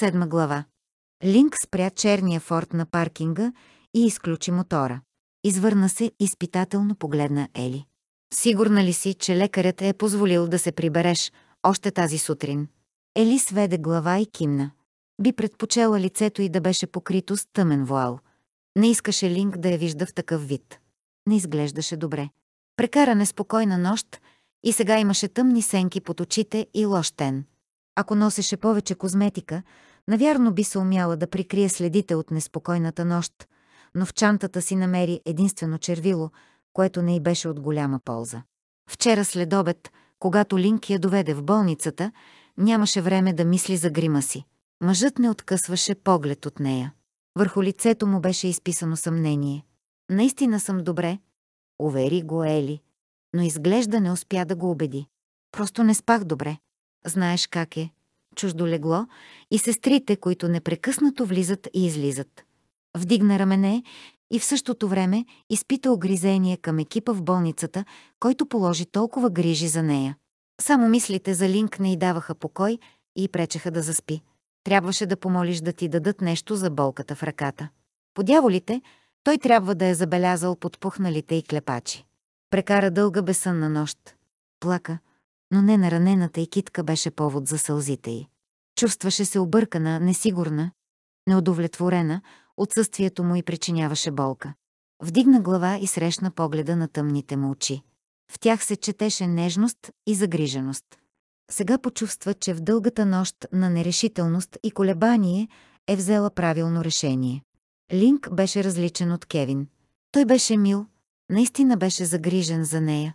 Седма глава. Линк спря черния форт на паркинга и изключи мотора. Извърна се, изпитателно погледна Ели. Сигурна ли си, че лекарят е позволил да се прибереш още тази сутрин? Ели сведе глава и кимна. Би предпочела лицето й да беше покрито с тъмен вуал. Не искаше Линк да я вижда в такъв вид. Не изглеждаше добре. Прекара неспокойна нощ и сега имаше тъмни сенки под очите и лош тен. Ако носеше повече козметика, Навярно би се умяла да прикрие следите от неспокойната нощ, но в чантата си намери единствено червило, което не й беше от голяма полза. Вчера след обед, когато Линк я доведе в болницата, нямаше време да мисли за грима си. Мъжът не откъсваше поглед от нея. Върху лицето му беше изписано съмнение. Наистина съм добре, увери го Ели, но изглежда не успя да го убеди. Просто не спах добре. Знаеш как е, чуждо легло, и сестрите, които непрекъснато влизат и излизат. Вдигна рамене и в същото време изпита огризение към екипа в болницата, който положи толкова грижи за нея. Само мислите за Линк не й даваха покой и пречеха да заспи. Трябваше да помолиш да ти дадат нещо за болката в ръката. По дяволите, той трябва да е забелязал подпухналите и клепачи. Прекара дълга бесънна нощ. Плака, но не на ранената и китка беше повод за сълзите й. Чувстваше се объркана, несигурна, неудовлетворена, отсъствието му и причиняваше болка. Вдигна глава и срещна погледа на тъмните му очи. В тях се четеше нежност и загриженост. Сега почувства, че в дългата нощ на нерешителност и колебание е взела правилно решение. Линк беше различен от Кевин. Той беше мил, наистина беше загрижен за нея,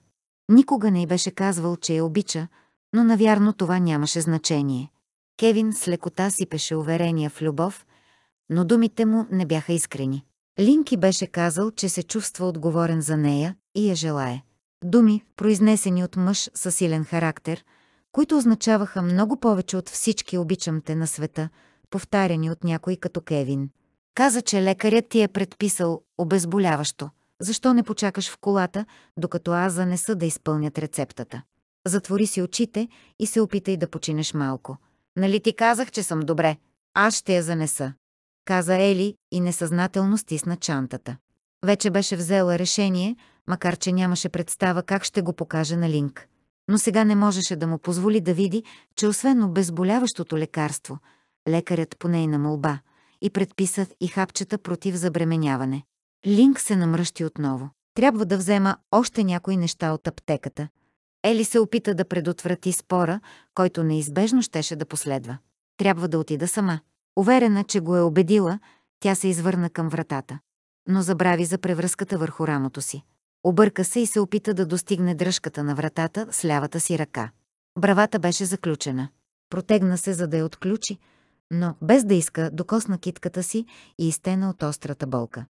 Никога не й беше казвал, че я обича, но навярно това нямаше значение. Кевин с лекота сипеше уверения в любов, но думите му не бяха искрени. Линки беше казал, че се чувства отговорен за нея и я желае. Думи, произнесени от мъж със силен характер, които означаваха много повече от всички обичам те на света, повтаряни от някой като Кевин. Каза, че лекарят ти е предписал обезболяващо. Защо не почакаш в колата, докато аз занеса да изпълнят рецептата? Затвори си очите и се опитай да починеш малко. Нали ти казах, че съм добре? Аз ще я занеса. Каза Ели и несъзнателно стисна чантата. Вече беше взела решение, макар че нямаше представа как ще го покаже на Линк. Но сега не можеше да му позволи да види, че освен обезболяващото лекарство, лекарят по нейна молба и предписат и хапчета против забременяване. Линк се намръщи отново. Трябва да взема още някои неща от аптеката. Ели се опита да предотврати спора, който неизбежно щеше да последва. Трябва да отида сама. Уверена, че го е убедила, тя се извърна към вратата. Но забрави за превръзката върху рамото си. Обърка се и се опита да достигне дръжката на вратата с лявата си ръка. Бравата беше заключена. Протегна се, за да я отключи, но без да иска докосна китката си и изтена от острата болка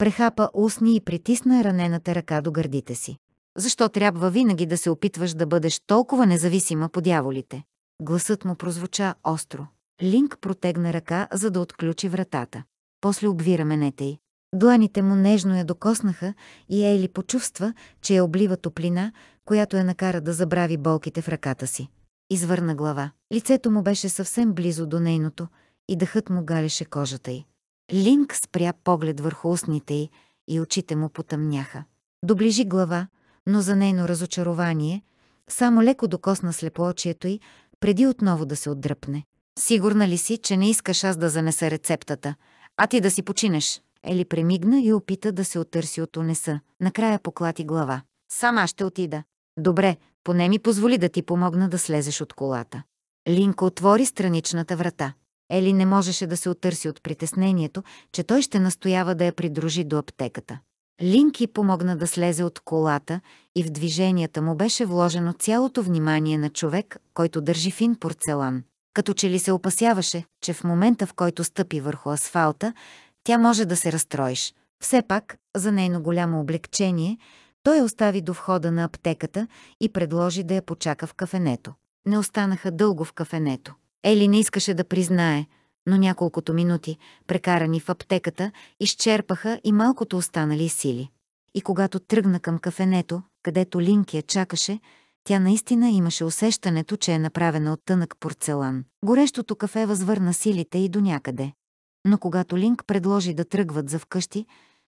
прехапа устни и притисна ранената ръка до гърдите си. Защо трябва винаги да се опитваш да бъдеш толкова независима по дяволите? Гласът му прозвуча остро. Линк протегна ръка, за да отключи вратата. После обвира раменете й. Дланите му нежно я докоснаха и Ейли почувства, че я облива топлина, която я накара да забрави болките в ръката си. Извърна глава. Лицето му беше съвсем близо до нейното и дъхът му галеше кожата й. Линк спря поглед върху устните й и очите му потъмняха. Доближи глава, но за нейно разочарование, само леко докосна слепоочието й, преди отново да се отдръпне. Сигурна ли си, че не искаш аз да занеса рецептата, а ти да си починеш? Ели премигна и опита да се отърси от унеса. Накрая поклати глава. Сама ще отида. Добре, поне ми позволи да ти помогна да слезеш от колата. Линко отвори страничната врата. Ели не можеше да се отърси от притеснението, че той ще настоява да я придружи до аптеката. Линки помогна да слезе от колата и в движенията му беше вложено цялото внимание на човек, който държи фин порцелан. Като че ли се опасяваше, че в момента в който стъпи върху асфалта, тя може да се разстроиш. Все пак, за нейно голямо облегчение, той остави до входа на аптеката и предложи да я почака в кафенето. Не останаха дълго в кафенето. Ели не искаше да признае, но няколкото минути, прекарани в аптеката, изчерпаха и малкото останали сили. И когато тръгна към кафенето, където Линки я чакаше, тя наистина имаше усещането, че е направена от тънък порцелан. Горещото кафе възвърна силите и до някъде. Но когато Линк предложи да тръгват за вкъщи,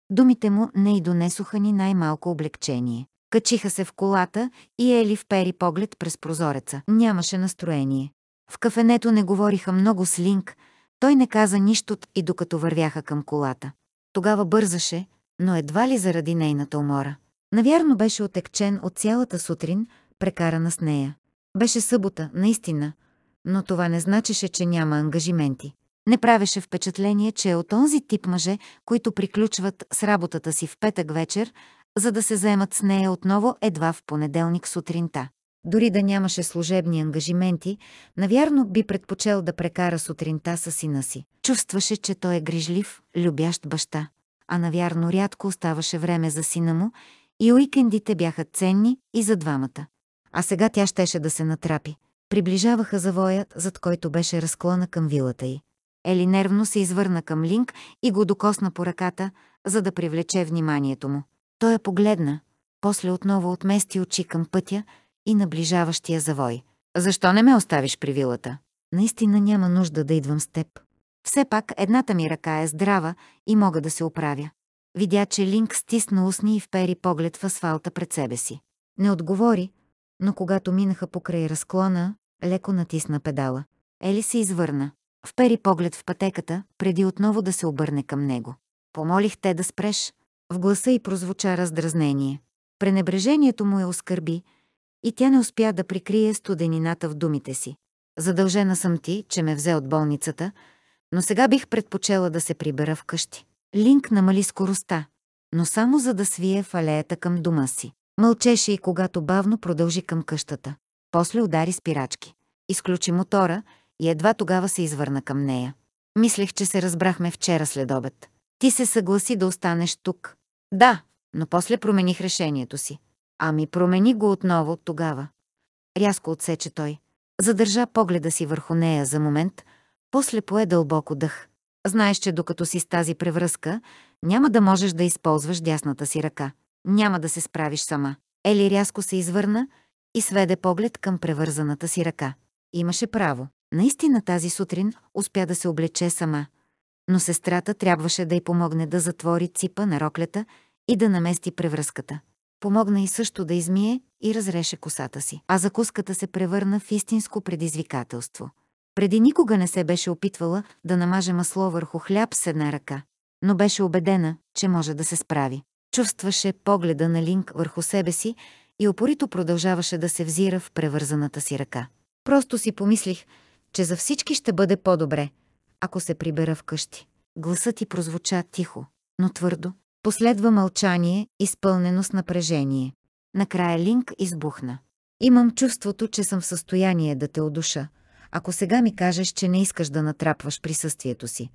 думите му не и донесоха ни най-малко облегчение. Качиха се в колата и Ели впери поглед през прозореца. Нямаше настроение. В кафенето не говориха много с Линк, той не каза нищо и докато вървяха към колата. Тогава бързаше, но едва ли заради нейната умора. Навярно беше отекчен от цялата сутрин, прекарана с нея. Беше събота, наистина, но това не значеше, че няма ангажименти. Не правеше впечатление, че е от онзи тип мъже, които приключват с работата си в петък вечер, за да се заемат с нея отново едва в понеделник сутринта. Дори да нямаше служебни ангажименти, навярно би предпочел да прекара сутринта с сина си. Чувстваше, че той е грижлив, любящ баща, а навярно рядко оставаше време за сина му и уикендите бяха ценни и за двамата. А сега тя щеше да се натрапи. Приближаваха завоят, зад който беше разклона към вилата й. Ели нервно се извърна към Линк и го докосна по ръката, за да привлече вниманието му. Той я погледна, после отново отмести очи към пътя, и наближаващия завой. Защо не ме оставиш при вилата? Наистина няма нужда да идвам с теб. Все пак едната ми ръка е здрава и мога да се оправя. Видя, че Линк стисна устни и впери поглед в асфалта пред себе си. Не отговори, но когато минаха покрай разклона, леко натисна педала. Ели се извърна. Впери поглед в пътеката, преди отново да се обърне към него. Помолих те да спреш. В гласа й прозвуча раздразнение. Пренебрежението му е оскърби, и тя не успя да прикрие студенината в думите си. Задължена съм ти, че ме взе от болницата, но сега бих предпочела да се прибера вкъщи. Линк намали скоростта, но само за да свие в алеята към дома си. Мълчеше и когато бавно продължи към къщата. После удари спирачки. Изключи мотора и едва тогава се извърна към нея. Мислех, че се разбрахме вчера след обед. Ти се съгласи да останеш тук. Да, но после промених решението си. Ами промени го отново тогава. Рязко отсече той. Задържа погледа си върху нея за момент, после пое дълбоко дъх. Знаеш, че докато си с тази превръзка, няма да можеш да използваш дясната си ръка. Няма да се справиш сама. Ели рязко се извърна и сведе поглед към превързаната си ръка. Имаше право. Наистина тази сутрин успя да се облече сама, но сестрата трябваше да й помогне да затвори ципа на роклята и да намести превръзката помогна и също да измие и разреше косата си. А закуската се превърна в истинско предизвикателство. Преди никога не се беше опитвала да намаже масло върху хляб с една ръка, но беше убедена, че може да се справи. Чувстваше погледа на Линк върху себе си и опорито продължаваше да се взира в превързаната си ръка. Просто си помислих, че за всички ще бъде по-добре, ако се прибера вкъщи. Гласът ти прозвуча тихо, но твърдо. Последва мълчание, изпълнено с напрежение. Накрая Линк избухна. Имам чувството, че съм в състояние да те одуша, ако сега ми кажеш, че не искаш да натрапваш присъствието си.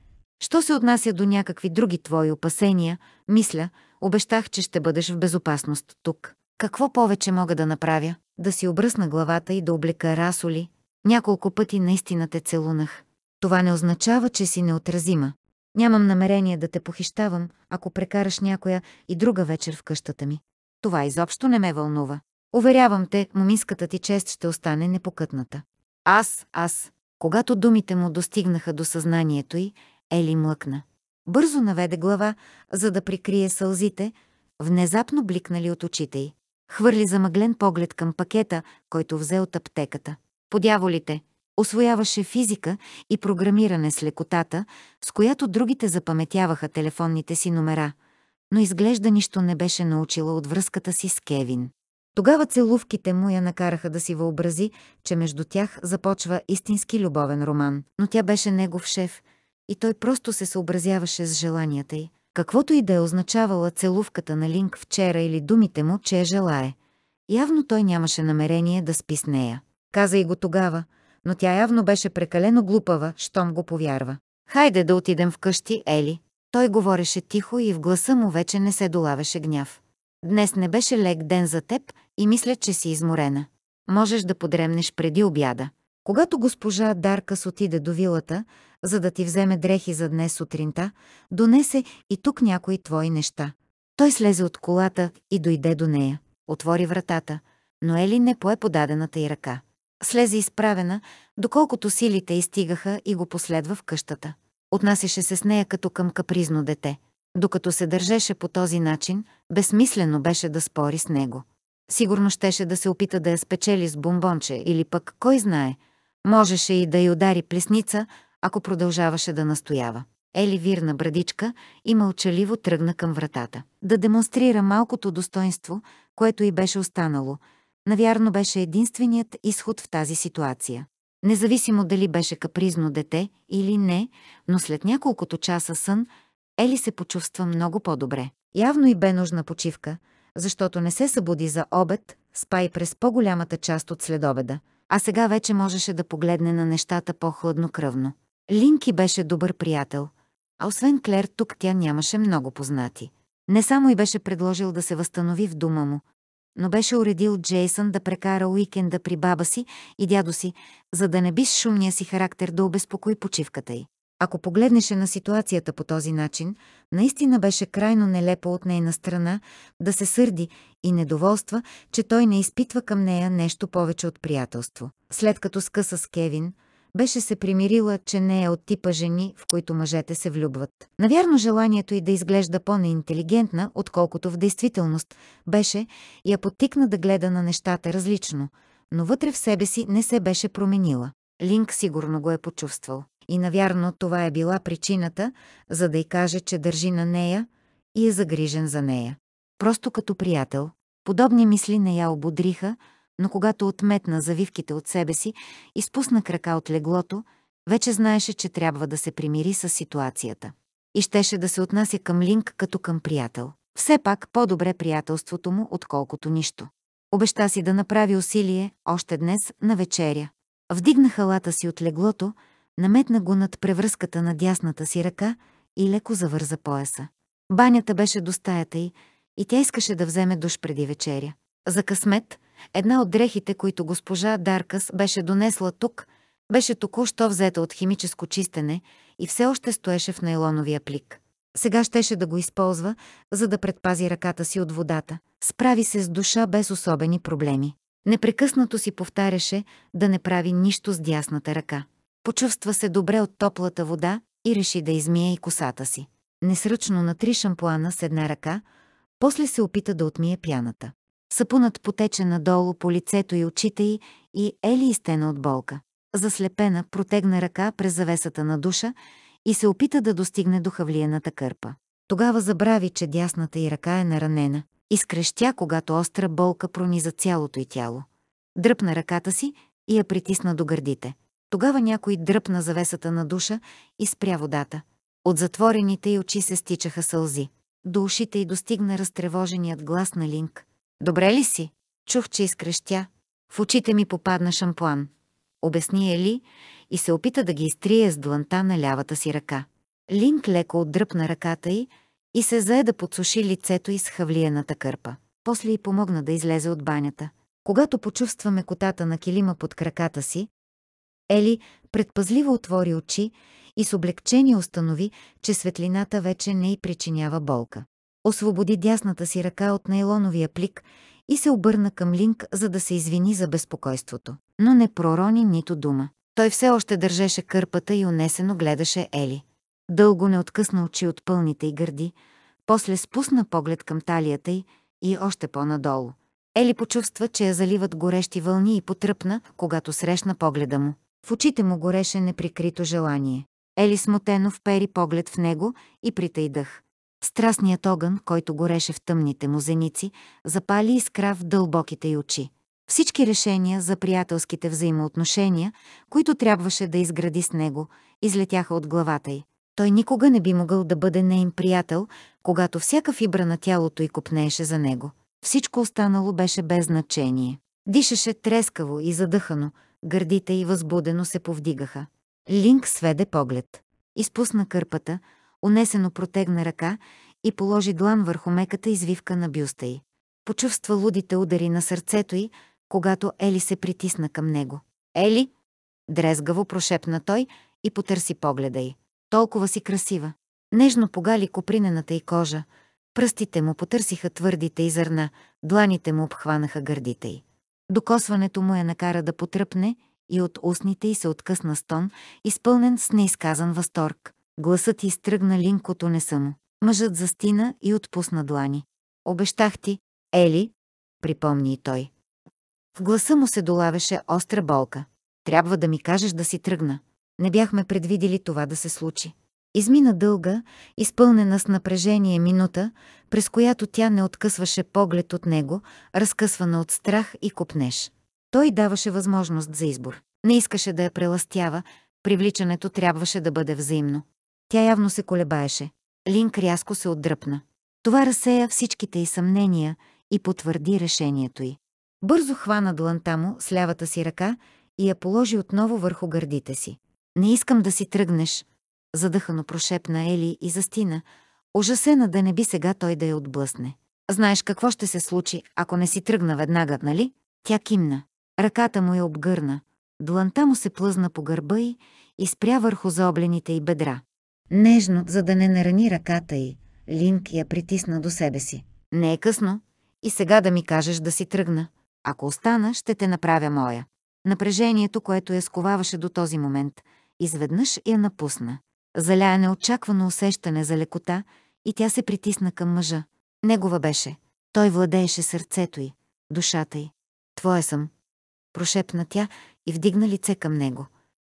Що се отнася до някакви други твои опасения, мисля, обещах, че ще бъдеш в безопасност тук. Какво повече мога да направя? Да си обръсна главата и да облека расоли. Няколко пъти наистина те целунах. Това не означава, че си неотразима. Нямам намерение да те похищавам, ако прекараш някоя и друга вечер в къщата ми. Това изобщо не ме вълнува. Уверявам те, моминската ти чест ще остане непокътната. Аз, аз. Когато думите му достигнаха до съзнанието й, Ели млъкна. Бързо наведе глава, за да прикрие сълзите, внезапно бликнали от очите й. Хвърли замъглен поглед към пакета, който взе от аптеката. Подяволите, Освояваше физика и програмиране с лекотата, с която другите запаметяваха телефонните си номера, но изглежда нищо не беше научила от връзката си с Кевин. Тогава целувките му я накараха да си въобрази, че между тях започва истински любовен роман, но тя беше негов шеф и той просто се съобразяваше с желанията й. Каквото и да е означавала целувката на Линк вчера или думите му, че я желае. Явно той нямаше намерение да спи с нея. Каза и го тогава – но тя явно беше прекалено глупава, щом го повярва. Хайде да отидем вкъщи, Ели. Той говореше тихо и в гласа му вече не се долавеше гняв. Днес не беше лек ден за теб и мисля, че си изморена. Можеш да подремнеш преди обяда. Когато госпожа Даркас отиде до вилата, за да ти вземе дрехи за днес сутринта, донесе и тук някои твои неща. Той слезе от колата и дойде до нея. Отвори вратата, но Ели не пое подадената й ръка. Слезе изправена, доколкото силите изтигаха стигаха и го последва в къщата. Отнасяше се с нея като към капризно дете. Докато се държеше по този начин, безсмислено беше да спори с него. Сигурно щеше да се опита да я спечели с бомбонче или пък, кой знае, можеше и да й удари плесница, ако продължаваше да настоява. Ели вирна брадичка и мълчаливо тръгна към вратата. Да демонстрира малкото достоинство, което й беше останало – навярно беше единственият изход в тази ситуация. Независимо дали беше капризно дете или не, но след няколкото часа сън Ели се почувства много по-добре. Явно и бе нужна почивка, защото не се събуди за обед, спа и през по-голямата част от следобеда, а сега вече можеше да погледне на нещата по-хладнокръвно. Линки беше добър приятел, а освен Клер тук тя нямаше много познати. Не само и беше предложил да се възстанови в дума му, но беше уредил Джейсън да прекара уикенда при баба си и дядо си, за да не би с шумния си характер да обезпокои почивката й. Ако погледнеше на ситуацията по този начин, наистина беше крайно нелепо от нейна страна да се сърди и недоволства, че той не изпитва към нея нещо повече от приятелство. След като скъса с Кевин, беше се примирила, че не е от типа жени, в които мъжете се влюбват. Навярно желанието й да изглежда по-неинтелигентна, отколкото в действителност беше, я подтикна да гледа на нещата различно, но вътре в себе си не се беше променила. Линк сигурно го е почувствал. И навярно това е била причината, за да й каже, че държи на нея и е загрижен за нея. Просто като приятел. Подобни мисли не я ободриха, но когато отметна завивките от себе си и спусна крака от леглото, вече знаеше, че трябва да се примири с ситуацията. И щеше да се отнася към Линк като към приятел. Все пак по-добре приятелството му, отколкото нищо. Обеща си да направи усилие още днес на вечеря. Вдигна халата си от леглото, наметна го над превръзката на дясната си ръка и леко завърза пояса. Банята беше до стаята й и тя искаше да вземе душ преди вечеря. За късмет – Една от дрехите, които госпожа Даркас беше донесла тук, беше току-що взета от химическо чистене и все още стоеше в нейлоновия плик. Сега щеше да го използва, за да предпази ръката си от водата. Справи се с душа без особени проблеми. Непрекъснато си повтаряше да не прави нищо с дясната ръка. Почувства се добре от топлата вода и реши да измие и косата си. Несръчно натри шампуана с една ръка, после се опита да отмие пяната. Сапунът потече надолу по лицето и очите й и Ели изтена от болка. Заслепена протегна ръка през завесата на душа и се опита да достигне до хавлиената кърпа. Тогава забрави, че дясната й ръка е наранена. Изкрещя, когато остра болка прониза цялото й тяло. Дръпна ръката си и я притисна до гърдите. Тогава някой дръпна завесата на душа и спря водата. От затворените й очи се стичаха сълзи. До ушите й достигна разтревоженият глас на Линк. Добре ли си? Чух, че изкрещя. В очите ми попадна шампуан. Обясни Ели и се опита да ги изтрие с дланта на лявата си ръка. Линк леко отдръпна ръката й и се зае да подсуши лицето и с хавлиената кърпа. После й помогна да излезе от банята. Когато почувстваме котата на килима под краката си, Ели предпазливо отвори очи и с облегчение установи, че светлината вече не й причинява болка освободи дясната си ръка от нейлоновия плик и се обърна към Линк, за да се извини за безпокойството. Но не пророни нито дума. Той все още държеше кърпата и унесено гледаше Ели. Дълго не откъсна очи от пълните й гърди, после спусна поглед към талията й и още по-надолу. Ели почувства, че я заливат горещи вълни и потръпна, когато срещна погледа му. В очите му гореше неприкрито желание. Ели смутено впери поглед в него и притайдъх. Страстният огън, който гореше в тъмните му зеници, запали искра в дълбоките й очи. Всички решения за приятелските взаимоотношения, които трябваше да изгради с него, излетяха от главата й. Той никога не би могъл да бъде неим приятел, когато всяка фибра на тялото й копнееше за него. Всичко останало беше без значение. Дишаше трескаво и задъхано, гърдите й възбудено се повдигаха. Линк сведе поглед. Изпусна кърпата, унесено протегна ръка и положи длан върху меката извивка на бюста й. Почувства лудите удари на сърцето й, когато Ели се притисна към него. «Ели!» – дрезгаво прошепна той и потърси погледа й. Толкова си красива. Нежно погали копринената й кожа, пръстите му потърсиха твърдите й зърна, дланите му обхванаха гърдите й. Докосването му я накара да потръпне и от устните й се откъсна стон, изпълнен с неизказан възторг. Гласът изтръгна линкото не съм. Мъжът застина и отпусна длани. Обещах ти, Ели, припомни и той. В гласа му се долавеше остра болка. Трябва да ми кажеш да си тръгна. Не бяхме предвидели това да се случи. Измина дълга, изпълнена с напрежение минута, през която тя не откъсваше поглед от него, разкъсвана от страх и копнеж. Той даваше възможност за избор. Не искаше да я преластява, привличането трябваше да бъде взаимно. Тя явно се колебаеше. Линк рязко се отдръпна. Това разсея всичките й съмнения и потвърди решението й. Бързо хвана дланта му с лявата си ръка и я положи отново върху гърдите си. «Не искам да си тръгнеш», задъхано прошепна Ели и застина, ужасена да не би сега той да я отблъсне. «Знаеш какво ще се случи, ако не си тръгна веднага, нали?» Тя кимна. Ръката му я обгърна. Дланта му се плъзна по гърба й и спря върху заоблените й бедра. Нежно, за да не нарани ръката й, Линк я притисна до себе си. Не е късно. И сега да ми кажеш да си тръгна. Ако остана, ще те направя моя. Напрежението, което я сковаваше до този момент, изведнъж я напусна. Заляя неочаквано усещане за лекота и тя се притисна към мъжа. Негова беше. Той владееше сърцето й, душата й. Твоя съм. Прошепна тя и вдигна лице към него.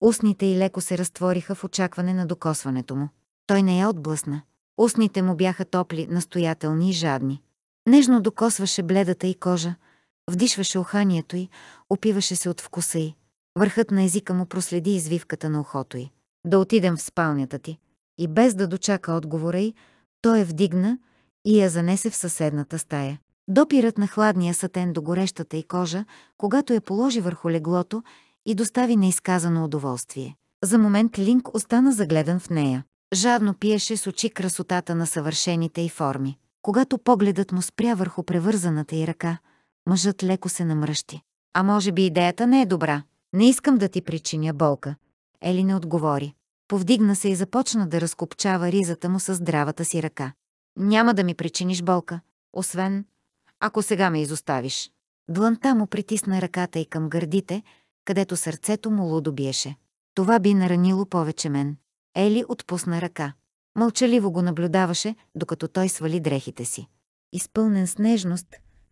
Устните й леко се разтвориха в очакване на докосването му. Той не я отблъсна. Устните му бяха топли, настоятелни и жадни. Нежно докосваше бледата й кожа, вдишваше уханието й, опиваше се от вкуса й. Върхът на езика му проследи извивката на ухото й. Да отидем в спалнята ти. И без да дочака отговора й, той я е вдигна и я занесе в съседната стая. Допирът на хладния сатен до горещата й кожа, когато я положи върху леглото, и достави неизказано удоволствие. За момент Линк остана загледан в нея. Жадно пиеше с очи красотата на съвършените й форми. Когато погледът му спря върху превързаната й ръка, мъжът леко се намръщи. А може би идеята не е добра. Не искам да ти причиня болка. Ели не отговори. Повдигна се и започна да разкопчава ризата му със здравата си ръка. Няма да ми причиниш болка, освен ако сега ме изоставиш. Дланта му притисна ръката и към гърдите, където сърцето му лудо биеше. Това би наранило повече мен. Ели отпусна ръка. Мълчаливо го наблюдаваше, докато той свали дрехите си. Изпълнен с нежност,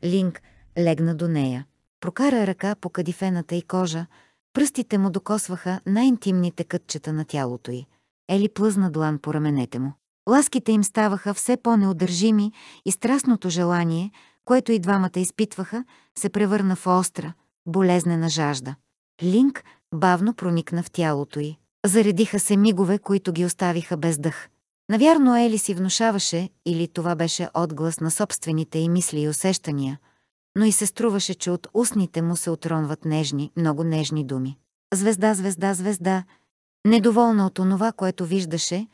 Линк легна до нея. Прокара ръка по кадифената и кожа, пръстите му докосваха най-интимните кътчета на тялото й. Ели плъзна длан по раменете му. Ласките им ставаха все по-неудържими и страстното желание, което и двамата изпитваха, се превърна в остра, болезнена жажда. Линк бавно проникна в тялото й. Заредиха се мигове, които ги оставиха без дъх. Навярно Ели си внушаваше, или това беше отглас на собствените й мисли и усещания, но и се струваше, че от устните му се отронват нежни, много нежни думи. Звезда, звезда, звезда. Недоволна от онова, което виждаше,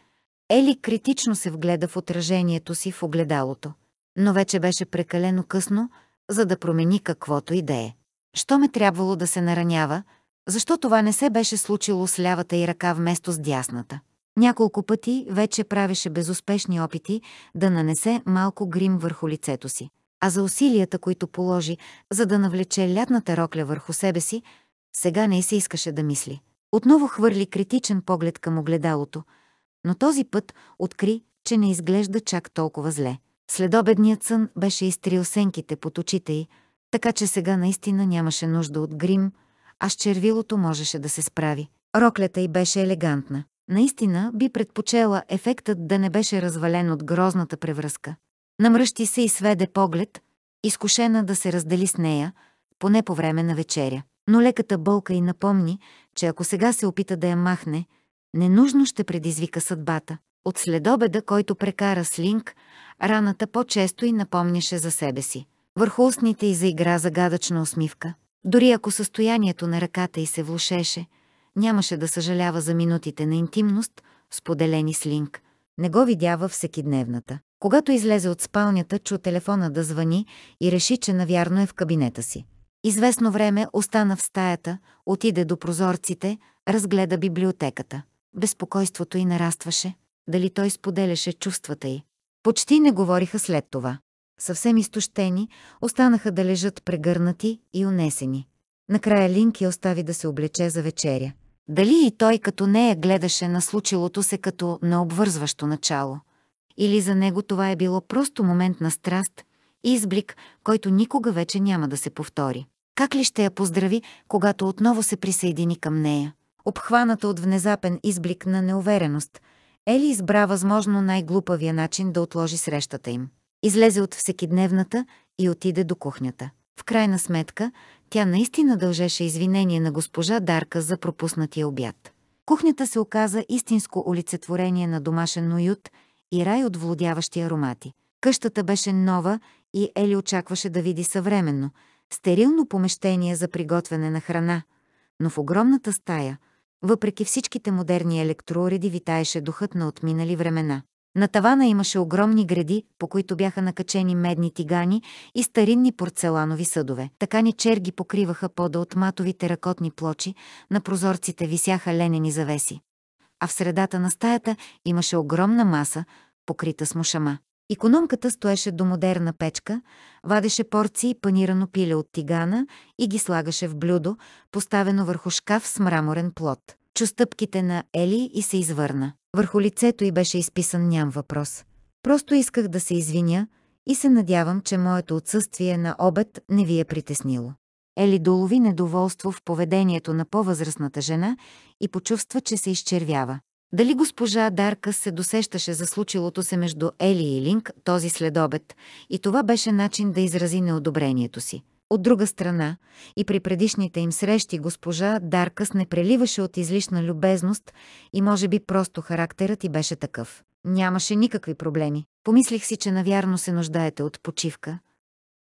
Ели критично се вгледа в отражението си в огледалото, но вече беше прекалено късно, за да промени каквото и да е. Що ме трябвало да се наранява, защо това не се беше случило с лявата и ръка вместо с дясната. Няколко пъти вече правеше безуспешни опити да нанесе малко грим върху лицето си. А за усилията, които положи, за да навлече лятната рокля върху себе си, сега не се искаше да мисли. Отново хвърли критичен поглед към огледалото, но този път откри, че не изглежда чак толкова зле. Следобедният сън беше изтрил сенките под очите й, така че сега наистина нямаше нужда от грим, а с червилото можеше да се справи. Роклята й беше елегантна. Наистина би предпочела ефектът да не беше развален от грозната превръзка. Намръщи се и сведе поглед, изкушена да се раздели с нея, поне по време на вечеря. Но леката болка й напомни, че ако сега се опита да я махне, ненужно ще предизвика съдбата. От следобеда, който прекара с Линк, раната по-често й напомняше за себе си. Върху устните й заигра загадъчна усмивка. Дори ако състоянието на ръката й се влушеше, нямаше да съжалява за минутите на интимност, споделени с Линк. Не го видя във всекидневната. Когато излезе от спалнята, чу телефона да звъни и реши, че навярно е в кабинета си. Известно време остана в стаята, отиде до прозорците, разгледа библиотеката. Безпокойството й нарастваше. Дали той споделяше чувствата й? Почти не говориха след това съвсем изтощени, останаха да лежат прегърнати и унесени. Накрая Линки остави да се облече за вечеря. Дали и той като нея гледаше на случилото се като на обвързващо начало? Или за него това е било просто момент на страст, изблик, който никога вече няма да се повтори? Как ли ще я поздрави, когато отново се присъедини към нея? Обхваната от внезапен изблик на неувереност, Ели избра възможно най-глупавия начин да отложи срещата им. Излезе от всекидневната и отиде до кухнята. В крайна сметка, тя наистина дължеше извинение на госпожа Дарка за пропуснатия обяд. Кухнята се оказа истинско олицетворение на домашен уют и рай от владяващи аромати. Къщата беше нова и Ели очакваше да види съвременно, стерилно помещение за приготвяне на храна, но в огромната стая, въпреки всичките модерни електроуреди, витаеше духът на отминали времена. На тавана имаше огромни гради, по които бяха накачени медни тигани и старинни порцеланови съдове. Така ни черги покриваха пода от матовите ръкотни плочи, на прозорците висяха ленени завеси. А в средата на стаята имаше огромна маса, покрита с мушама. Икономката стоеше до модерна печка, вадеше порции панирано пиле от тигана и ги слагаше в блюдо, поставено върху шкаф с мраморен плод. Чустъпките стъпките на Ели и се извърна. Върху лицето й беше изписан ням въпрос. Просто исках да се извиня и се надявам, че моето отсъствие на обед не ви е притеснило. Ели долови недоволство в поведението на по-възрастната жена и почувства, че се изчервява. Дали госпожа Дарка се досещаше за случилото се между Ели и Линк този следобед и това беше начин да изрази неодобрението си. От друга страна, и при предишните им срещи госпожа Даркас не преливаше от излишна любезност и може би просто характерът и беше такъв. Нямаше никакви проблеми. Помислих си, че навярно се нуждаете от почивка.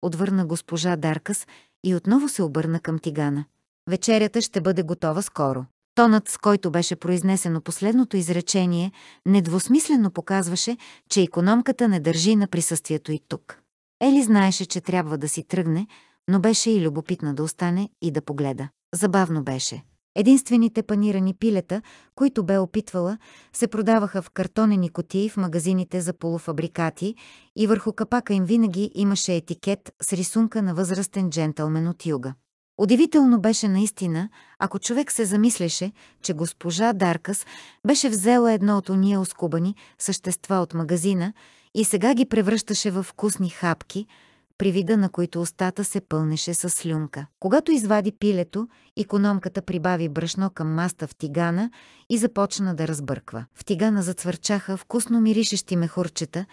Отвърна госпожа Даркас и отново се обърна към Тигана. Вечерята ще бъде готова скоро. Тонът, с който беше произнесено последното изречение, недвусмислено показваше, че економката не държи на присъствието и тук. Ели знаеше, че трябва да си тръгне, но беше и любопитна да остане и да погледа. Забавно беше. Единствените панирани пилета, които бе опитвала, се продаваха в картонени котии в магазините за полуфабрикати и върху капака им винаги имаше етикет с рисунка на възрастен джентълмен от юга. Удивително беше наистина, ако човек се замислеше, че госпожа Даркас беше взела едно от уния оскубани същества от магазина и сега ги превръщаше в вкусни хапки – при вида на които устата се пълнеше с слюнка. Когато извади пилето, економката прибави брашно към маста в тигана и започна да разбърква. В тигана зацвърчаха вкусно миришещи мехурчета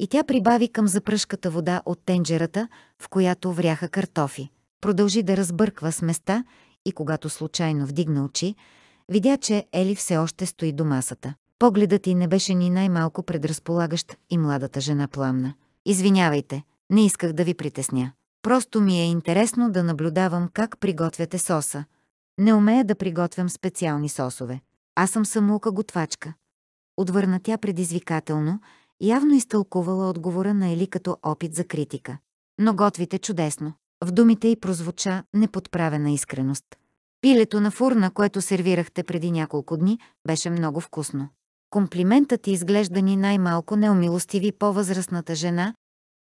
и тя прибави към запръшката вода от тенджерата, в която вряха картофи. Продължи да разбърква с места и когато случайно вдигна очи, видя, че Ели все още стои до масата. Погледът й не беше ни най-малко предразполагащ и младата жена пламна. «Извинявайте», не исках да ви притесня. Просто ми е интересно да наблюдавам как приготвяте соса. Не умея да приготвям специални сосове. Аз съм самоука готвачка. Отвърна тя предизвикателно, явно изтълкувала отговора на Ели като опит за критика. Но готвите чудесно. В думите й прозвуча неподправена искреност. Пилето на фурна, което сервирахте преди няколко дни, беше много вкусно. Комплиментът ти изглежда ни най-малко неумилостиви по-възрастната жена,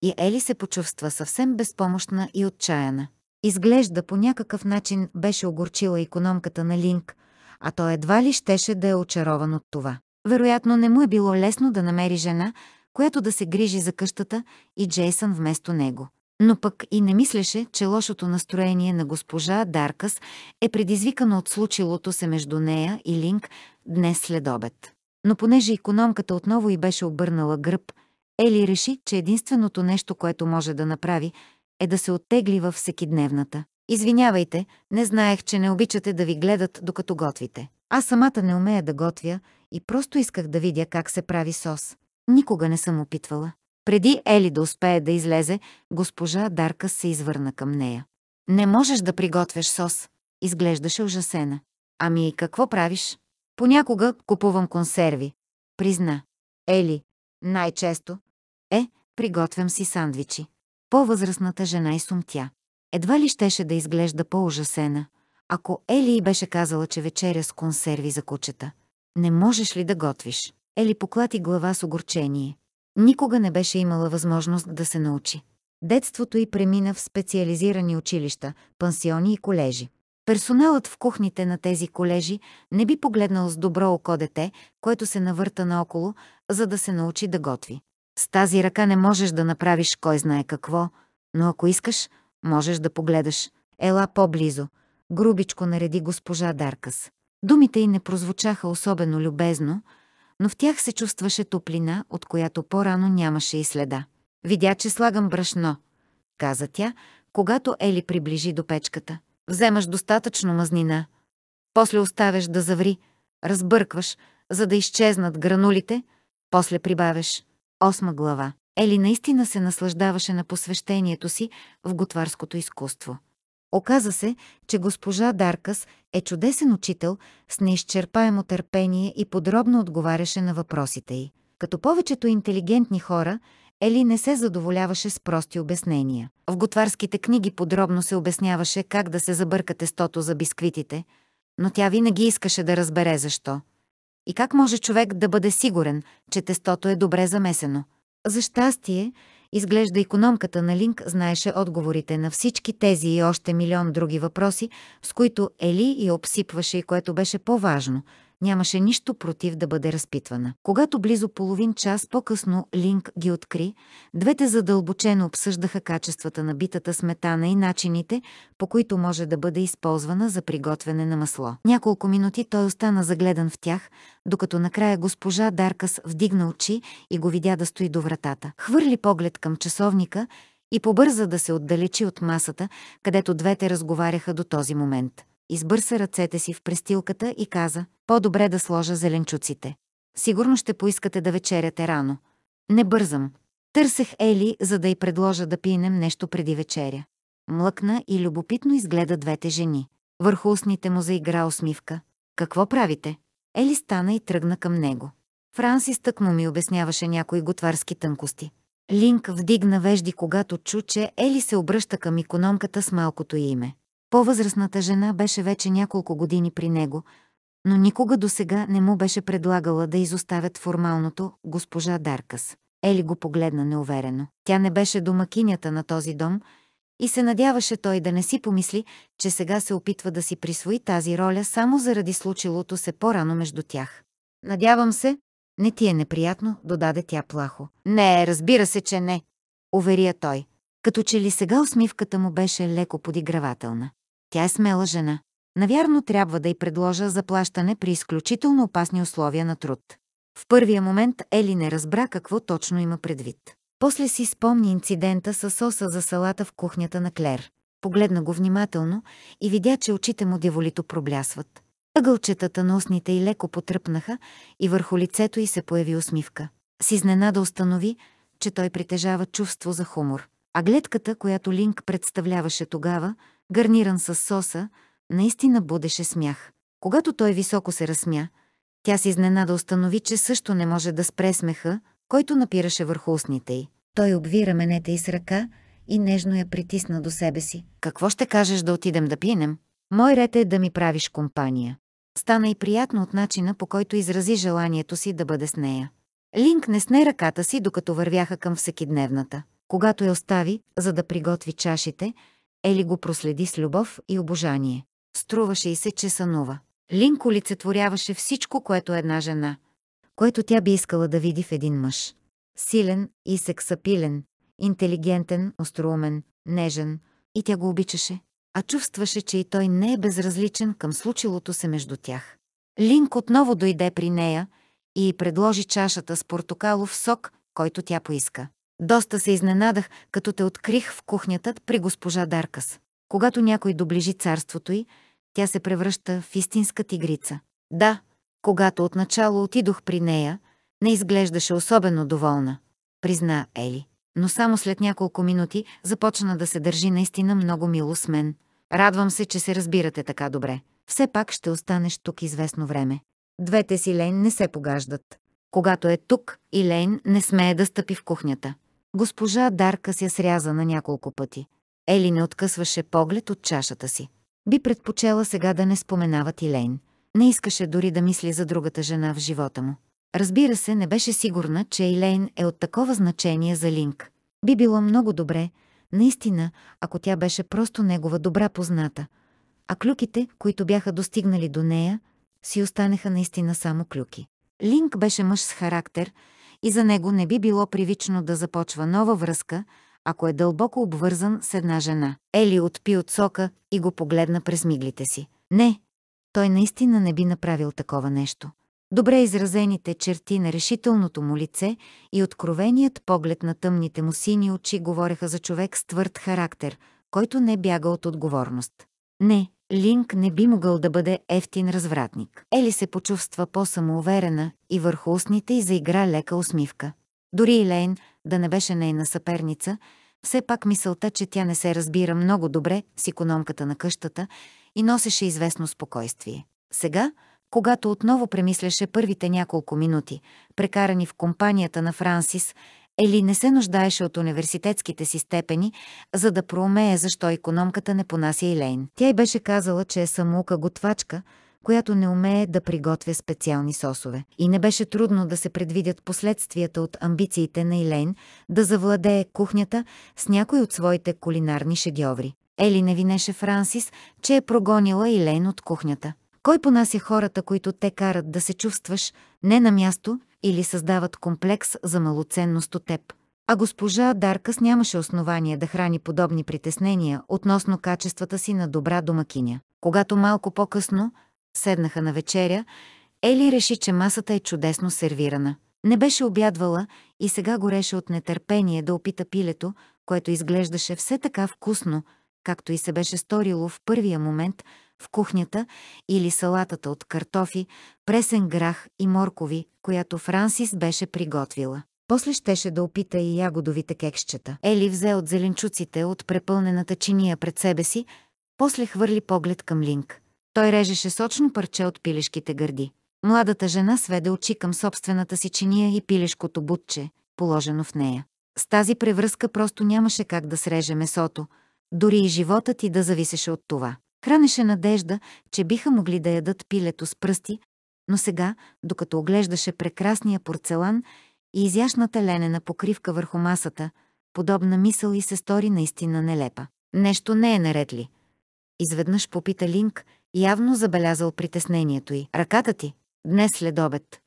и Ели се почувства съвсем безпомощна и отчаяна. Изглежда по някакъв начин беше огорчила економката на Линк, а той едва ли щеше да е очарован от това. Вероятно не му е било лесно да намери жена, която да се грижи за къщата и Джейсън вместо него. Но пък и не мислеше, че лошото настроение на госпожа Даркас е предизвикано от случилото се между нея и Линк днес след обед. Но понеже икономката отново и беше обърнала гръб, Ели реши, че единственото нещо, което може да направи, е да се оттегли във всекидневната. Извинявайте, не знаех, че не обичате да ви гледат, докато готвите. Аз самата не умея да готвя и просто исках да видя как се прави сос. Никога не съм опитвала. Преди Ели да успее да излезе, госпожа Дарка се извърна към нея. Не можеш да приготвяш сос. Изглеждаше ужасена. Ами какво правиш? Понякога купувам консерви. Призна. Ели, най-често приготвям си сандвичи. По-възрастната жена изсумтя. Едва ли щеше да изглежда по-ужасена, ако Ели и беше казала, че вечеря с консерви за кучета. Не можеш ли да готвиш? Ели поклати глава с огорчение. Никога не беше имала възможност да се научи. Детството й премина в специализирани училища, пансиони и колежи. Персоналът в кухните на тези колежи не би погледнал с добро око дете, което се навърта наоколо, за да се научи да готви. С тази ръка не можеш да направиш кой знае какво, но ако искаш, можеш да погледаш. Ела по-близо. Грубичко нареди госпожа Даркас. Думите й не прозвучаха особено любезно, но в тях се чувстваше топлина, от която по-рано нямаше и следа. Видя, че слагам брашно, каза тя, когато Ели приближи до печката. Вземаш достатъчно мазнина. После оставяш да заври, разбъркваш, за да изчезнат гранулите, после прибавяш. Осма глава. Ели наистина се наслаждаваше на посвещението си в готварското изкуство. Оказа се, че госпожа Даркас е чудесен учител с неизчерпаемо търпение и подробно отговаряше на въпросите й. Като повечето интелигентни хора, Ели не се задоволяваше с прости обяснения. В готварските книги подробно се обясняваше как да се забърка тестото за бисквитите, но тя винаги искаше да разбере защо. И как може човек да бъде сигурен, че тестото е добре замесено? За щастие, изглежда економката на Линк знаеше отговорите на всички тези и още милион други въпроси, с които Ели я обсипваше и което беше по-важно – нямаше нищо против да бъде разпитвана. Когато близо половин час по-късно Линк ги откри, двете задълбочено обсъждаха качествата на битата сметана и начините, по които може да бъде използвана за приготвяне на масло. Няколко минути той остана загледан в тях, докато накрая госпожа Даркас вдигна очи и го видя да стои до вратата. Хвърли поглед към часовника и побърза да се отдалечи от масата, където двете разговаряха до този момент избърса ръцете си в престилката и каза, по-добре да сложа зеленчуците. Сигурно ще поискате да вечеряте рано. Не бързам. Търсех Ели, за да й предложа да пинем нещо преди вечеря. Млъкна и любопитно изгледа двете жени. Върху устните му заигра усмивка. Какво правите? Ели стана и тръгна към него. Франсис тък му ми обясняваше някои готварски тънкости. Линк вдигна вежди, когато чу, че Ели се обръща към икономката с малкото име. По-възрастната жена беше вече няколко години при него, но никога досега не му беше предлагала да изоставят формалното госпожа Даркас. Ели го погледна неуверено. Тя не беше домакинята на този дом и се надяваше той да не си помисли, че сега се опитва да си присвои тази роля само заради случилото се по-рано между тях. Надявам се, не ти е неприятно, додаде тя плахо. Не, разбира се, че не, уверя той, като че ли сега усмивката му беше леко подигравателна. Тя е смела жена. Навярно трябва да й предложа заплащане при изключително опасни условия на труд. В първия момент Ели не разбра какво точно има предвид. После си спомни инцидента с соса за салата в кухнята на Клер. Погледна го внимателно и видя, че очите му деволито проблясват. Ъгълчетата на устните й леко потръпнаха и върху лицето й се появи усмивка. С изненада установи, че той притежава чувство за хумор. А гледката, която Линк представляваше тогава, гарниран с соса, наистина будеше смях. Когато той високо се разсмя, тя се изненада установи, че също не може да спре смеха, който напираше върху устните й. Той обви раменете й с ръка и нежно я притисна до себе си. «Какво ще кажеш да отидем да пинем? Мой ред е да ми правиш компания». Стана и приятно от начина, по който изрази желанието си да бъде с нея. Линк не сне ръката си, докато вървяха към всекидневната. Когато я остави, за да приготви чашите, Ели го проследи с любов и обожание. Струваше и се, че сънува. Линк олицетворяваше всичко, което една жена, което тя би искала да види в един мъж. Силен и сексапилен, интелигентен, остроумен, нежен, и тя го обичаше, а чувстваше, че и той не е безразличен към случилото се между тях. Линк отново дойде при нея и предложи чашата с портокалов сок, който тя поиска. Доста се изненадах, като те открих в кухнята при госпожа Даркас. Когато някой доближи царството й, тя се превръща в истинска тигрица. Да, когато отначало отидох при нея, не изглеждаше особено доволна, призна Ели. Но само след няколко минути започна да се държи наистина много мило с мен. Радвам се, че се разбирате така добре. Все пак ще останеш тук известно време. Двете си Лейн не се погаждат. Когато е тук, и Лейн не смее да стъпи в кухнята. Госпожа Дарка се сряза на няколко пъти. Ели не откъсваше поглед от чашата си. Би предпочела сега да не споменават Илейн. Не искаше дори да мисли за другата жена в живота му. Разбира се, не беше сигурна, че Илейн е от такова значение за Линк. Би било много добре, наистина, ако тя беше просто негова добра позната. А клюките, които бяха достигнали до нея, си останаха наистина само клюки. Линк беше мъж с характер, и за него не би било привично да започва нова връзка, ако е дълбоко обвързан с една жена. Ели отпи от сока и го погледна през миглите си. Не, той наистина не би направил такова нещо. Добре изразените черти на решителното му лице и откровеният поглед на тъмните му сини очи говореха за човек с твърд характер, който не бяга от отговорност. Не, Линк не би могъл да бъде ефтин развратник. Ели се почувства по-самоуверена и върху устните й заигра лека усмивка. Дори и Лейн, да не беше нейна съперница, все пак мисълта, че тя не се разбира много добре с економката на къщата и носеше известно спокойствие. Сега, когато отново премисляше първите няколко минути, прекарани в компанията на Франсис Ели не се нуждаеше от университетските си степени, за да проумее защо економката не понася Елейн. Тя й беше казала, че е самоука готвачка, която не умее да приготвя специални сосове. И не беше трудно да се предвидят последствията от амбициите на Елейн да завладее кухнята с някой от своите кулинарни шедьоври. Ели не винеше Франсис, че е прогонила Елейн от кухнята. Кой понася хората, които те карат да се чувстваш не на място, или създават комплекс за малоценност от теб. А госпожа Даркас нямаше основание да храни подобни притеснения относно качествата си на добра домакиня. Когато малко по-късно седнаха на вечеря, Ели реши, че масата е чудесно сервирана. Не беше обядвала и сега гореше от нетърпение да опита пилето, което изглеждаше все така вкусно, както и се беше сторило в първия момент – в кухнята или салатата от картофи, пресен грах и моркови, която Франсис беше приготвила. После щеше да опита и ягодовите кекщета. Ели взе от зеленчуците от препълнената чиния пред себе си, после хвърли поглед към Линк. Той режеше сочно парче от пилешките гърди. Младата жена сведе очи към собствената си чиния и пилешкото бутче, положено в нея. С тази превръзка просто нямаше как да среже месото, дори и животът ти да зависеше от това. Хранеше надежда, че биха могли да ядат пилето с пръсти, но сега, докато оглеждаше прекрасния порцелан и изящната ленена покривка върху масата, подобна мисъл и се стори наистина нелепа. Нещо не е наред ли? Изведнъж попита Линк, явно забелязал притеснението й. Ръката ти, днес след обед.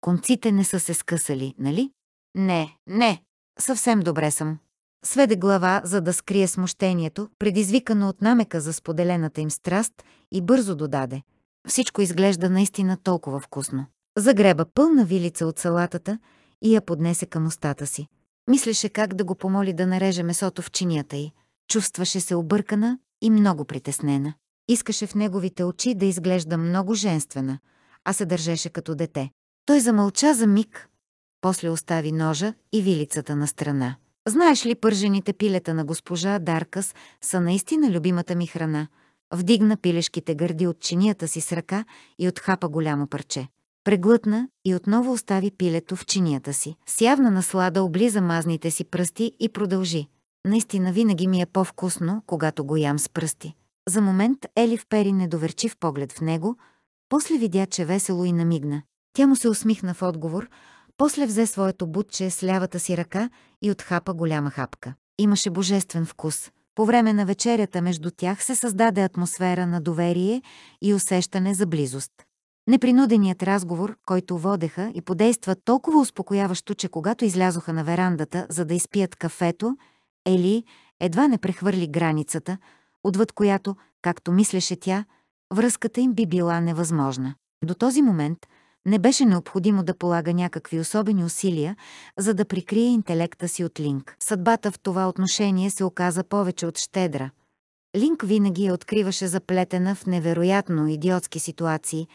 Конците не са се скъсали, нали? Не, не, съвсем добре съм сведе глава, за да скрие смущението, предизвикано от намека за споделената им страст и бързо додаде. Всичко изглежда наистина толкова вкусно. Загреба пълна вилица от салатата и я поднесе към устата си. Мислеше как да го помоли да нареже месото в чинията й. Чувстваше се объркана и много притеснена. Искаше в неговите очи да изглежда много женствена, а се държеше като дете. Той замълча за миг, после остави ножа и вилицата на страна. Знаеш ли, пържените пилета на госпожа Даркас са наистина любимата ми храна. Вдигна пилешките гърди от чинията си с ръка и отхапа голямо парче. Преглътна и отново остави пилето в чинията си. С явна наслада облиза мазните си пръсти и продължи. Наистина винаги ми е по-вкусно, когато го ям с пръсти. За момент Ели впери недоверчив поглед в него, после видя, че весело и намигна. Тя му се усмихна в отговор, после взе своето бутче с лявата си ръка и отхапа голяма хапка. Имаше божествен вкус. По време на вечерята между тях се създаде атмосфера на доверие и усещане за близост. Непринуденият разговор, който водеха и подейства толкова успокояващо, че когато излязоха на верандата, за да изпият кафето, Ели едва не прехвърли границата, отвъд която, както мислеше тя, връзката им би била невъзможна. До този момент – не беше необходимо да полага някакви особени усилия, за да прикрие интелекта си от Линк. Съдбата в това отношение се оказа повече от щедра. Линк винаги я откриваше заплетена в невероятно идиотски ситуации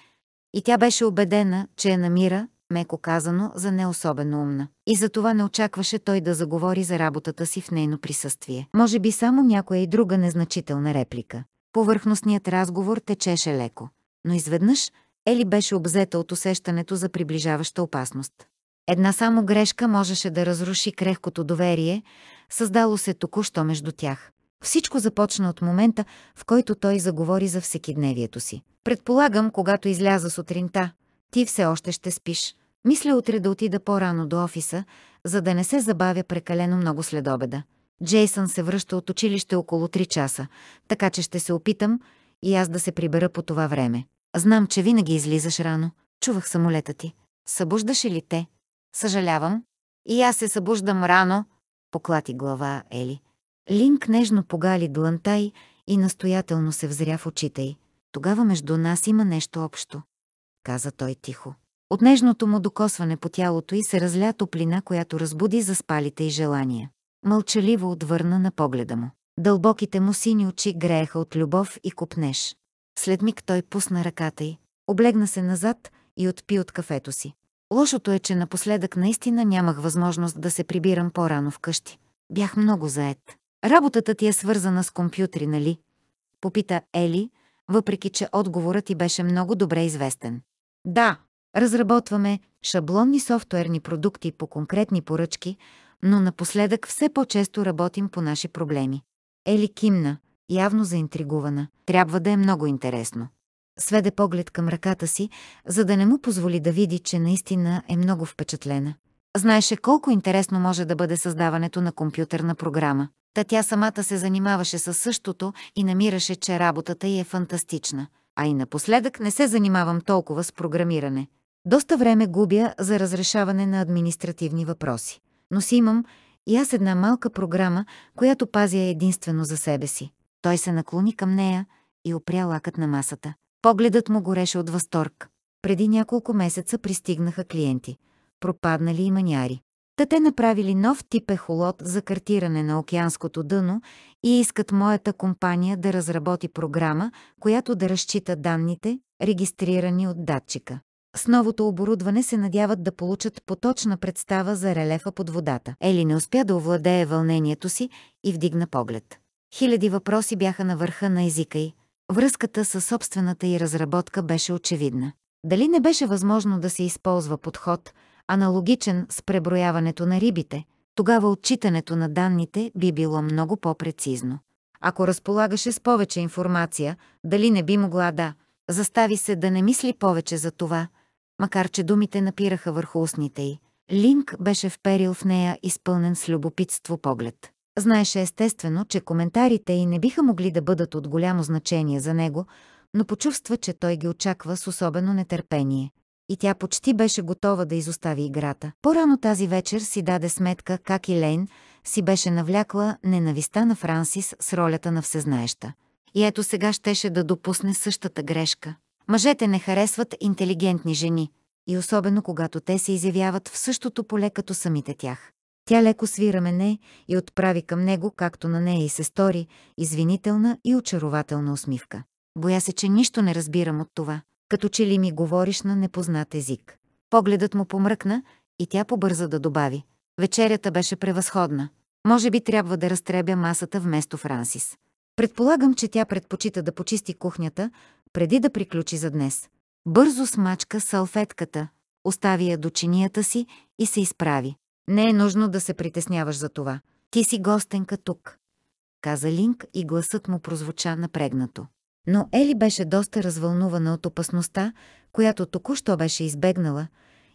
и тя беше убедена, че я намира, меко казано, за не особено умна. И затова не очакваше той да заговори за работата си в нейно присъствие. Може би само някоя и друга незначителна реплика. Повърхностният разговор течеше леко. Но изведнъж Ели беше обзета от усещането за приближаваща опасност. Една само грешка можеше да разруши крехкото доверие, създало се току-що между тях. Всичко започна от момента, в който той заговори за всекидневието си. Предполагам, когато изляза сутринта, ти все още ще спиш. Мисля утре да отида по-рано до офиса, за да не се забавя прекалено много след обеда. Джейсън се връща от училище около 3 часа, така че ще се опитам и аз да се прибера по това време. Знам, че винаги излизаш рано. Чувах самолета ти. Събуждаш ли те? Съжалявам. И аз се събуждам рано, поклати глава Ели. Линк нежно погали дланта й и настоятелно се взря в очите й. Тогава между нас има нещо общо, каза той тихо. От нежното му докосване по тялото й се разля топлина, която разбуди заспалите и желания. Мълчаливо отвърна на погледа му. Дълбоките му сини очи грееха от любов и купнеж. След миг той пусна ръката й, облегна се назад и отпи от кафето си. Лошото е, че напоследък наистина нямах възможност да се прибирам по-рано вкъщи. Бях много заед. Работата ти е свързана с компютри, нали? Попита Ели, въпреки че отговорът ти беше много добре известен. Да, разработваме шаблонни софтуерни продукти по конкретни поръчки, но напоследък все по-често работим по наши проблеми. Ели кимна, явно заинтригувана. Трябва да е много интересно. Сведе поглед към ръката си, за да не му позволи да види, че наистина е много впечатлена. Знаеше колко интересно може да бъде създаването на компютърна програма. Та тя самата се занимаваше със същото и намираше, че работата й е фантастична. А и напоследък не се занимавам толкова с програмиране. Доста време губя за разрешаване на административни въпроси. Но си имам и аз една малка програма, която пазя единствено за себе си. Той се наклони към нея и опря лакът на масата. Погледът му гореше от възторг. Преди няколко месеца пристигнаха клиенти, пропаднали и маняри. Та те направили нов тип ехолот за картиране на океанското дъно и искат моята компания да разработи програма, която да разчита данните, регистрирани от датчика. С новото оборудване се надяват да получат поточна представа за релефа под водата. Ели не успя да овладее вълнението си и вдигна поглед. Хиляди въпроси бяха на върха на езика й. Връзката със собствената й разработка беше очевидна. Дали не беше възможно да се използва подход, аналогичен с преброяването на рибите, тогава отчитането на данните би било много по-прецизно. Ако разполагаше с повече информация, дали не би могла да застави се да не мисли повече за това, макар че думите напираха върху устните й. Линк беше вперил в нея изпълнен с любопитство поглед. Знаеше естествено, че коментарите й не биха могли да бъдат от голямо значение за него, но почувства, че той ги очаква с особено нетърпение. И тя почти беше готова да изостави играта. По-рано тази вечер си даде сметка как Илейн си беше навлякла ненависта на Франсис с ролята на всезнаеща. И ето сега щеше да допусне същата грешка. Мъжете не харесват интелигентни жени, и особено когато те се изявяват в същото поле като самите тях. Тя леко свира мене и отправи към него, както на нея и се стори, извинителна и очарователна усмивка. Боя се, че нищо не разбирам от това, като че ли ми говориш на непознат език. Погледът му помръкна и тя побърза да добави. Вечерята беше превъзходна. Може би трябва да разтребя масата вместо Франсис. Предполагам, че тя предпочита да почисти кухнята, преди да приключи за днес. Бързо смачка салфетката, остави я до чинията си и се изправи. Не е нужно да се притесняваш за това. Ти си гостенка тук, каза Линк и гласът му прозвуча напрегнато. Но Ели беше доста развълнувана от опасността, която току-що беше избегнала,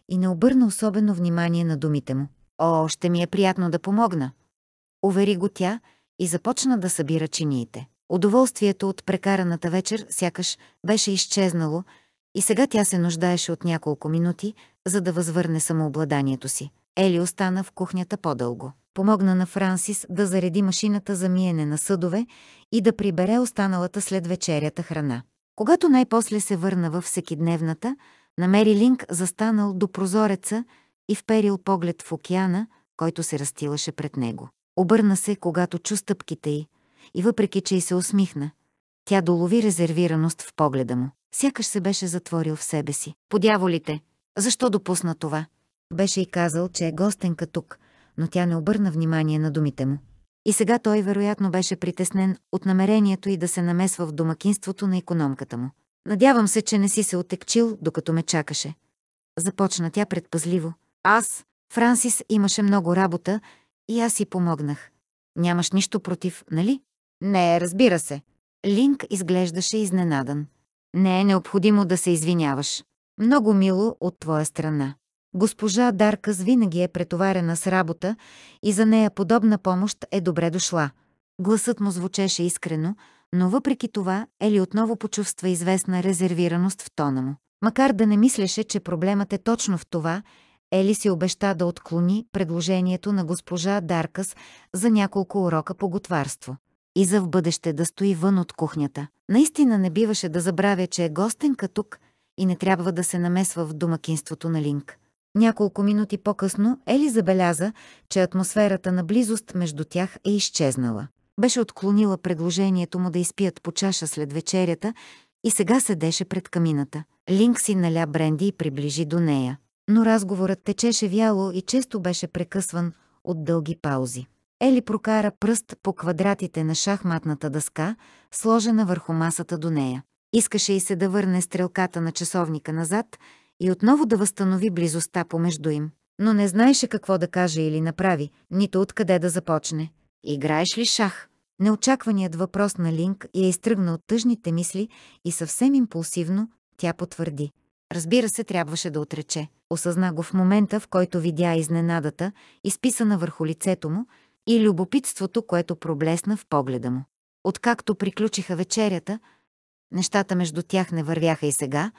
и не обърна особено внимание на думите му. «О, ще ми е приятно да помогна!» Увери го тя и започна да събира чиниите. Удоволствието от прекараната вечер сякаш беше изчезнало и сега тя се нуждаеше от няколко минути, за да възвърне самообладанието си. Ели остана в кухнята по-дълго. Помогна на Франсис да зареди машината за миене на съдове и да прибере останалата след вечерята храна. Когато най-после се върна във всекидневната, намери Линк застанал до прозореца и вперил поглед в океана, който се разтилаше пред него. Обърна се, когато чу стъпките й, и въпреки, че й се усмихна, тя долови резервираност в погледа му. Сякаш се беше затворил в себе си. Подяволите, защо допусна това? беше и казал, че е гостенка тук, но тя не обърна внимание на думите му. И сега той вероятно беше притеснен от намерението и да се намесва в домакинството на економката му. Надявам се, че не си се отекчил, докато ме чакаше. Започна тя предпазливо. Аз, Франсис, имаше много работа и аз си помогнах. Нямаш нищо против, нали? Не, разбира се. Линк изглеждаше изненадан. Не е необходимо да се извиняваш. Много мило от твоя страна. Госпожа Даркас винаги е претоварена с работа и за нея подобна помощ е добре дошла. Гласът му звучеше искрено, но въпреки това Ели отново почувства известна резервираност в тона му. Макар да не мислеше, че проблемът е точно в това, Ели си обеща да отклони предложението на госпожа Даркас за няколко урока по готварство и за в бъдеще да стои вън от кухнята. Наистина не биваше да забравя, че е гостенка тук и не трябва да се намесва в домакинството на Линк. Няколко минути по-късно Ели забеляза, че атмосферата на близост между тях е изчезнала. Беше отклонила предложението му да изпият по чаша след вечерята и сега седеше пред камината. Линк си наля бренди и приближи до нея. Но разговорът течеше вяло и често беше прекъсван от дълги паузи. Ели прокара пръст по квадратите на шахматната дъска, сложена върху масата до нея. Искаше и се да върне стрелката на часовника назад – и отново да възстанови близостта помежду им. Но не знаеше какво да каже или направи, нито откъде да започне. Играеш ли шах? Неочакваният въпрос на Линк я изтръгна от тъжните мисли и съвсем импулсивно тя потвърди. Разбира се, трябваше да отрече. Осъзна го в момента, в който видя изненадата, изписана върху лицето му, и любопитството, което проблесна в погледа му. Откакто приключиха вечерята, нещата между тях не вървяха и сега,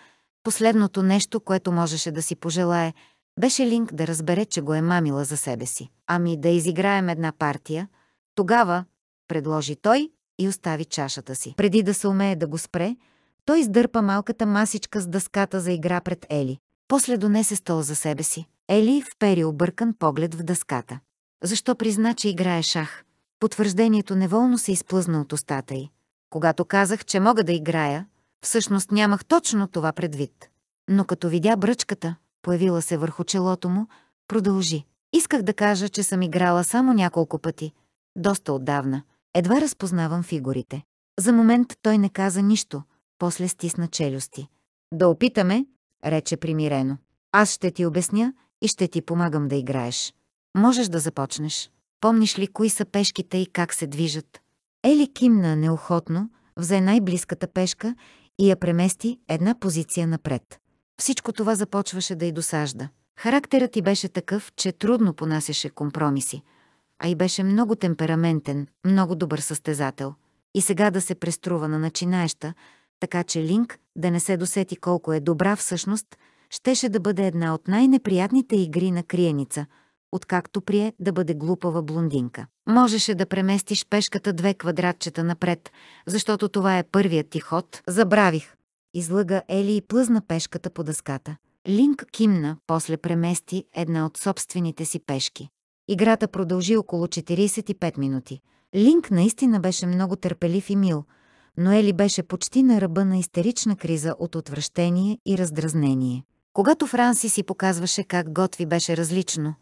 Последното нещо, което можеше да си пожелае, беше Линк да разбере, че го е мамила за себе си. Ами да изиграем една партия. Тогава, предложи той и остави чашата си. Преди да се умее да го спре, той издърпа малката масичка с дъската за игра пред Ели. После донесе стол за себе си. Ели впери объркан поглед в дъската. Защо призна, че играе шах? Потвърждението неволно се изплъзна от устата й. Когато казах, че мога да играя, Всъщност нямах точно това предвид. Но като видя бръчката, появила се върху челото му, продължи. Исках да кажа, че съм играла само няколко пъти. Доста отдавна. Едва разпознавам фигурите. За момент той не каза нищо, после стисна челюсти. Да опитаме, рече примирено. Аз ще ти обясня и ще ти помагам да играеш. Можеш да започнеш. Помниш ли кои са пешките и как се движат? Ели кимна неохотно, взе най-близката пешка и я премести една позиция напред. Всичко това започваше да й досажда. Характерът й беше такъв, че трудно понасяше компромиси, а и беше много темпераментен, много добър състезател. И сега да се преструва на начинаеща, така че Линк да не се досети колко е добра всъщност, щеше да бъде една от най-неприятните игри на криеница – откакто прие да бъде глупава блондинка. Можеше да преместиш пешката две квадратчета напред, защото това е първият ти ход. Забравих. Излъга Ели и плъзна пешката по дъската. Линк кимна, после премести една от собствените си пешки. Играта продължи около 45 минути. Линк наистина беше много търпелив и мил, но Ели беше почти на ръба на истерична криза от отвращение и раздразнение. Когато Франси си показваше как Готви беше различно,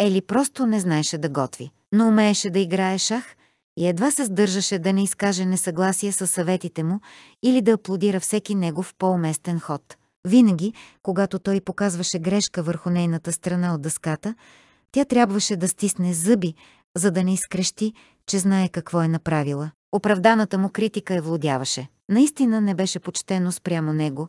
Ели просто не знаеше да готви, но умееше да играе шах и едва се сдържаше да не изкаже несъгласие с съветите му или да аплодира всеки негов по-уместен ход. Винаги, когато той показваше грешка върху нейната страна от дъската, тя трябваше да стисне зъби, за да не изкрещи, че знае какво е направила. Оправданата му критика я владяваше. Наистина не беше почтено спрямо него.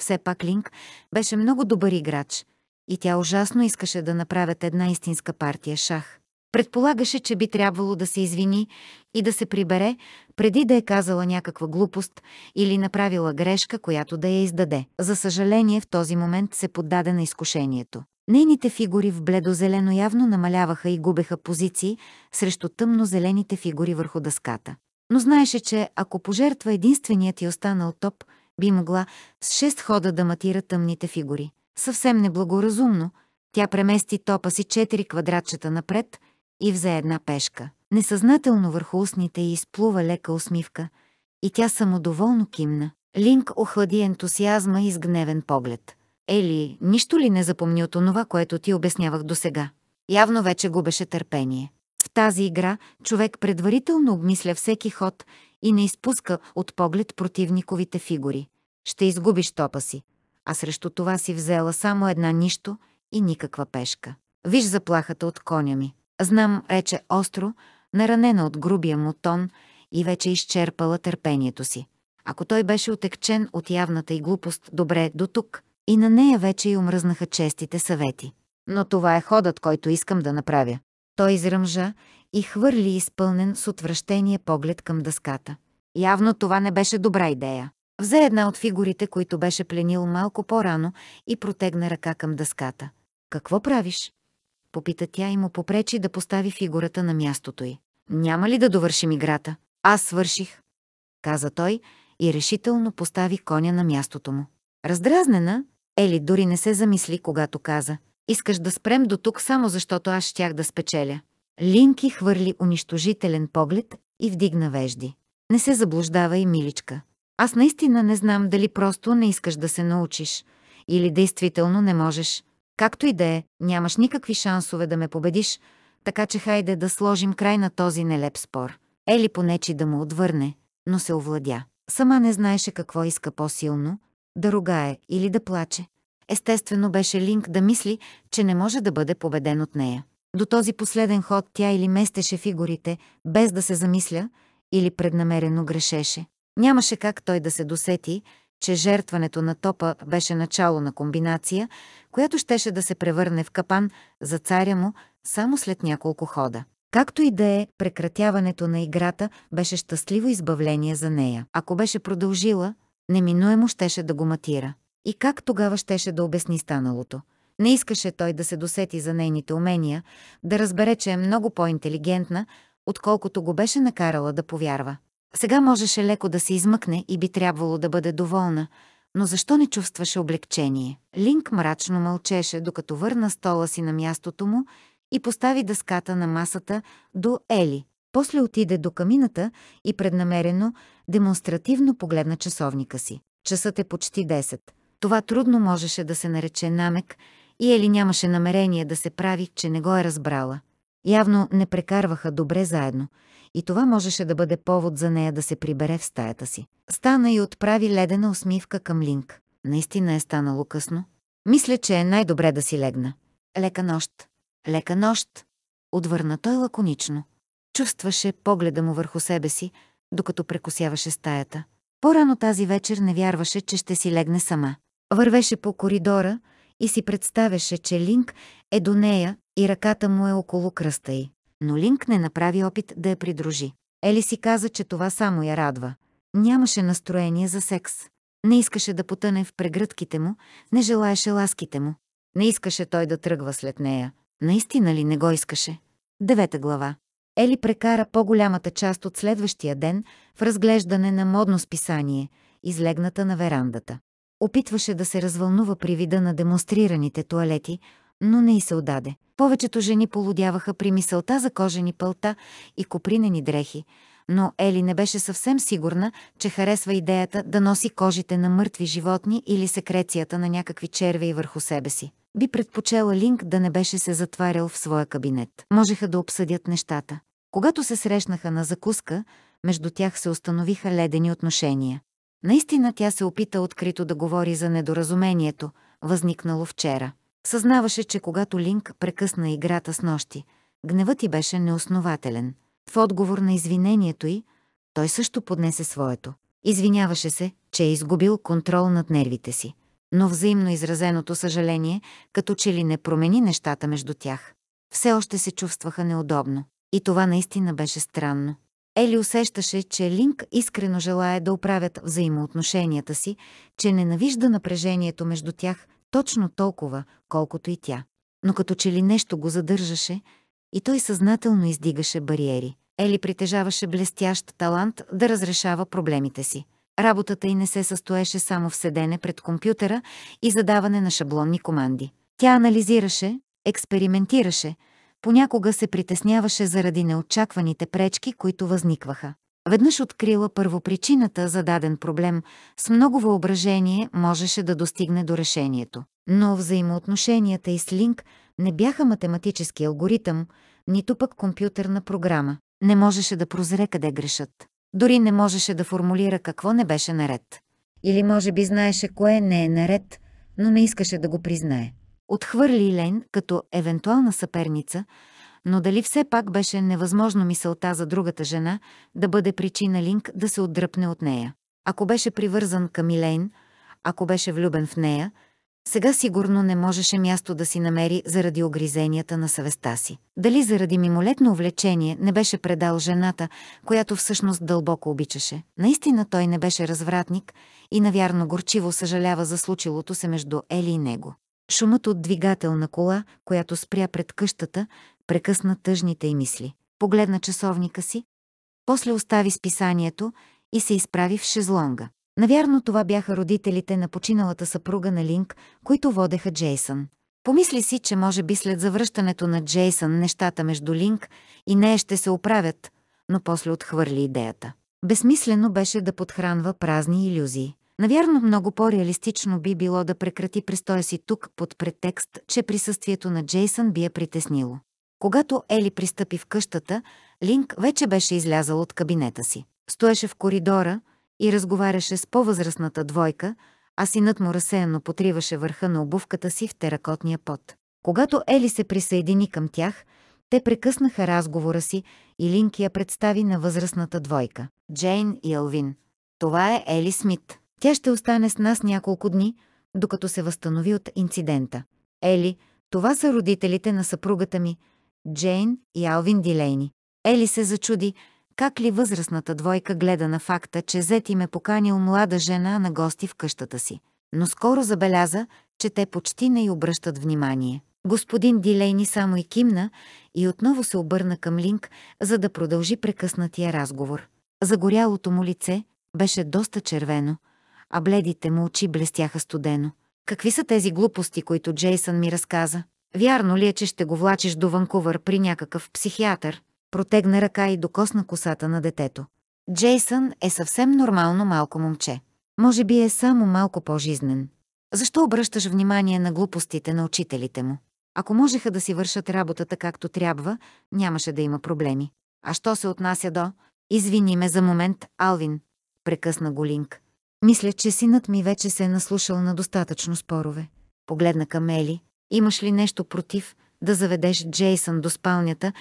Все пак Линк беше много добър играч, и тя ужасно искаше да направят една истинска партия шах. Предполагаше, че би трябвало да се извини и да се прибере, преди да е казала някаква глупост или направила грешка, която да я издаде. За съжаление, в този момент се поддаде на изкушението. Нейните фигури в бледозелено явно намаляваха и губеха позиции срещу тъмно-зелените фигури върху дъската. Но знаеше, че ако пожертва единственият и останал топ, би могла с шест хода да матира тъмните фигури. Съвсем неблагоразумно, тя премести топа си четири квадратчета напред и взе една пешка. Несъзнателно върху устните й изплува лека усмивка и тя самодоволно кимна. Линк охлади ентусиазма и сгневен поглед. Ели, нищо ли не запомни от онова, което ти обяснявах досега? Явно вече губеше търпение. В тази игра човек предварително обмисля всеки ход и не изпуска от поглед противниковите фигури. Ще изгубиш топа си а срещу това си взела само една нищо и никаква пешка. Виж заплахата от коня ми. Знам, рече остро, наранена от грубия му тон и вече изчерпала търпението си. Ако той беше отекчен от явната и глупост добре до тук, и на нея вече и омръзнаха честите съвети. Но това е ходът, който искам да направя. Той изръмжа и хвърли изпълнен с отвращение поглед към дъската. Явно това не беше добра идея. Взе една от фигурите, които беше пленил малко по-рано и протегна ръка към дъската. «Какво правиш?» Попита тя и му попречи да постави фигурата на мястото й. «Няма ли да довършим играта? Аз свърших!» Каза той и решително постави коня на мястото му. Раздразнена, Ели дори не се замисли, когато каза «Искаш да спрем до тук само защото аз щях да спечеля». Линки хвърли унищожителен поглед и вдигна вежди. Не се заблуждава и миличка. Аз наистина не знам дали просто не искаш да се научиш или действително не можеш. Както и да е, нямаш никакви шансове да ме победиш, така че хайде да сложим край на този нелеп спор. Ели понечи да му отвърне, но се овладя. Сама не знаеше какво иска по-силно – да ругае или да плаче. Естествено беше Линк да мисли, че не може да бъде победен от нея. До този последен ход тя или местеше фигурите, без да се замисля, или преднамерено грешеше. Нямаше как той да се досети, че жертването на топа беше начало на комбинация, която щеше да се превърне в капан за царя му само след няколко хода. Както и да е, прекратяването на играта беше щастливо избавление за нея. Ако беше продължила, неминуемо щеше да го матира. И как тогава щеше да обясни станалото? Не искаше той да се досети за нейните умения, да разбере, че е много по-интелигентна, отколкото го беше накарала да повярва. Сега можеше леко да се измъкне и би трябвало да бъде доволна, но защо не чувстваше облегчение? Линк мрачно мълчеше, докато върна стола си на мястото му и постави дъската на масата до Ели. После отиде до камината и преднамерено, демонстративно погледна часовника си. Часът е почти 10. Това трудно можеше да се нарече намек и Ели нямаше намерение да се прави, че не го е разбрала. Явно не прекарваха добре заедно – и това можеше да бъде повод за нея да се прибере в стаята си. Стана и отправи ледена усмивка към Линк. Наистина е станало късно. Мисля, че е най-добре да си легна. Лека нощ. Лека нощ. Отвърна той лаконично. Чувстваше погледа му върху себе си, докато прекосяваше стаята. По-рано тази вечер не вярваше, че ще си легне сама. Вървеше по коридора и си представяше, че Линк е до нея и ръката му е около кръста й но Линк не направи опит да я придружи. Ели си каза, че това само я радва. Нямаше настроение за секс. Не искаше да потъне в прегръдките му, не желаеше ласките му. Не искаше той да тръгва след нея. Наистина ли не го искаше? Девета глава. Ели прекара по-голямата част от следващия ден в разглеждане на модно списание, излегната на верандата. Опитваше да се развълнува при вида на демонстрираните туалети, но не и се отдаде. Повечето жени полудяваха при мисълта за кожени пълта и копринени дрехи, но Ели не беше съвсем сигурна, че харесва идеята да носи кожите на мъртви животни или секрецията на някакви черви върху себе си. Би предпочела Линк да не беше се затварял в своя кабинет. Можеха да обсъдят нещата. Когато се срещнаха на закуска, между тях се установиха ледени отношения. Наистина тя се опита открито да говори за недоразумението, възникнало вчера. Съзнаваше, че когато Линк прекъсна играта с нощи, гневът ти беше неоснователен. В отговор на извинението й, той също поднесе своето. Извиняваше се, че е изгубил контрол над нервите си, но взаимно изразеното съжаление като че ли не промени нещата между тях. Все още се чувстваха неудобно. И това наистина беше странно. Ели усещаше, че Линк искрено желая да оправят взаимоотношенията си, че ненавижда напрежението между тях точно толкова, колкото и тя. Но като че ли нещо го задържаше и той съзнателно издигаше бариери. Ели притежаваше блестящ талант да разрешава проблемите си. Работата й не се състоеше само в седене пред компютъра и задаване на шаблонни команди. Тя анализираше, експериментираше, понякога се притесняваше заради неочакваните пречки, които възникваха. Веднъж открила първопричината за даден проблем, с много въображение можеше да достигне до решението. Но взаимоотношенията и с Линк не бяха математически алгоритъм, нито пък компютърна програма. Не можеше да прозре къде грешат. Дори не можеше да формулира какво не беше наред. Или може би знаеше кое не е наред, но не искаше да го признае. Отхвърли Лен като евентуална съперница, но дали все пак беше невъзможно мисълта за другата жена да бъде причина Линк да се отдръпне от нея. Ако беше привързан към Илейн, ако беше влюбен в нея, сега сигурно не можеше място да си намери заради огризенията на съвестта си. Дали заради мимолетно увлечение не беше предал жената, която всъщност дълбоко обичаше. Наистина той не беше развратник и навярно горчиво съжалява за случилото се между Ели и него. Шумът от двигател на кола, която спря пред къщата, прекъсна тъжните й мисли, погледна часовника си, после остави списанието и се изправи в шезлонга. Навярно това бяха родителите на починалата съпруга на Линк, които водеха Джейсън. Помисли си, че може би след завръщането на Джейсън нещата между Линк и нея ще се оправят, но после отхвърли идеята. Безсмислено беше да подхранва празни иллюзии. Навярно много по-реалистично би било да прекрати престоя си тук под претекст, че присъствието на Джейсън би я притеснило. Когато Ели пристъпи в къщата, Линк вече беше излязал от кабинета си. Стоеше в коридора и разговаряше с по-възрастната двойка, а синът му разсеяно потриваше върха на обувката си в теракотния пот. Когато Ели се присъедини към тях, те прекъснаха разговора си и Линк я представи на възрастната двойка. Джейн и Елвин. Това е Ели Смит. Тя ще остане с нас няколко дни, докато се възстанови от инцидента. Ели, това са родителите на съпругата ми – Джейн и Алвин Дилейни. Ели се зачуди, как ли възрастната двойка гледа на факта, че Зет им е поканил млада жена на гости в къщата си. Но скоро забеляза, че те почти не й обръщат внимание. Господин Дилейни само и кимна и отново се обърна към Линк, за да продължи прекъснатия разговор. Загорялото му лице беше доста червено, а бледите му очи блестяха студено. Какви са тези глупости, които Джейсън ми разказа? Вярно ли е, че ще го влачиш до Ванкувър при някакъв психиатър? Протегна ръка и докосна косата на детето. Джейсън е съвсем нормално малко момче. Може би е само малко по-жизнен. Защо обръщаш внимание на глупостите на учителите му? Ако можеха да си вършат работата както трябва, нямаше да има проблеми. А що се отнася до... Извини ме за момент, Алвин, прекъсна Голинг. Мисля, че синът ми вече се е наслушал на достатъчно спорове. Погледна към Ели, Имаш ли нещо против да заведеш Джейсън до спалнята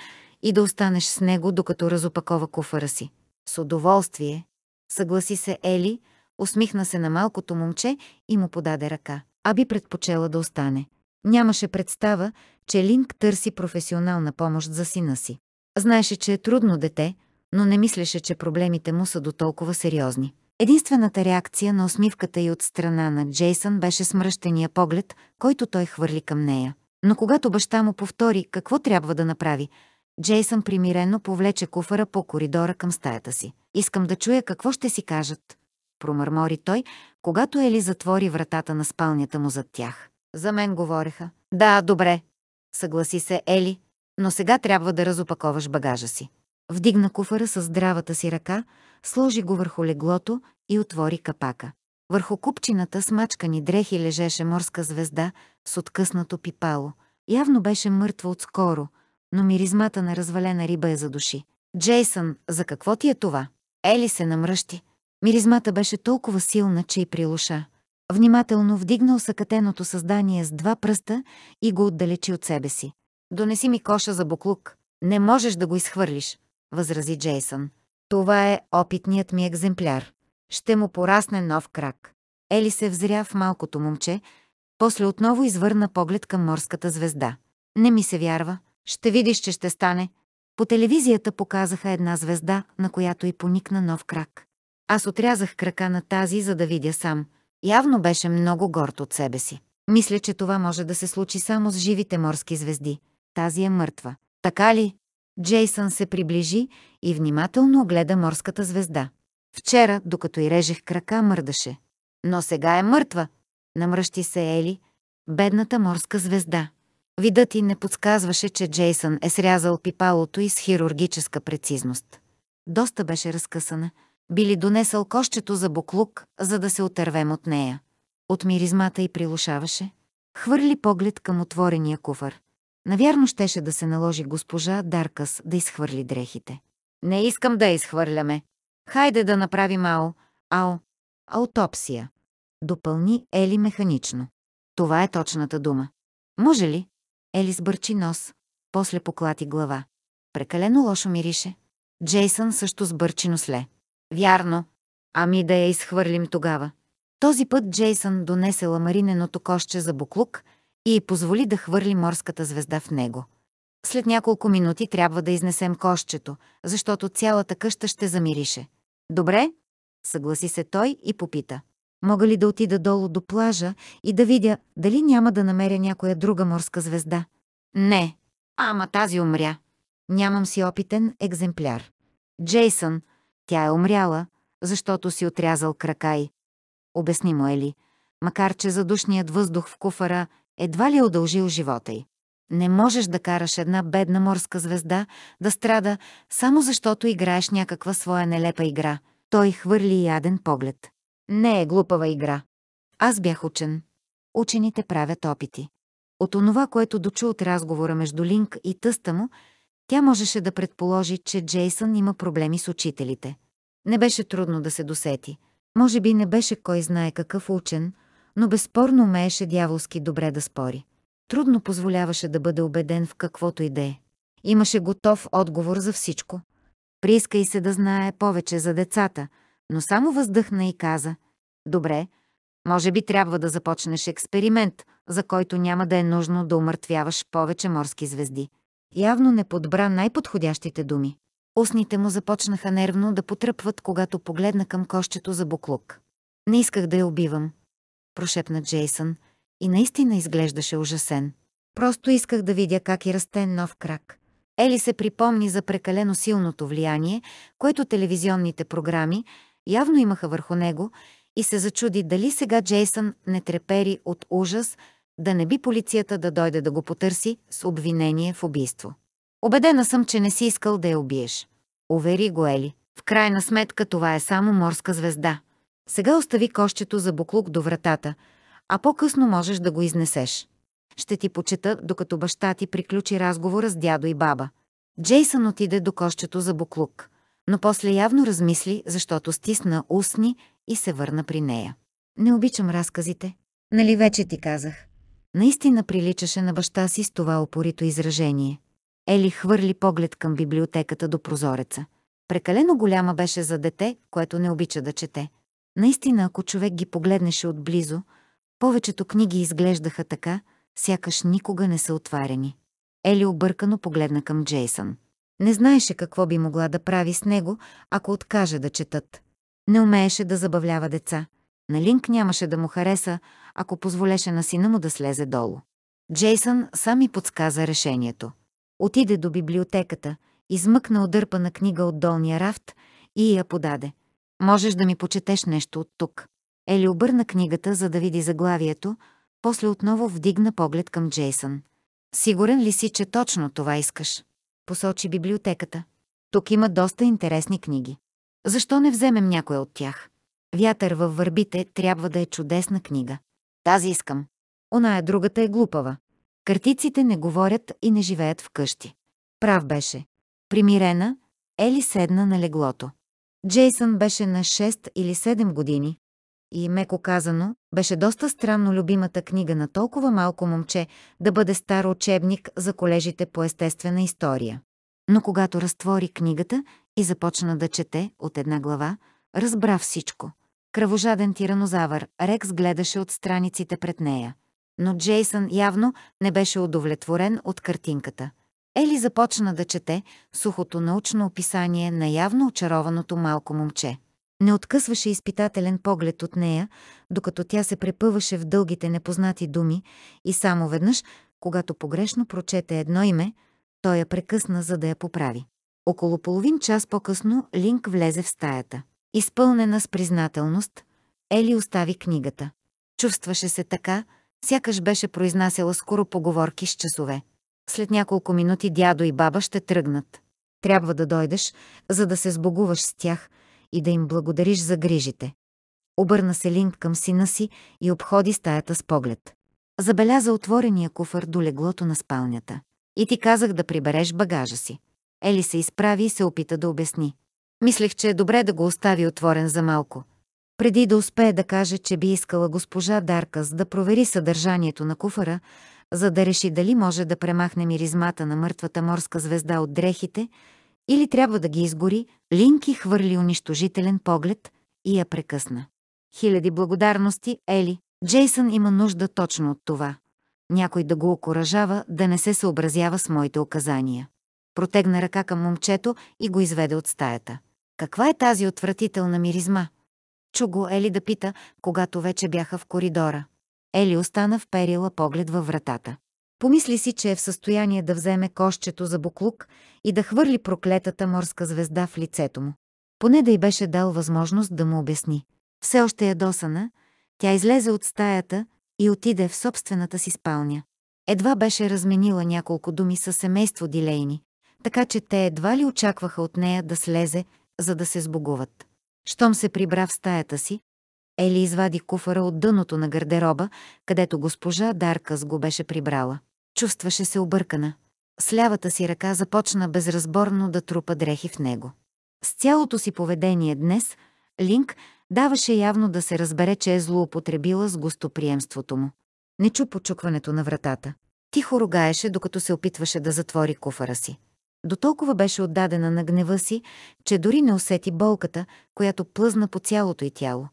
и да останеш с него, докато разопакова куфара си? С удоволствие, съгласи се Ели, усмихна се на малкото момче и му подаде ръка. Аби предпочела да остане. Нямаше представа, че Линк търси професионална помощ за сина си. Знаеше, че е трудно дете, но не мислеше, че проблемите му са до толкова сериозни. Единствената реакция на усмивката й от страна на Джейсън беше смръщения поглед, който той хвърли към нея. Но когато баща му повтори какво трябва да направи, Джейсън примирено повлече куфара по коридора към стаята си. «Искам да чуя какво ще си кажат», промърмори той, когато Ели затвори вратата на спалнята му зад тях. «За мен говореха». «Да, добре», съгласи се Ели, «но сега трябва да разопаковаш багажа си». Вдигна куфара с здравата си ръка, сложи го върху леглото и отвори капака. Върху купчината с мачкани дрехи лежеше морска звезда с откъснато пипало. Явно беше мъртва отскоро, но миризмата на развалена риба е задуши. «Джейсън, за какво ти е това?» Ели се намръщи. Миризмата беше толкова силна, че и прилуша. Внимателно вдигнал съкатеното създание с два пръста и го отдалечи от себе си. «Донеси ми коша за буклук. Не можеш да го изхвърлиш възрази Джейсън. Това е опитният ми екземпляр. Ще му порасне нов крак. Ели се взря в малкото момче, после отново извърна поглед към морската звезда. Не ми се вярва. Ще видиш, че ще стане. По телевизията показаха една звезда, на която и поникна нов крак. Аз отрязах крака на тази, за да видя сам. Явно беше много горд от себе си. Мисля, че това може да се случи само с живите морски звезди. Тази е мъртва. Така ли? Джейсън се приближи и внимателно огледа морската звезда. Вчера, докато й режех крака, мърдаше. Но сега е мъртва. Намръщи се Ели, бедната морска звезда. Видът й не подсказваше, че Джейсън е срязал пипалото и с хирургическа прецизност. Доста беше разкъсана. Били донесъл кощето за буклук, за да се отървем от нея. От миризмата й прилушаваше. Хвърли поглед към отворения куфар. Навярно щеше да се наложи госпожа Даркас да изхвърли дрехите. Не искам да изхвърляме. Хайде да направим ао, ао, аутопсия. Допълни Ели механично. Това е точната дума. Може ли? Ели сбърчи нос, после поклати глава. Прекалено лошо мирише. Джейсън също сбърчи носле. Вярно. Ами да я изхвърлим тогава. Този път Джейсън донесе ламариненото коще за буклук и й позволи да хвърли морската звезда в него. След няколко минути трябва да изнесем кошчето, защото цялата къща ще замирише. Добре? Съгласи се той и попита. Мога ли да отида долу до плажа и да видя дали няма да намеря някоя друга морска звезда? Не. Ама тази умря. Нямам си опитен екземпляр. Джейсън, тя е умряла, защото си отрязал крака й. Обясни му Ели, макар че задушният въздух в куфара едва ли е удължил живота й. Не можеш да караш една бедна морска звезда да страда, само защото играеш някаква своя нелепа игра. Той хвърли яден поглед. Не е глупава игра. Аз бях учен. Учените правят опити. От онова, което дочу от разговора между Линк и тъста му, тя можеше да предположи, че Джейсън има проблеми с учителите. Не беше трудно да се досети. Може би не беше кой знае какъв учен, но безспорно умееше дяволски добре да спори. Трудно позволяваше да бъде убеден в каквото и да е. Имаше готов отговор за всичко. Прииска и се да знае повече за децата, но само въздъхна и каза «Добре, може би трябва да започнеш експеримент, за който няма да е нужно да умъртвяваш повече морски звезди». Явно не подбра най-подходящите думи. Устните му започнаха нервно да потръпват, когато погледна към кощето за буклук. Не исках да я убивам, прошепна Джейсън, и наистина изглеждаше ужасен. Просто исках да видя как и расте нов крак. Ели се припомни за прекалено силното влияние, което телевизионните програми явно имаха върху него и се зачуди дали сега Джейсън не трепери от ужас, да не би полицията да дойде да го потърси с обвинение в убийство. Обедена съм, че не си искал да я убиеш. Увери го, Ели. В крайна сметка това е само морска звезда. Сега остави кощето за буклук до вратата, а по-късно можеш да го изнесеш. Ще ти почета, докато баща ти приключи разговора с дядо и баба. Джейсън отиде до кощето за буклук, но после явно размисли, защото стисна устни и се върна при нея. Не обичам разказите. Нали вече ти казах? Наистина приличаше на баща си с това опорито изражение. Ели хвърли поглед към библиотеката до прозореца. Прекалено голяма беше за дете, което не обича да чете. Наистина, ако човек ги погледнеше отблизо, повечето книги изглеждаха така, сякаш никога не са отварени. Ели объркано погледна към Джейсън. Не знаеше какво би могла да прави с него, ако откаже да четат. Не умееше да забавлява деца. На Линк нямаше да му хареса, ако позволеше на сина му да слезе долу. Джейсън сам и подсказа решението. Отиде до библиотеката, измъкна отдърпана книга от долния рафт и я подаде – Можеш да ми почетеш нещо от тук. Ели обърна книгата, за да види заглавието, после отново вдигна поглед към Джейсън. Сигурен ли си, че точно това искаш? Посочи библиотеката. Тук има доста интересни книги. Защо не вземем някоя от тях? Вятър във върбите трябва да е чудесна книга. Тази искам. Она е другата е глупава. Картиците не говорят и не живеят в къщи. Прав беше. Примирена, Ели седна на леглото. Джейсън беше на 6 или 7 години и, меко казано, беше доста странно любимата книга на толкова малко момче да бъде стар учебник за колежите по естествена история. Но когато разтвори книгата и започна да чете от една глава, разбра всичко. Кръвожаден тиранозавър Рекс гледаше от страниците пред нея. Но Джейсън явно не беше удовлетворен от картинката – Ели започна да чете сухото научно описание на явно очарованото малко момче. Не откъсваше изпитателен поглед от нея, докато тя се препъваше в дългите непознати думи и само веднъж, когато погрешно прочете едно име, той я прекъсна, за да я поправи. Около половин час по-късно Линк влезе в стаята. Изпълнена с признателност, Ели остави книгата. Чувстваше се така, сякаш беше произнасяла скоро поговорки с часове. След няколко минути дядо и баба ще тръгнат. Трябва да дойдеш, за да се сбогуваш с тях и да им благодариш за грижите. Обърна се Линк към сина си и обходи стаята с поглед. Забеляза отворения куфър до леглото на спалнята. И ти казах да прибереш багажа си. Ели се изправи и се опита да обясни. Мислех, че е добре да го остави отворен за малко. Преди да успее да каже, че би искала госпожа Даркас да провери съдържанието на куфара, за да реши дали може да премахне миризмата на мъртвата морска звезда от дрехите или трябва да ги изгори, Линки хвърли унищожителен поглед и я прекъсна. Хиляди благодарности, Ели. Джейсън има нужда точно от това. Някой да го окоръжава да не се съобразява с моите указания. Протегна ръка към момчето и го изведе от стаята. Каква е тази отвратителна миризма? Чу го Ели да пита, когато вече бяха в коридора. Ели остана вперила поглед във вратата. Помисли си, че е в състояние да вземе кощето за буклук и да хвърли проклетата морска звезда в лицето му. Поне да й беше дал възможност да му обясни. Все още ядосана, е тя излезе от стаята и отиде в собствената си спалня. Едва беше разменила няколко думи със семейство Дилейни, така че те едва ли очакваха от нея да слезе, за да се сбогуват. Щом се прибра в стаята си, Ели извади куфара от дъното на гардероба, където госпожа Даркас го беше прибрала. Чувстваше се объркана. С лявата си ръка започна безразборно да трупа дрехи в него. С цялото си поведение днес, Линк даваше явно да се разбере, че е злоупотребила с гостоприемството му. Не чу почукването на вратата. Тихо ругаеше, докато се опитваше да затвори куфара си. До толкова беше отдадена на гнева си, че дори не усети болката, която плъзна по цялото й тяло.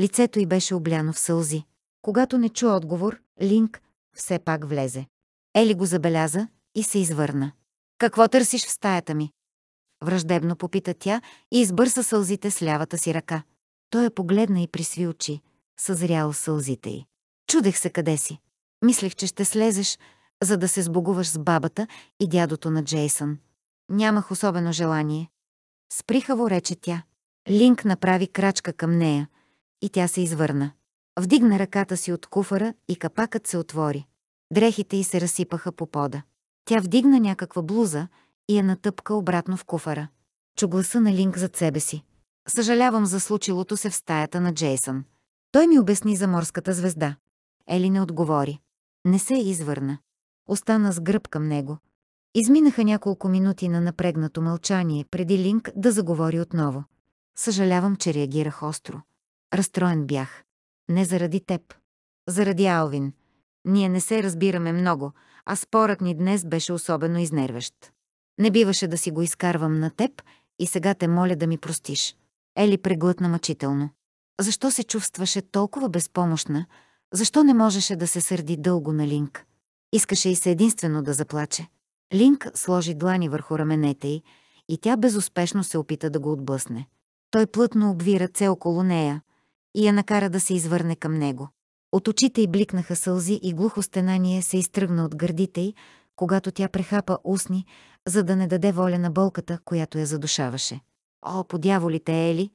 Лицето й беше обляно в сълзи. Когато не чу отговор, Линк все пак влезе. Ели го забеляза и се извърна. «Какво търсиш в стаята ми?» Враждебно попита тя и избърса сълзите с лявата си ръка. Той я погледна и присви очи. Съзрял сълзите й. Чудех се къде си. Мислех, че ще слезеш, за да се сбогуваш с бабата и дядото на Джейсън. Нямах особено желание. Сприхаво рече тя. Линк направи крачка към нея, и тя се извърна. Вдигна ръката си от куфара и капакът се отвори. Дрехите й се разсипаха по пода. Тя вдигна някаква блуза и я натъпка обратно в куфара. Чу гласа на Линк зад себе си. Съжалявам за случилото се в стаята на Джейсън. Той ми обясни за морската звезда. Ели не отговори. Не се извърна. Остана с гръб към него. Изминаха няколко минути на напрегнато мълчание, преди Линк да заговори отново. Съжалявам, че реагирах остро. Разстроен бях. Не заради теб. Заради Алвин. Ние не се разбираме много, а спорът ни днес беше особено изнервещ. Не биваше да си го изкарвам на теб и сега те моля да ми простиш. Ели преглътна мъчително. Защо се чувстваше толкова безпомощна? Защо не можеше да се сърди дълго на Линк? Искаше и се единствено да заплаче. Линк сложи длани върху раменете й и тя безуспешно се опита да го отблъсне. Той плътно обвира це около нея, и я накара да се извърне към него. От очите й бликнаха сълзи и глухо стенание се изтръгна от гърдите й, когато тя прехапа устни, за да не даде воля на болката, която я задушаваше. О, подяволите, Ели!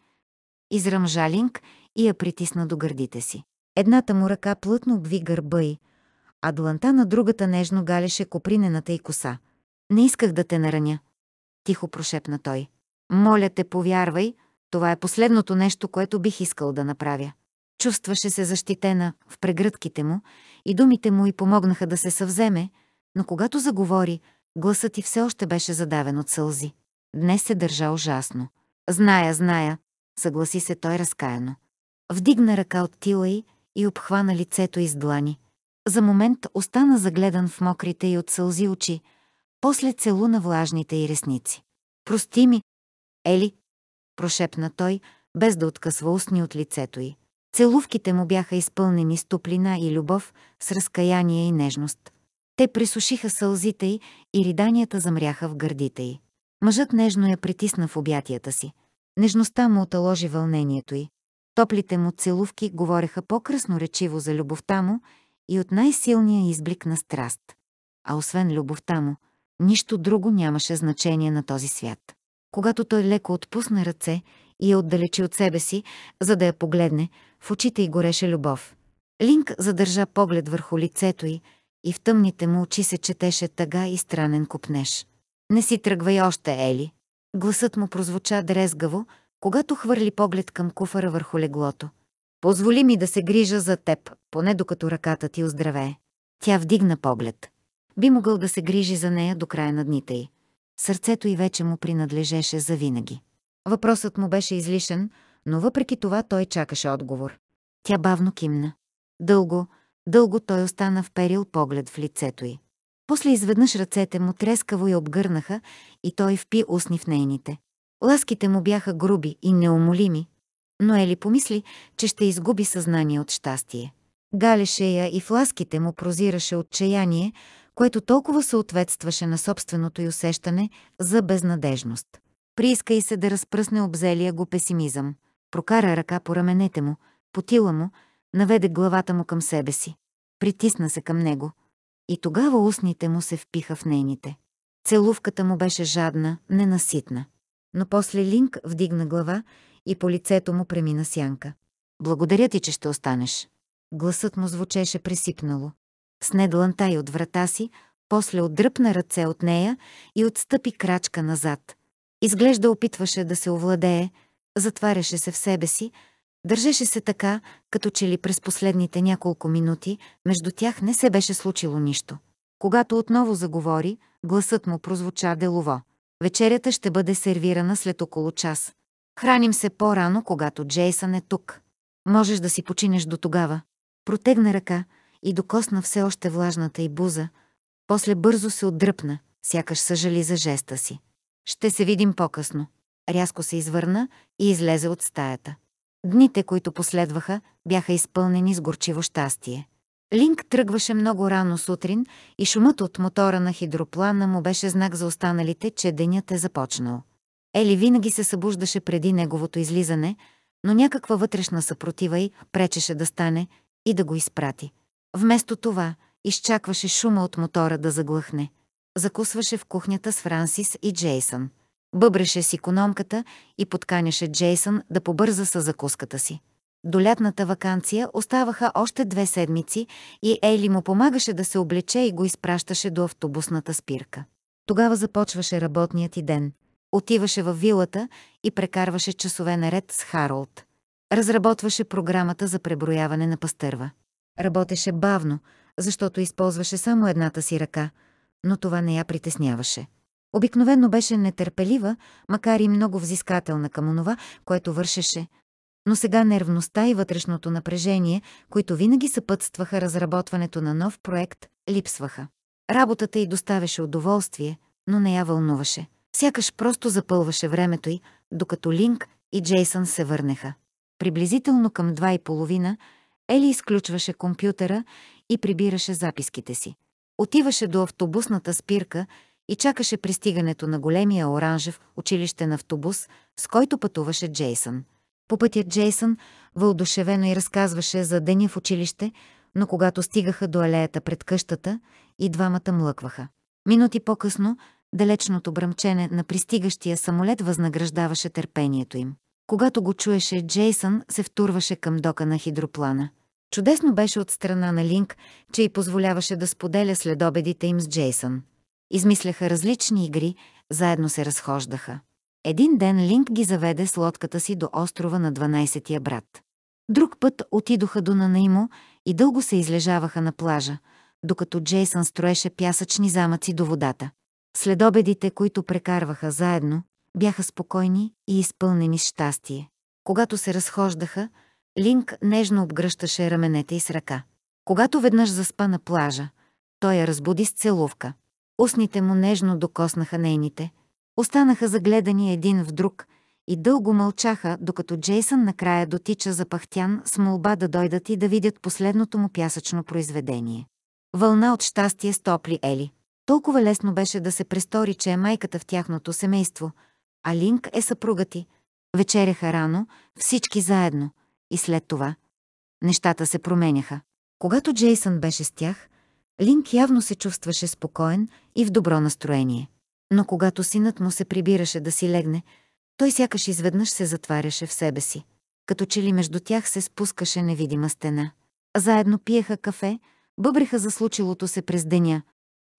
Израмжа Линк и я притисна до гърдите си. Едната му ръка плътно обви гърба й, а дланта на другата нежно галеше копринената й коса. Не исках да те нараня, тихо прошепна той. Моля те, повярвай, това е последното нещо, което бих искал да направя. Чувстваше се защитена в прегръдките му и думите му й помогнаха да се съвземе, но когато заговори, гласът й все още беше задавен от сълзи. Днес се държа ужасно. Зная, зная, съгласи се той разкаяно. Вдигна ръка от тила й и обхвана лицето из длани. За момент остана загледан в мокрите и от сълзи очи, после целу на влажните й ресници. Прости ми, Ели, прошепна той, без да откъсва устни от лицето й. Целувките му бяха изпълнени с топлина и любов, с разкаяние и нежност. Те присушиха сълзите й и риданията замряха в гърдите й. Мъжът нежно я притисна в обятията си. Нежността му оталожи вълнението й. Топлите му целувки говореха по-красноречиво за любовта му и от най-силния изблик на страст. А освен любовта му, нищо друго нямаше значение на този свят. Когато той леко отпусна ръце и я отдалечи от себе си, за да я погледне, в очите й гореше любов. Линк задържа поглед върху лицето й и в тъмните му очи се четеше тъга и странен купнеж. «Не си тръгвай още, Ели!» Гласът му прозвуча дрезгаво, когато хвърли поглед към куфара върху леглото. «Позволи ми да се грижа за теб, поне докато ръката ти оздравее». Тя вдигна поглед. Би могъл да се грижи за нея до края на дните й. Сърцето й вече му принадлежеше завинаги. Въпросът му беше излишен, но въпреки това той чакаше отговор. Тя бавно кимна. Дълго, дълго той остана в перил поглед в лицето й. После изведнъж ръцете му трескаво я обгърнаха и той впи устни в нейните. Ласките му бяха груби и неумолими, но Ели помисли, че ще изгуби съзнание от щастие. Галеше я и в ласките му прозираше отчаяние, което толкова съответстваше на собственото й усещане за безнадежност. Прииска и се да разпръсне обзелия го песимизъм, прокара ръка по раменете му, потила му, наведе главата му към себе си, притисна се към него. И тогава устните му се впиха в нейните. Целувката му беше жадна, ненаситна. Но после Линк вдигна глава и по лицето му премина сянка. Благодаря ти, че ще останеш. Гласът му звучеше пресипнало сне и от врата си, после отдръпна ръце от нея и отстъпи крачка назад. Изглежда опитваше да се овладее, затваряше се в себе си, държеше се така, като че ли през последните няколко минути между тях не се беше случило нищо. Когато отново заговори, гласът му прозвуча делово. Вечерята ще бъде сервирана след около час. Храним се по-рано, когато Джейсън е тук. Можеш да си починеш до тогава. Протегна ръка, и докосна все още влажната й буза, после бързо се отдръпна, сякаш съжали за жеста си. «Ще се видим по-късно». Рязко се извърна и излезе от стаята. Дните, които последваха, бяха изпълнени с горчиво щастие. Линк тръгваше много рано сутрин и шумът от мотора на хидроплана му беше знак за останалите, че денят е започнал. Ели винаги се събуждаше преди неговото излизане, но някаква вътрешна съпротива й пречеше да стане и да го изпрати. Вместо това, изчакваше шума от мотора да заглъхне. Закусваше в кухнята с Франсис и Джейсън. Бъбреше с икономката и подканяше Джейсън да побърза с закуската си. До лятната вакансия оставаха още две седмици и Ейли му помагаше да се облече и го изпращаше до автобусната спирка. Тогава започваше работният и ден. Отиваше в вилата и прекарваше часове наред с Харолд. Разработваше програмата за преброяване на пастърва. Работеше бавно, защото използваше само едната си ръка, но това не я притесняваше. Обикновено беше нетърпелива, макар и много взискателна към онова, което вършеше, но сега нервността и вътрешното напрежение, които винаги съпътстваха разработването на нов проект, липсваха. Работата й доставяше удоволствие, но не я вълнуваше. Сякаш просто запълваше времето й, докато Линк и Джейсън се върнеха. Приблизително към два и половина – Ели изключваше компютъра и прибираше записките си. Отиваше до автобусната спирка и чакаше пристигането на големия оранжев училищен автобус, с който пътуваше Джейсън. По пътя Джейсън вълдушевено и разказваше за деня в училище, но когато стигаха до алеята пред къщата, и двамата млъкваха. Минути по-късно, далечното бръмчене на пристигащия самолет възнаграждаваше търпението им. Когато го чуеше, Джейсън се втурваше към дока на хидроплана. Чудесно беше от страна на Линк, че й позволяваше да споделя следобедите им с Джейсън. Измисляха различни игри, заедно се разхождаха. Един ден Линк ги заведе с лодката си до острова на 12-тия брат. Друг път отидоха до Нанаимо и дълго се излежаваха на плажа, докато Джейсън строеше пясъчни замъци до водата. Следобедите, които прекарваха заедно, бяха спокойни и изпълнени с щастие. Когато се разхождаха, Линк нежно обгръщаше раменете й с ръка. Когато веднъж заспа на плажа, той я разбуди с целувка. Устните му нежно докоснаха нейните, останаха загледани един в друг и дълго мълчаха, докато Джейсън накрая дотича запахтян с молба да дойдат и да видят последното му пясъчно произведение. Вълна от щастие стопли Ели. Толкова лесно беше да се престори, че е майката в тяхното семейство – а Линк е съпруга ти. Вечеряха рано, всички заедно. И след това нещата се променяха. Когато Джейсън беше с тях, Линк явно се чувстваше спокоен и в добро настроение. Но когато синът му се прибираше да си легне, той сякаш изведнъж се затваряше в себе си, като че ли между тях се спускаше невидима стена. Заедно пиеха кафе, бъбриха за случилото се през деня,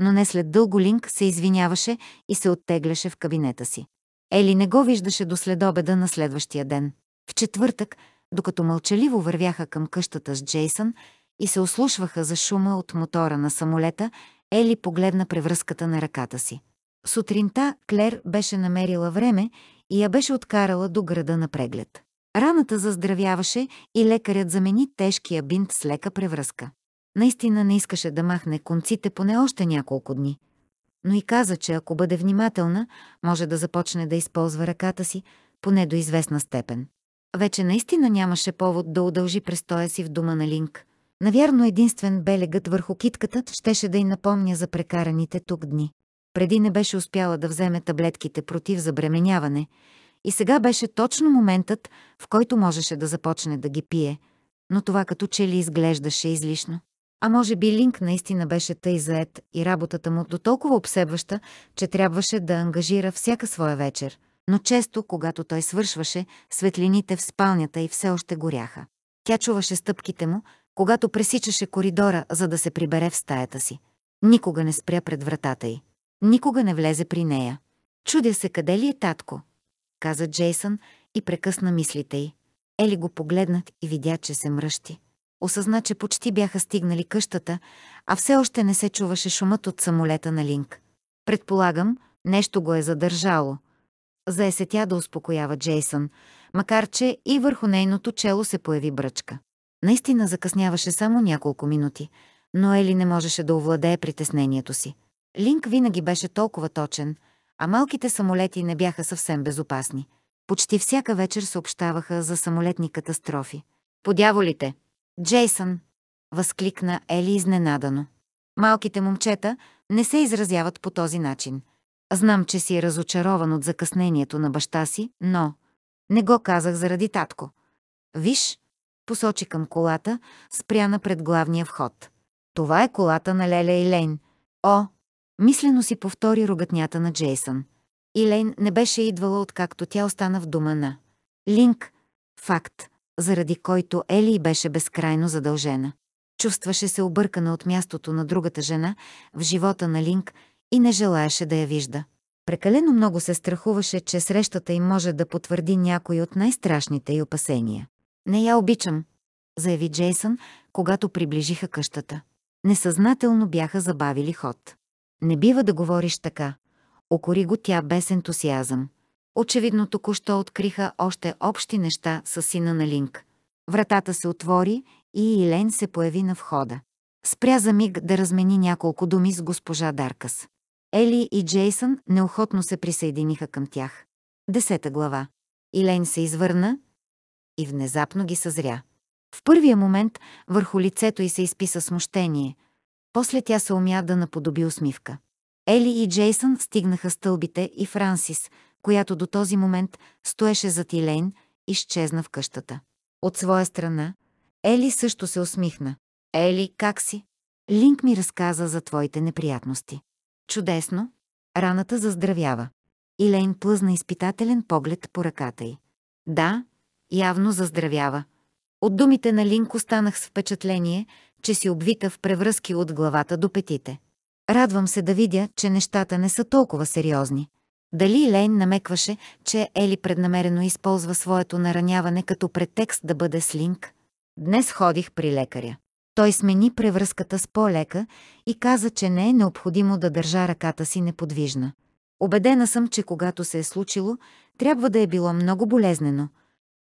но не след дълго Линк се извиняваше и се оттегляше в кабинета си. Ели не го виждаше до следобеда на следващия ден. В четвъртък, докато мълчаливо вървяха към къщата с Джейсън и се ослушваха за шума от мотора на самолета, Ели погледна превръзката на ръката си. Сутринта Клер беше намерила време и я беше откарала до града на преглед. Раната заздравяваше и лекарят замени тежкия бинт с лека превръзка. Наистина не искаше да махне конците поне още няколко дни но и каза, че ако бъде внимателна, може да започне да използва ръката си, поне до известна степен. Вече наистина нямаше повод да удължи престоя си в дома на Линк. Навярно единствен белегът върху китката щеше да й напомня за прекараните тук дни. Преди не беше успяла да вземе таблетките против забременяване и сега беше точно моментът, в който можеше да започне да ги пие, но това като че ли изглеждаше излишно а може би Линк наистина беше тъй заед и работата му до толкова обсебваща, че трябваше да ангажира всяка своя вечер. Но често, когато той свършваше, светлините в спалнята и все още горяха. Тя чуваше стъпките му, когато пресичаше коридора, за да се прибере в стаята си. Никога не спря пред вратата й. Никога не влезе при нея. Чудя се къде ли е татко, каза Джейсън и прекъсна мислите й. Ели го погледнат и видя, че се мръщи осъзна, че почти бяха стигнали къщата, а все още не се чуваше шумът от самолета на Линк. Предполагам, нещо го е задържало. се тя да успокоява Джейсън, макар че и върху нейното чело се появи бръчка. Наистина закъсняваше само няколко минути, но Ели не можеше да овладее притеснението си. Линк винаги беше толкова точен, а малките самолети не бяха съвсем безопасни. Почти всяка вечер съобщаваха за самолетни катастрофи. Подяволите! Джейсън, възкликна Ели изненадано. Малките момчета не се изразяват по този начин. Знам, че си е разочарован от закъснението на баща си, но... Не го казах заради татко. Виж, посочи към колата, спряна пред главния вход. Това е колата на Леля и Лейн. О, мислено си повтори рогътнята на Джейсън. Илейн не беше идвала откакто тя остана в дома на. Линк. Факт заради който Ели беше безкрайно задължена. Чувстваше се объркана от мястото на другата жена в живота на Линк и не желаеше да я вижда. Прекалено много се страхуваше, че срещата им може да потвърди някои от най-страшните й опасения. «Не я обичам», заяви Джейсън, когато приближиха къщата. Несъзнателно бяха забавили ход. «Не бива да говориш така», окори го тя без ентусиазъм. Очевидно току-що откриха още общи неща с сина на Линк. Вратата се отвори и Илен се появи на входа. Спря за миг да размени няколко думи с госпожа Даркас. Ели и Джейсън неохотно се присъединиха към тях. Десета глава. Илен се извърна и внезапно ги съзря. В първия момент върху лицето й се изписа смущение. После тя се умя да наподоби усмивка. Ели и Джейсън стигнаха стълбите и Франсис, която до този момент стоеше зад Илейн, изчезна в къщата. От своя страна, Ели също се усмихна. Ели, как си? Линк ми разказа за твоите неприятности. Чудесно. Раната заздравява. Илейн плъзна изпитателен поглед по ръката й. Да, явно заздравява. От думите на Линк останах с впечатление, че си обвита в превръзки от главата до петите. Радвам се да видя, че нещата не са толкова сериозни. Дали Лейн намекваше, че Ели преднамерено използва своето нараняване като претекст да бъде слинг? Днес ходих при лекаря. Той смени превръзката с по-лека и каза, че не е необходимо да държа ръката си неподвижна. Обедена съм, че когато се е случило, трябва да е било много болезнено.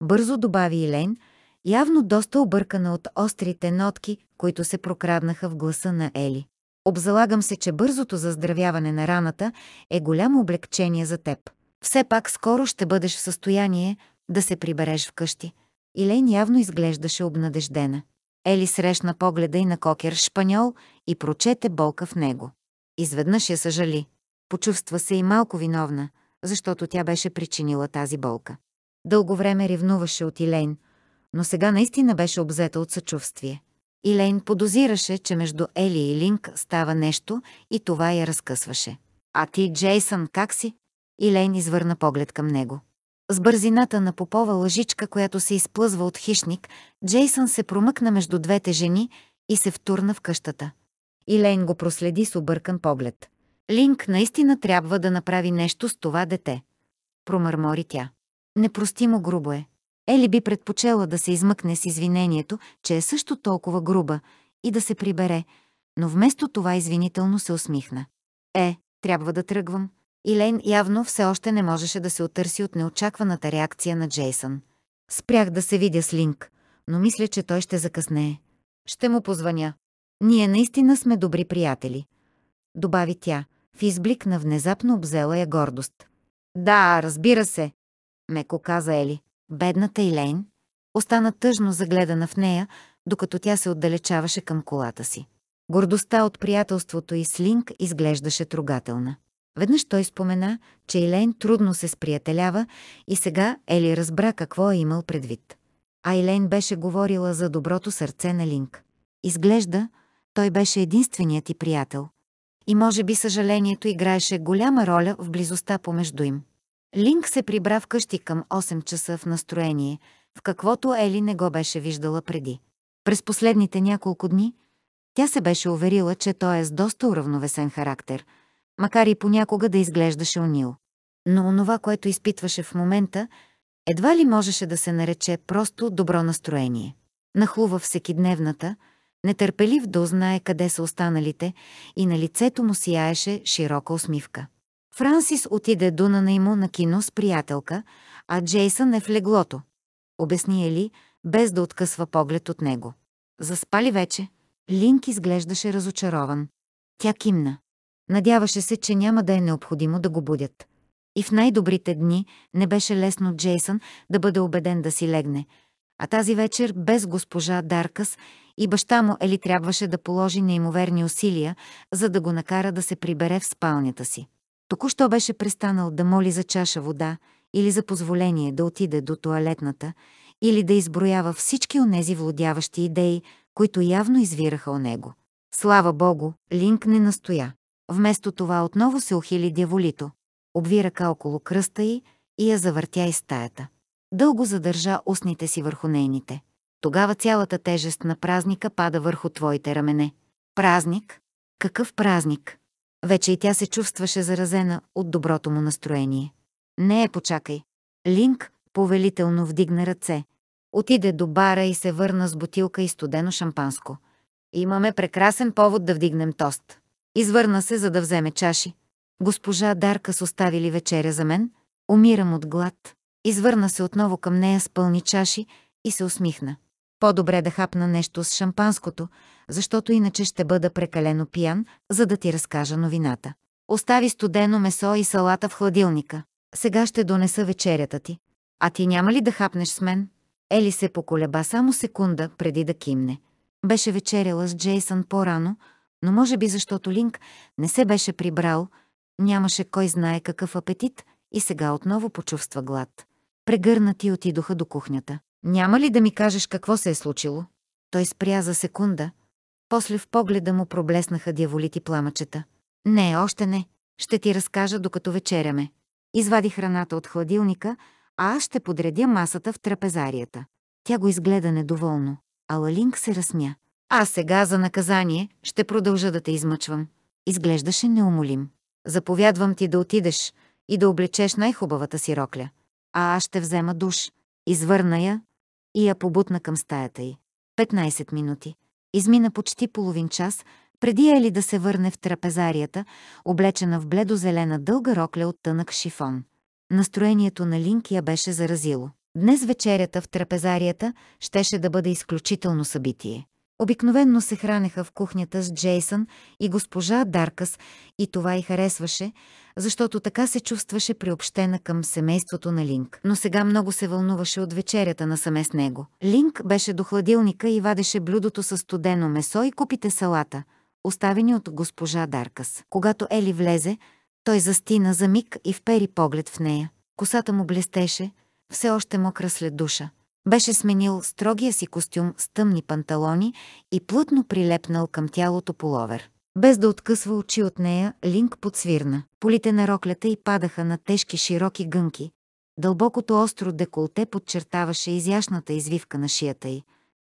Бързо добави Елейн, явно доста объркана от острите нотки, които се прокраднаха в гласа на Ели. Обзалагам се, че бързото заздравяване на раната е голямо облегчение за теб. Все пак скоро ще бъдеш в състояние да се прибереш вкъщи. Илейн явно изглеждаше обнадеждена. Ели срещна погледа и на кокер шпаньол и прочете болка в него. Изведнъж я съжали. Почувства се и малко виновна, защото тя беше причинила тази болка. Дълго време ревнуваше от Илейн, но сега наистина беше обзета от съчувствие. Илейн подозираше, че между Ели и Линк става нещо и това я разкъсваше. «А ти, Джейсън, как си?» Илейн извърна поглед към него. С бързината на попова лъжичка, която се изплъзва от хищник, Джейсън се промъкна между двете жени и се втурна в къщата. Илейн го проследи с объркан поглед. Линк наистина трябва да направи нещо с това дете. Промърмори тя. Непростимо грубо е. Ели би предпочела да се измъкне с извинението, че е също толкова груба, и да се прибере, но вместо това извинително се усмихна. Е, трябва да тръгвам. Илейн явно все още не можеше да се отърси от неочакваната реакция на Джейсън. Спрях да се видя с Линк, но мисля, че той ще закъснее. Ще му позвъня. Ние наистина сме добри приятели. Добави тя, в изблик на внезапно обзела я гордост. Да, разбира се, меко каза Ели. Бедната Илейн остана тъжно загледана в нея, докато тя се отдалечаваше към колата си. Гордостта от приятелството и с Линк изглеждаше трогателна. Веднъж той спомена, че Илейн трудно се сприятелява и сега Ели разбра какво е имал предвид. А Илейн беше говорила за доброто сърце на Линк. Изглежда, той беше единственият ти приятел. И може би съжалението играеше голяма роля в близостта помежду им. Линк се прибра вкъщи към 8 часа в настроение, в каквото Ели не го беше виждала преди. През последните няколко дни тя се беше уверила, че той е с доста уравновесен характер, макар и понякога да изглеждаше унил. Но онова, което изпитваше в момента, едва ли можеше да се нарече просто добро настроение. Нахлува всекидневната, нетърпелив да узнае къде са останалите и на лицето му сияеше широка усмивка. Франсис отиде до нанаймо на кино с приятелка, а Джейсън е в леглото. Обясни Ели, без да откъсва поглед от него. Заспали вече. Линк изглеждаше разочарован. Тя кимна. Надяваше се, че няма да е необходимо да го будят. И в най-добрите дни не беше лесно Джейсън да бъде убеден да си легне, а тази вечер без госпожа Даркас и баща му Ели трябваше да положи неимоверни усилия, за да го накара да се прибере в спалнята си. Току-що беше престанал да моли за чаша вода или за позволение да отиде до туалетната или да изброява всички онези владяващи идеи, които явно извираха о него. Слава богу, Линк не настоя. Вместо това отново се ухили дяволито, обви ръка около кръста й и я завъртя из стаята. Дълго задържа устните си върху нейните. Тогава цялата тежест на празника пада върху твоите рамене. Празник? Какъв празник? Вече и тя се чувстваше заразена от доброто му настроение. Не е почакай. Линк повелително вдигна ръце. Отиде до бара и се върна с бутилка и студено шампанско. Имаме прекрасен повод да вдигнем тост. Извърна се, за да вземе чаши. Госпожа Дарка с оставили вечеря за мен. Умирам от глад. Извърна се отново към нея с пълни чаши и се усмихна. По-добре да хапна нещо с шампанското, защото иначе ще бъда прекалено пиян, за да ти разкажа новината. Остави студено месо и салата в хладилника. Сега ще донеса вечерята ти. А ти няма ли да хапнеш с мен? Ели се поколеба само секунда преди да кимне. Беше вечеряла с Джейсън по-рано, но може би защото Линк не се беше прибрал, нямаше кой знае какъв апетит и сега отново почувства глад. Прегърнати отидоха до кухнята. Няма ли да ми кажеш какво се е случило? Той спря за секунда. После в погледа му проблеснаха дяволити пламъчета. Не, още не. Ще ти разкажа, докато вечеряме. Извади храната от хладилника, а аз ще подредя масата в трапезарията. Тя го изгледа недоволно. Алалинг се разсмя. А сега за наказание ще продължа да те измъчвам. Изглеждаше неумолим. Заповядвам ти да отидеш и да облечеш най-хубавата си рокля. А аз ще взема душ. Извърна я, и я побутна към стаята й. 15 минути. Измина почти половин час, преди Ели да се върне в трапезарията, облечена в бледозелена дълга рокля от тънък шифон. Настроението на Линкия я беше заразило. Днес вечерята в трапезарията щеше да бъде изключително събитие. Обикновенно се хранеха в кухнята с Джейсън и госпожа Даркас и това й харесваше, защото така се чувстваше приобщена към семейството на Линк. Но сега много се вълнуваше от вечерята насаме с него. Линк беше до хладилника и вадеше блюдото с студено месо и купите салата, оставени от госпожа Даркас. Когато Ели влезе, той застина за миг и впери поглед в нея. Косата му блестеше, все още мокра след душа. Беше сменил строгия си костюм с тъмни панталони и плътно прилепнал към тялото половер. Без да откъсва очи от нея, Линк подсвирна. Полите на роклята й падаха на тежки широки гънки. Дълбокото остро деколте подчертаваше изящната извивка на шията й.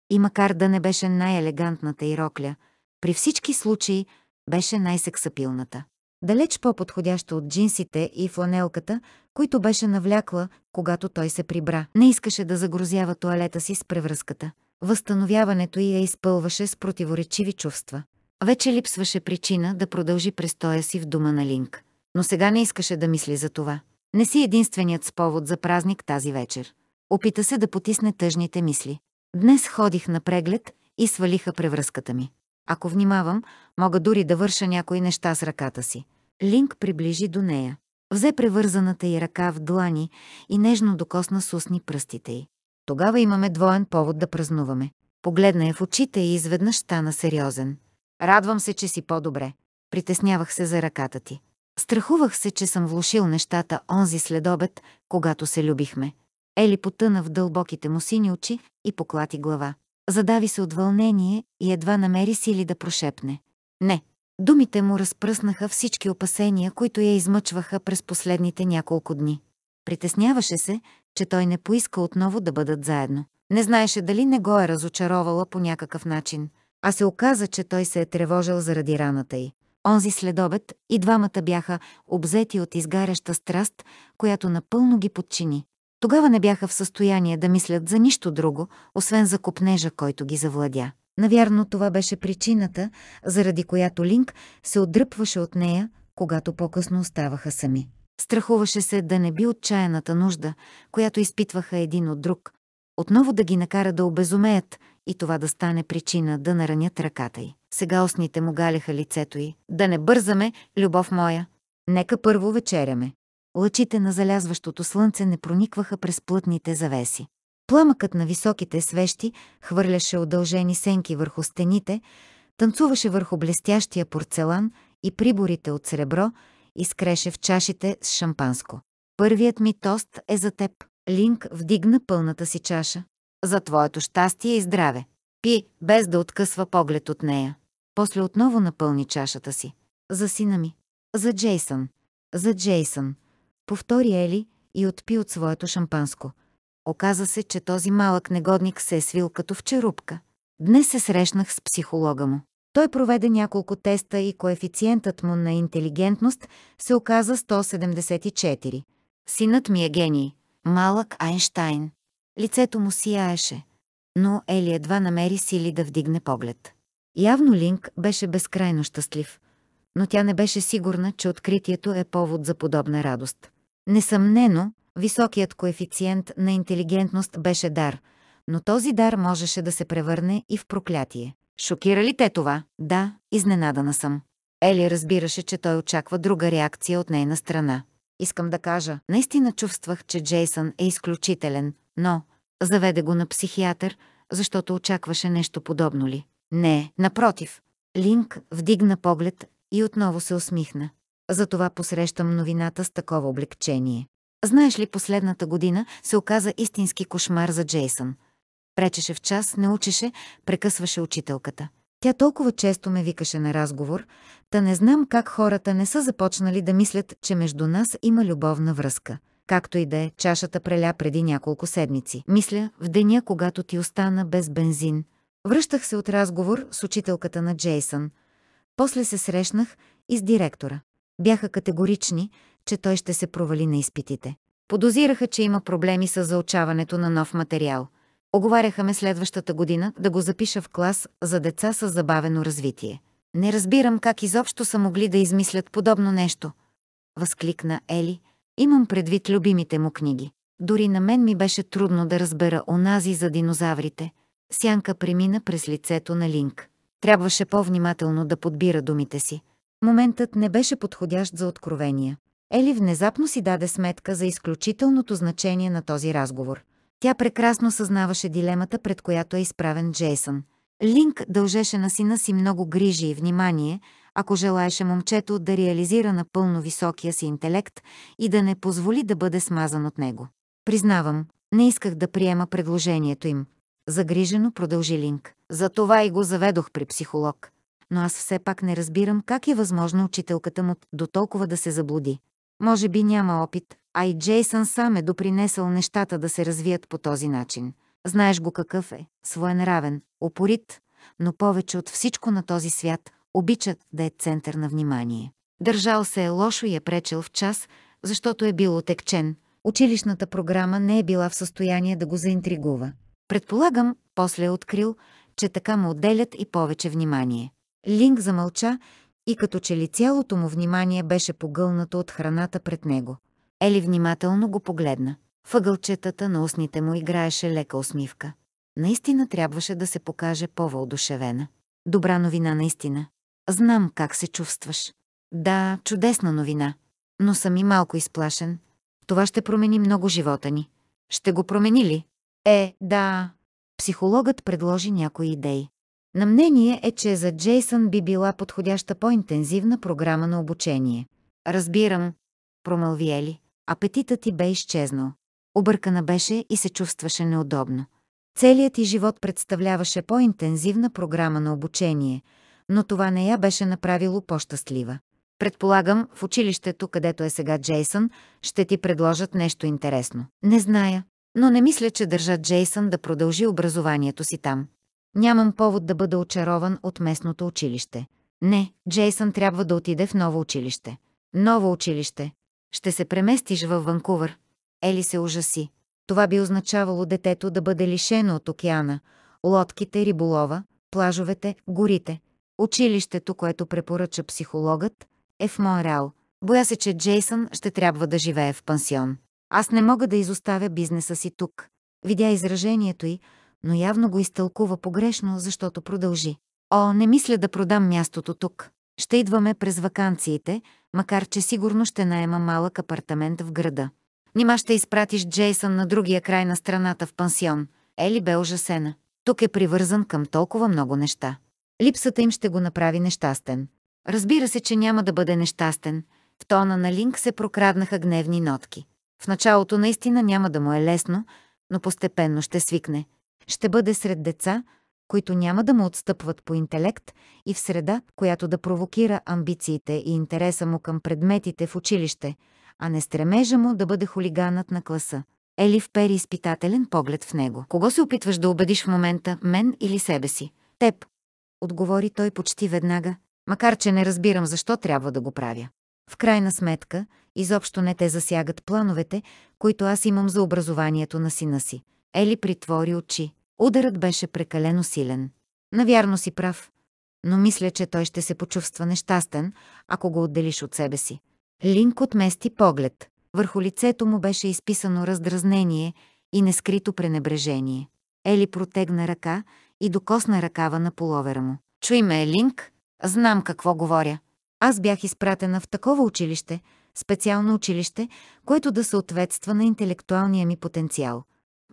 И макар да не беше най-елегантната и рокля, при всички случаи беше най-сексапилната далеч по-подходящо от джинсите и фланелката, които беше навлякла, когато той се прибра. Не искаше да загрозява туалета си с превръзката. Възстановяването й я изпълваше с противоречиви чувства. Вече липсваше причина да продължи престоя си в дума на Линк. Но сега не искаше да мисли за това. Не си единственият с повод за празник тази вечер. Опита се да потисне тъжните мисли. Днес ходих на преглед и свалиха превръзката ми. Ако внимавам, мога дори да върша някои неща с ръката си. Линк приближи до нея. Взе превързаната й ръка в длани и нежно докосна с устни пръстите й. Тогава имаме двоен повод да празнуваме. Погледна я в очите и изведнъж стана сериозен. Радвам се, че си по-добре. Притеснявах се за ръката ти. Страхувах се, че съм влушил нещата онзи след обед, когато се любихме. Ели потъна в дълбоките му сини очи и поклати глава. Задави се от вълнение и едва намери сили да прошепне. Не. Думите му разпръснаха всички опасения, които я измъчваха през последните няколко дни. Притесняваше се, че той не поиска отново да бъдат заедно. Не знаеше дали не го е разочаровала по някакъв начин, а се оказа, че той се е тревожил заради раната й. Онзи следобед и двамата бяха обзети от изгаряща страст, която напълно ги подчини. Тогава не бяха в състояние да мислят за нищо друго, освен за копнежа, който ги завладя. Навярно това беше причината, заради която Линк се отдръпваше от нея, когато по-късно оставаха сами. Страхуваше се да не би отчаяната нужда, която изпитваха един от друг, отново да ги накара да обезумеят и това да стане причина да наранят ръката й. Сега осните му галяха лицето й. Да не бързаме, любов моя. Нека първо вечеряме лъчите на залязващото слънце не проникваха през плътните завеси. Пламъкът на високите свещи хвърляше удължени сенки върху стените, танцуваше върху блестящия порцелан и приборите от сребро, изкреше в чашите с шампанско. Първият ми тост е за теб. Линк вдигна пълната си чаша. За твоето щастие и здраве. Пи, без да откъсва поглед от нея. После отново напълни чашата си. За сина ми. За Джейсън. За Джейсън повтори Ели и отпи от своето шампанско. Оказа се, че този малък негодник се е свил като в черупка. Днес се срещнах с психолога му. Той проведе няколко теста и коефициентът му на интелигентност се оказа 174. Синът ми е гений. Малък Айнштайн. Лицето му сияеше. Но Ели едва намери сили да вдигне поглед. Явно Линк беше безкрайно щастлив. Но тя не беше сигурна, че откритието е повод за подобна радост. Несъмнено, високият коефициент на интелигентност беше дар, но този дар можеше да се превърне и в проклятие. Шокира ли те това? Да, изненадана съм. Ели разбираше, че той очаква друга реакция от нейна страна. Искам да кажа, наистина чувствах, че Джейсън е изключителен, но заведе го на психиатър, защото очакваше нещо подобно ли. Не, напротив. Линк вдигна поглед и отново се усмихна затова посрещам новината с такова облегчение. Знаеш ли, последната година се оказа истински кошмар за Джейсън. Пречеше в час, не учеше, прекъсваше учителката. Тя толкова често ме викаше на разговор, та не знам как хората не са започнали да мислят, че между нас има любовна връзка. Както и да е, чашата преля преди няколко седмици. Мисля, в деня, когато ти остана без бензин. Връщах се от разговор с учителката на Джейсън. После се срещнах и с директора бяха категорични, че той ще се провали на изпитите. Подозираха, че има проблеми с заучаването на нов материал. Оговаряха ме следващата година да го запиша в клас за деца с забавено развитие. Не разбирам как изобщо са могли да измислят подобно нещо. Възкликна Ели. Имам предвид любимите му книги. Дори на мен ми беше трудно да разбера онази за динозаврите. Сянка премина през лицето на Линк. Трябваше по-внимателно да подбира думите си. Моментът не беше подходящ за откровения. Ели внезапно си даде сметка за изключителното значение на този разговор. Тя прекрасно съзнаваше дилемата, пред която е изправен Джейсън. Линк дължеше на сина си много грижи и внимание, ако желаеше момчето да реализира напълно високия си интелект и да не позволи да бъде смазан от него. Признавам, не исках да приема предложението им. Загрижено продължи Линк. Затова и го заведох при психолог но аз все пак не разбирам как е възможно учителката му до толкова да се заблуди. Може би няма опит, а и Джейсън сам е допринесъл нещата да се развият по този начин. Знаеш го какъв е, своенравен, опорит, но повече от всичко на този свят обичат да е център на внимание. Държал се е лошо и е пречел в час, защото е бил отекчен. Училищната програма не е била в състояние да го заинтригува. Предполагам, после е открил, че така му отделят и повече внимание. Линк замълча и като че ли цялото му внимание беше погълнато от храната пред него. Ели внимателно го погледна. Въгълчетата на устните му играеше лека усмивка. Наистина трябваше да се покаже по вълдушевена Добра новина наистина. Знам как се чувстваш. Да, чудесна новина. Но съм и малко изплашен. Това ще промени много живота ни. Ще го промени ли? Е, да. Психологът предложи някои идеи. На мнение е, че за Джейсън би била подходяща по-интензивна програма на обучение. Разбирам, промълви Ели. Апетитът ти бе изчезнал. Объркана беше и се чувстваше неудобно. Целият ти живот представляваше по-интензивна програма на обучение, но това не я беше направило по-щастлива. Предполагам, в училището, където е сега Джейсън, ще ти предложат нещо интересно. Не зная, но не мисля, че държа Джейсън да продължи образованието си там. Нямам повод да бъда очарован от местното училище. Не, Джейсън трябва да отиде в ново училище. Ново училище. Ще се преместиш във Ванкувър. Ели се ужаси. Това би означавало детето да бъде лишено от океана, лодките, риболова, плажовете, горите. Училището, което препоръча психологът, е в Монреал. Боя се, че Джейсън ще трябва да живее в пансион. Аз не мога да изоставя бизнеса си тук. Видя изражението й, но явно го изтълкува погрешно, защото продължи. О, не мисля да продам мястото тук. Ще идваме през вакансиите, макар че сигурно ще наема малък апартамент в града. Нима ще изпратиш Джейсън на другия край на страната в пансион. Ели бе ужасена. Тук е привързан към толкова много неща. Липсата им ще го направи нещастен. Разбира се, че няма да бъде нещастен. В тона на Линк се прокраднаха гневни нотки. В началото наистина няма да му е лесно, но постепенно ще свикне. Ще бъде сред деца, които няма да му отстъпват по интелект и в среда, която да провокира амбициите и интереса му към предметите в училище, а не стремежа му да бъде хулиганът на класа. Ели впери изпитателен поглед в него. Кого се опитваш да убедиш в момента, мен или себе си? Теб. Отговори той почти веднага, макар че не разбирам защо трябва да го правя. В крайна сметка, изобщо не те засягат плановете, които аз имам за образованието на сина си. Ели притвори очи. Ударът беше прекалено силен. Навярно си прав, но мисля, че той ще се почувства нещастен, ако го отделиш от себе си. Линк отмести поглед. Върху лицето му беше изписано раздразнение и нескрито пренебрежение. Ели протегна ръка и докосна ръкава на половера му. Чуй ме, Линк, знам какво говоря. Аз бях изпратена в такова училище, специално училище, което да съответства на интелектуалния ми потенциал.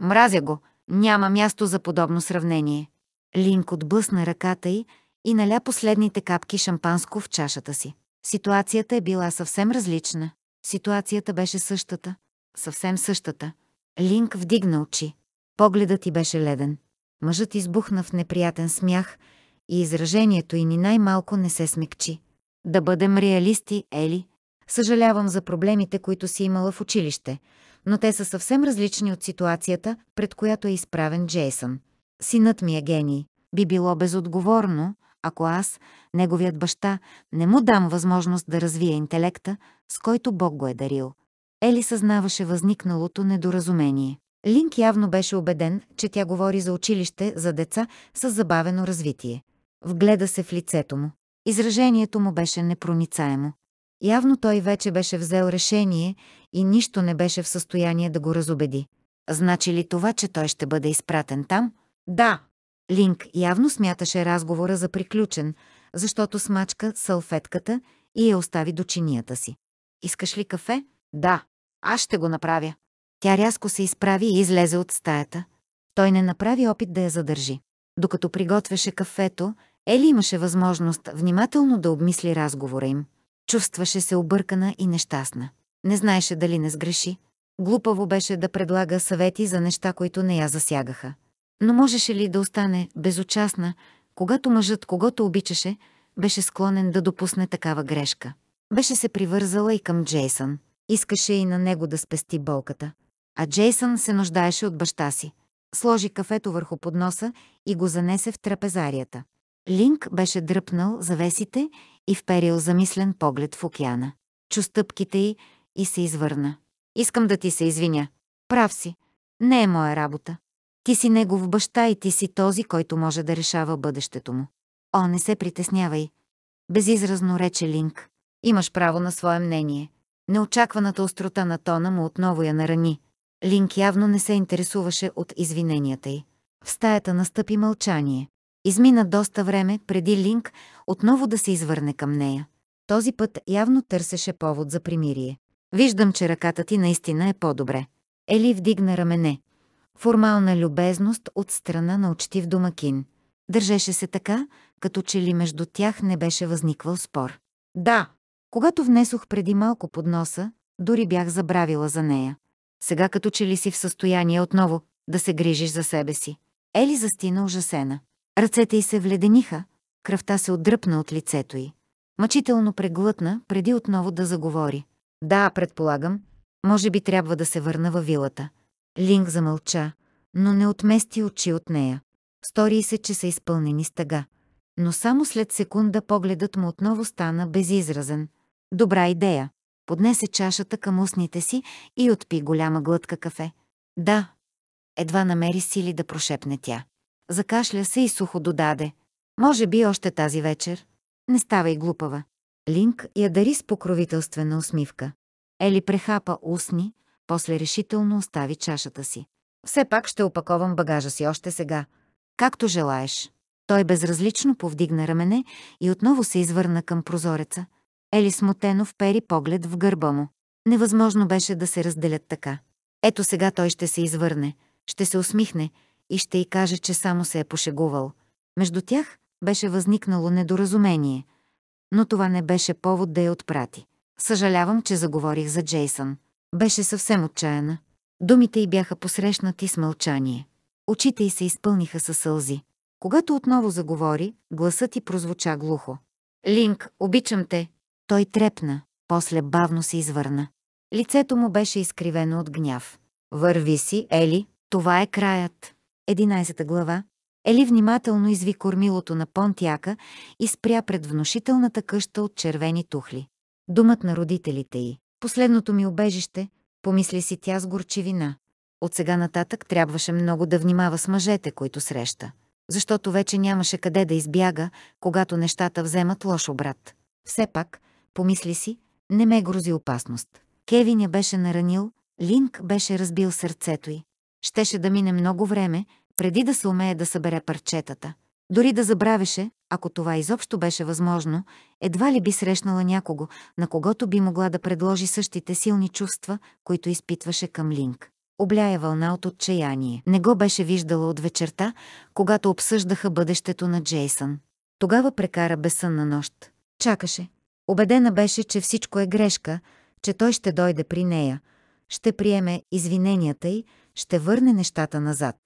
Мразя го, няма място за подобно сравнение. Линк отблъсна ръката й и наля последните капки шампанско в чашата си. Ситуацията е била съвсем различна. Ситуацията беше същата. Съвсем същата. Линк вдигна очи. Погледът й беше леден. Мъжът избухна в неприятен смях и изражението й ни най-малко не се смекчи. Да бъдем реалисти, Ели. Съжалявам за проблемите, които си имала в училище, но те са съвсем различни от ситуацията, пред която е изправен Джейсън. Синът ми е гений. Би било безотговорно, ако аз, неговият баща, не му дам възможност да развие интелекта, с който Бог го е дарил. Ели съзнаваше възникналото недоразумение. Линк явно беше убеден, че тя говори за училище за деца с забавено развитие. Вгледа се в лицето му. Изражението му беше непроницаемо. Явно той вече беше взел решение и нищо не беше в състояние да го разобеди. Значи ли това, че той ще бъде изпратен там? Да. Линк явно смяташе разговора за приключен, защото смачка салфетката и я остави до чинията си. Искаш ли кафе? Да. Аз ще го направя. Тя рязко се изправи и излезе от стаята. Той не направи опит да я задържи. Докато приготвяше кафето, Ели имаше възможност внимателно да обмисли разговора им. Чувстваше се объркана и нещастна. Не знаеше дали не сгреши. Глупаво беше да предлага съвети за неща, които не я засягаха. Но можеше ли да остане безучастна, когато мъжът, когато обичаше, беше склонен да допусне такава грешка? Беше се привързала и към Джейсън. Искаше и на него да спести болката. А Джейсън се нуждаеше от баща си. Сложи кафето върху подноса и го занесе в трапезарията. Линк беше дръпнал завесите и вперил замислен поглед в океана. Чу стъпките й и се извърна. Искам да ти се извиня. Прав си. Не е моя работа. Ти си негов баща и ти си този, който може да решава бъдещето му. О, не се притеснявай. Безизразно рече Линк. Имаш право на свое мнение. Неочакваната острота на тона му отново я нарани. Линк явно не се интересуваше от извиненията й. В стаята настъпи мълчание. Измина доста време преди Линк отново да се извърне към нея. Този път явно търсеше повод за примирие. Виждам, че ръката ти наистина е по-добре. Ели вдигна рамене. Формална любезност от страна на учтив домакин. Държеше се така, като че ли между тях не беше възниквал спор. Да, когато внесох преди малко под носа, дори бях забравила за нея. Сега като че ли си в състояние отново да се грижиш за себе си. Ели застина ужасена. Ръцете й се вледениха, кръвта се отдръпна от лицето й. Мъчително преглътна, преди отново да заговори. Да, предполагам, може би трябва да се върна във вилата. Линк замълча, но не отмести очи от нея. Стори се, че са изпълнени с тъга. Но само след секунда погледът му отново стана безизразен. Добра идея. Поднесе чашата към устните си и отпи голяма глътка кафе. Да. Едва намери сили да прошепне тя. Закашля се и сухо додаде. Може би още тази вечер. Не ставай глупава. Линк я дари с покровителствена усмивка. Ели прехапа устни, после решително остави чашата си. Все пак ще опаковам багажа си още сега. Както желаеш. Той безразлично повдигна рамене и отново се извърна към прозореца. Ели смутено впери поглед в гърба му. Невъзможно беше да се разделят така. Ето сега той ще се извърне, ще се усмихне и ще й каже, че само се е пошегувал. Между тях беше възникнало недоразумение, но това не беше повод да я отпрати. Съжалявам, че заговорих за Джейсън. Беше съвсем отчаяна. Думите й бяха посрещнати с мълчание. Очите й се изпълниха със сълзи. Когато отново заговори, гласът й прозвуча глухо. «Линк, обичам те!» Той трепна, после бавно се извърна. Лицето му беше изкривено от гняв. «Върви си, Ели, това е краят!» 11 глава, Ели внимателно изви кормилото на понтяка и спря пред внушителната къща от червени тухли. Думът на родителите й. Последното ми обежище, помисли си тя с горчивина. От сега нататък трябваше много да внимава с мъжете, които среща, защото вече нямаше къде да избяга, когато нещата вземат лош обрат. Все пак, помисли си, не ме грози опасност. Кевин я беше наранил, Линк беше разбил сърцето й. Щеше да мине много време, преди да се умее да събере парчетата. Дори да забравеше, ако това изобщо беше възможно, едва ли би срещнала някого, на когото би могла да предложи същите силни чувства, които изпитваше към Линк. Обляя вълна от отчаяние. Не го беше виждала от вечерта, когато обсъждаха бъдещето на Джейсън. Тогава прекара безсънна нощ. Чакаше. Обедена беше, че всичко е грешка, че той ще дойде при нея, ще приеме извиненията й, ще върне нещата назад.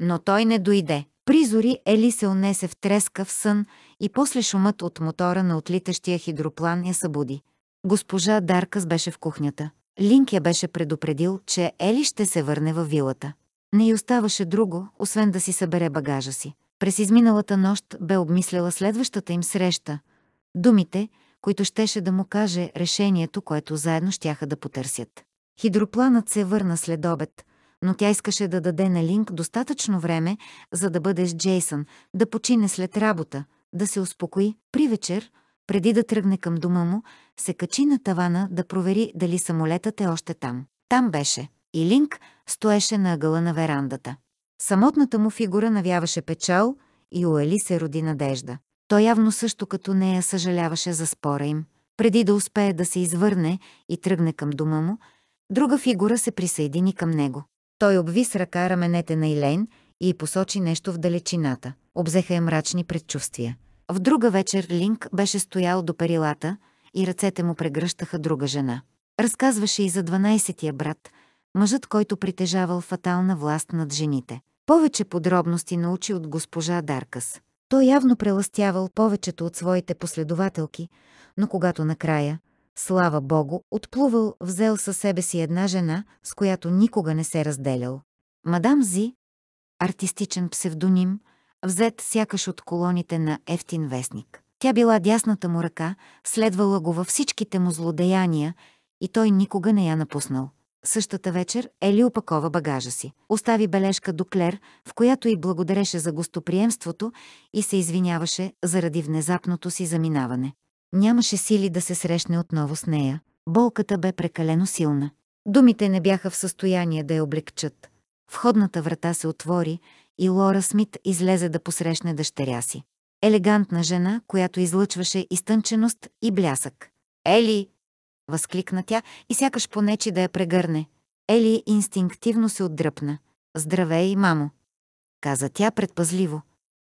Но той не дойде. Призори Ели се унесе в трескав сън и после шумът от мотора на отлитащия хидроплан я събуди. Госпожа Даркас беше в кухнята. Линк я беше предупредил, че Ели ще се върне във вилата. Не й оставаше друго, освен да си събере багажа си. През изминалата нощ бе обмисляла следващата им среща. Думите, които щеше да му каже решението, което заедно щяха да потърсят. Хидропланът се върна след обед, но тя искаше да даде на Линк достатъчно време, за да бъде с Джейсън, да почине след работа, да се успокои. При вечер, преди да тръгне към дома му, се качи на тавана да провери дали самолетът е още там. Там беше. И Линк стоеше на ъгъла на верандата. Самотната му фигура навяваше печал и у Ели се роди надежда. Той явно също като нея съжаляваше за спора им. Преди да успее да се извърне и тръгне към дома му, друга фигура се присъедини към него. Той обви с ръка раменете на Илейн и посочи нещо в далечината. Обзеха я мрачни предчувствия. В друга вечер Линк беше стоял до перилата и ръцете му прегръщаха друга жена. Разказваше и за 12-тия брат, мъжът, който притежавал фатална власт над жените. Повече подробности научи от госпожа Даркас. Той явно преластявал повечето от своите последователки, но когато накрая – слава богу, отплувал, взел със себе си една жена, с която никога не се е разделял. Мадам Зи, артистичен псевдоним, взет сякаш от колоните на ефтин вестник. Тя била дясната му ръка, следвала го във всичките му злодеяния и той никога не я напуснал. Същата вечер Ели опакова багажа си. Остави бележка до Клер, в която и благодареше за гостоприемството и се извиняваше заради внезапното си заминаване. Нямаше сили да се срещне отново с нея. Болката бе прекалено силна. Думите не бяха в състояние да я облегчат. Входната врата се отвори и Лора Смит излезе да посрещне дъщеря си. Елегантна жена, която излъчваше изтънченост и блясък. «Ели!» – възкликна тя и сякаш понечи да я прегърне. Ели инстинктивно се отдръпна. «Здравей, мамо!» – каза тя предпазливо.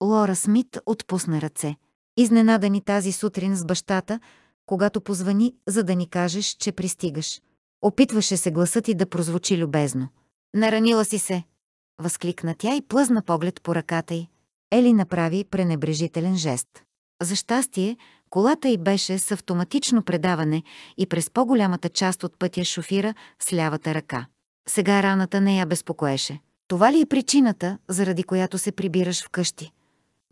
Лора Смит отпусна ръце. Изненадани тази сутрин с бащата, когато позвани, за да ни кажеш, че пристигаш. Опитваше се гласът и да прозвучи любезно. Наранила си се! Възкликна тя и плъзна поглед по ръката й. Ели направи пренебрежителен жест. За щастие, колата й беше с автоматично предаване и през по-голямата част от пътя шофира с лявата ръка. Сега раната не я безпокоеше. Това ли е причината, заради която се прибираш вкъщи?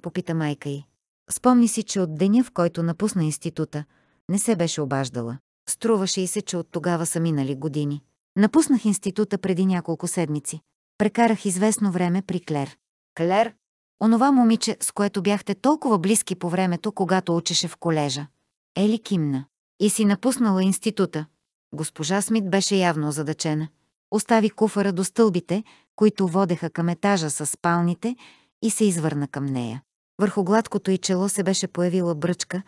Попита майка й. Спомни си, че от деня, в който напусна института, не се беше обаждала. Струваше и се, че от тогава са минали години. Напуснах института преди няколко седмици. Прекарах известно време при Клер. Клер? Онова момиче, с което бяхте толкова близки по времето, когато учеше в колежа. Ели кимна. И си напуснала института. Госпожа Смит беше явно озадачена. Остави куфара до стълбите, които водеха към етажа с спалните и се извърна към нея. Върху гладкото и чело се беше появила бръчка,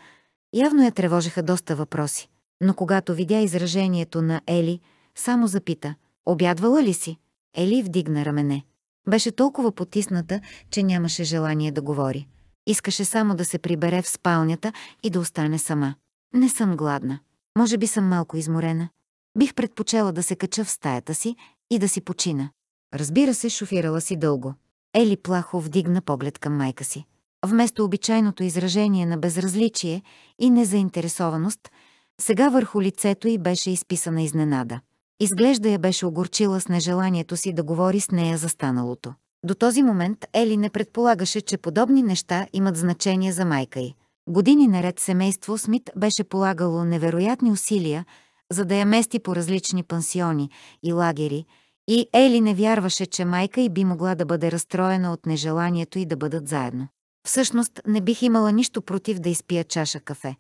явно я тревожеха доста въпроси. Но когато видя изражението на Ели, само запита «Обядвала ли си?» Ели вдигна рамене. Беше толкова потисната, че нямаше желание да говори. Искаше само да се прибере в спалнята и да остане сама. Не съм гладна. Може би съм малко изморена. Бих предпочела да се кача в стаята си и да си почина. Разбира се, шофирала си дълго. Ели плахо вдигна поглед към майка си вместо обичайното изражение на безразличие и незаинтересованост, сега върху лицето й беше изписана изненада. Изглежда я беше огорчила с нежеланието си да говори с нея за станалото. До този момент Ели не предполагаше, че подобни неща имат значение за майка й. Години наред семейство Смит беше полагало невероятни усилия, за да я мести по различни пансиони и лагери, и Ели не вярваше, че майка й би могла да бъде разстроена от нежеланието и да бъдат заедно. Всъщност не бих имала нищо против да изпия чаша кафе.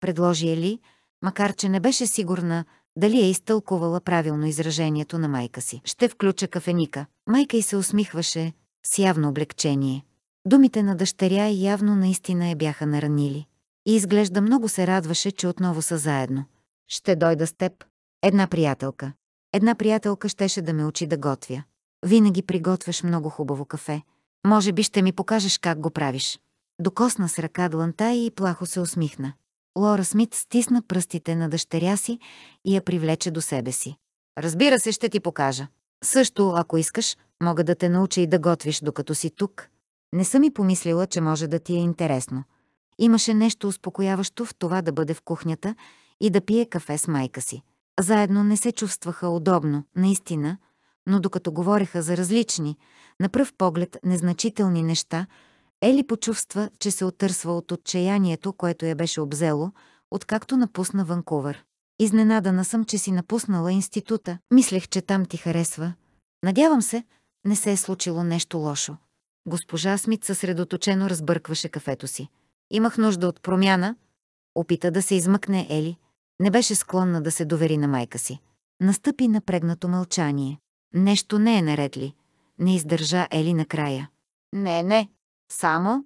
Предложи Ели, макар че не беше сигурна дали е изтълкувала правилно изражението на майка си. Ще включа кафеника. Майка й се усмихваше с явно облегчение. Думите на дъщеря явно наистина я бяха наранили. И изглежда много се радваше, че отново са заедно. Ще дойда с теб. Една приятелка. Една приятелка щеше да ме учи да готвя. Винаги приготвяш много хубаво кафе. Може би ще ми покажеш как го правиш. Докосна с ръка дланта и плахо се усмихна. Лора Смит стисна пръстите на дъщеря си и я привлече до себе си. Разбира се, ще ти покажа. Също, ако искаш, мога да те науча и да готвиш, докато си тук. Не съм и помислила, че може да ти е интересно. Имаше нещо успокояващо в това да бъде в кухнята и да пие кафе с майка си. Заедно не се чувстваха удобно, наистина, но докато говореха за различни, на пръв поглед незначителни неща, Ели почувства, че се отърсва от отчаянието, което я беше обзело, откакто напусна Ванкувър. Изненадана съм, че си напуснала института. Мислех, че там ти харесва. Надявам се, не се е случило нещо лошо. Госпожа Смит съсредоточено разбъркваше кафето си. Имах нужда от промяна. Опита да се измъкне Ели. Не беше склонна да се довери на майка си. Настъпи напрегнато мълчание. Нещо не е наред ли? Не издържа Ели накрая. Не, не. Само?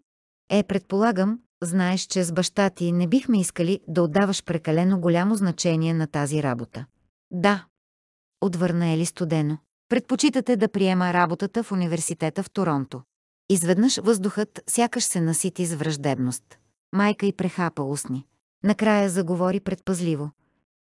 Е, предполагам, знаеш, че с баща ти не бихме искали да отдаваш прекалено голямо значение на тази работа. Да. Отвърна Ели студено. Предпочитате да приема работата в университета в Торонто. Изведнъж въздухът сякаш се насити с враждебност. Майка й прехапа устни. Накрая заговори предпазливо.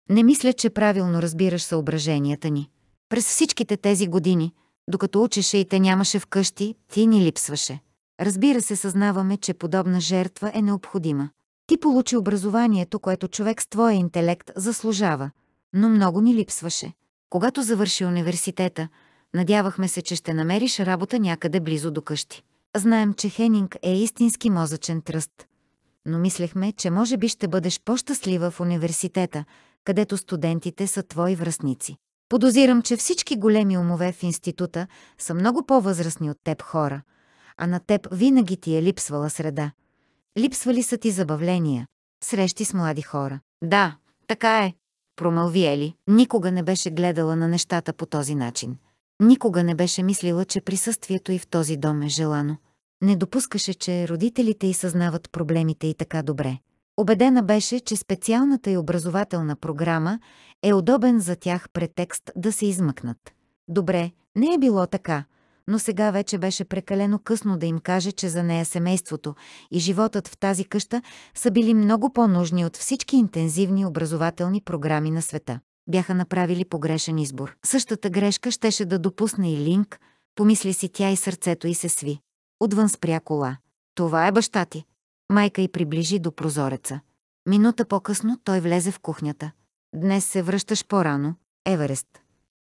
Не мисля, че правилно разбираш съображенията ни. През всичките тези години, докато учеше и те нямаше вкъщи, ти ни липсваше. Разбира се, съзнаваме, че подобна жертва е необходима. Ти получи образованието, което човек с твоя интелект заслужава, но много ни липсваше. Когато завърши университета, надявахме се, че ще намериш работа някъде близо до къщи. Знаем, че Хенинг е истински мозъчен тръст. Но мислехме, че може би ще бъдеш по-щастлива в университета, където студентите са твои връзници. Подозирам, че всички големи умове в института са много по-възрастни от теб хора, а на теб винаги ти е липсвала среда. Липсвали са ти забавления, срещи с млади хора. Да, така е, промълви Ели. Никога не беше гледала на нещата по този начин. Никога не беше мислила, че присъствието й в този дом е желано. Не допускаше, че родителите й съзнават проблемите й така добре. Обедена беше, че специалната и образователна програма е удобен за тях претекст да се измъкнат. Добре, не е било така, но сега вече беше прекалено късно да им каже, че за нея семейството и животът в тази къща са били много по-нужни от всички интензивни образователни програми на света. Бяха направили погрешен избор. Същата грешка щеше да допусне и Линк, помисли си тя и сърцето й се сви. Отвън спря кола. Това е баща ти. Майка й приближи до прозореца. Минута по-късно той влезе в кухнята. Днес се връщаш по-рано, Еверест.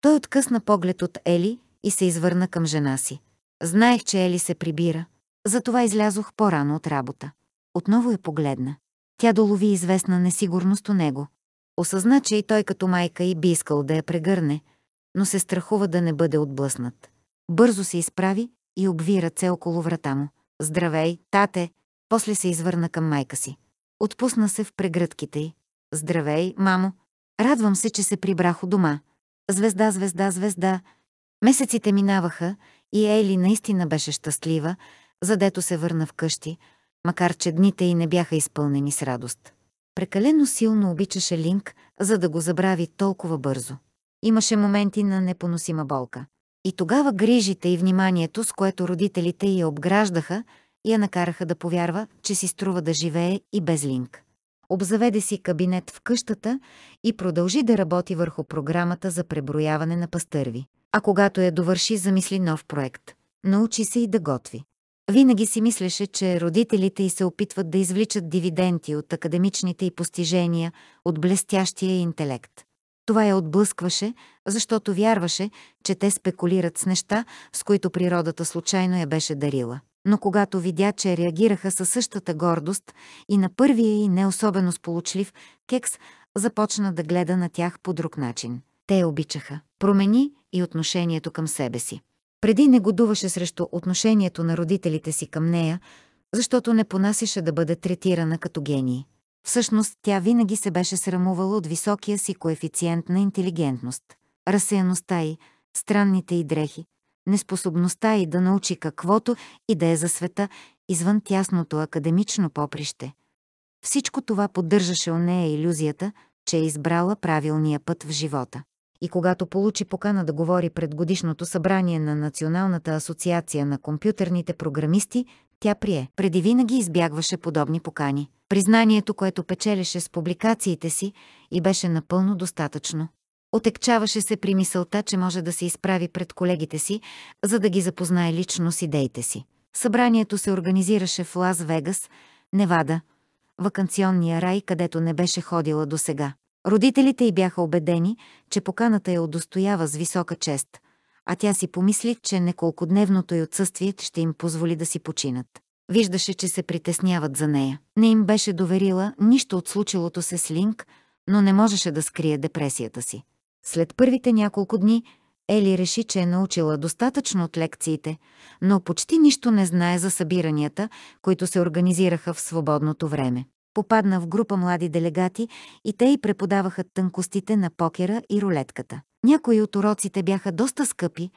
Той откъсна поглед от Ели и се извърна към жена си. Знаех, че Ели се прибира, затова излязох по-рано от работа. Отново я е погледна. Тя долови известна несигурност у него. Осъзна, че и той като майка и би искал да я прегърне, но се страхува да не бъде отблъснат. Бързо се изправи и обви ръце около врата му. Здравей, тате! После се извърна към майка си. Отпусна се в прегръдките й. Здравей, мамо. Радвам се, че се прибрах у дома. Звезда, звезда, звезда. Месеците минаваха и Ейли наистина беше щастлива, задето се върна в къщи, макар че дните й не бяха изпълнени с радост. Прекалено силно обичаше Линк, за да го забрави толкова бързо. Имаше моменти на непоносима болка. И тогава грижите и вниманието, с което родителите я обграждаха, я накараха да повярва, че си струва да живее и без линк. Обзаведе си кабинет в къщата и продължи да работи върху програмата за преброяване на пастърви. А когато я довърши, замисли нов проект. Научи се и да готви. Винаги си мислеше, че родителите й се опитват да извличат дивиденти от академичните й постижения, от блестящия интелект. Това я отблъскваше, защото вярваше, че те спекулират с неща, с които природата случайно я беше дарила но когато видя, че реагираха със същата гордост и на първия и не особено сполучлив кекс, започна да гледа на тях по друг начин. Те я обичаха. Промени и отношението към себе си. Преди негодуваше срещу отношението на родителите си към нея, защото не понасяше да бъде третирана като гений. Всъщност тя винаги се беше срамувала от високия си коефициент на интелигентност. Разсеяността й, странните й дрехи, неспособността и да научи каквото и да е за света, извън тясното академично поприще. Всичко това поддържаше у нея иллюзията, че е избрала правилния път в живота. И когато получи покана да говори пред годишното събрание на Националната асоциация на компютърните програмисти, тя прие. Преди винаги избягваше подобни покани. Признанието, което печелеше с публикациите си, и беше напълно достатъчно. Отекчаваше се при мисълта, че може да се изправи пред колегите си, за да ги запознае лично с идеите си. Събранието се организираше в Лас-Вегас, Невада, вакансионния рай, където не беше ходила до сега. Родителите й бяха убедени, че поканата я удостоява с висока чест, а тя си помисли, че неколкодневното й отсъствие ще им позволи да си починат. Виждаше, че се притесняват за нея. Не им беше доверила нищо от случилото се с Линк, но не можеше да скрие депресията си. След първите няколко дни Ели реши, че е научила достатъчно от лекциите, но почти нищо не знае за събиранията, които се организираха в свободното време. Попадна в група млади делегати и те й преподаваха тънкостите на покера и рулетката. Някои от уроците бяха доста скъпи,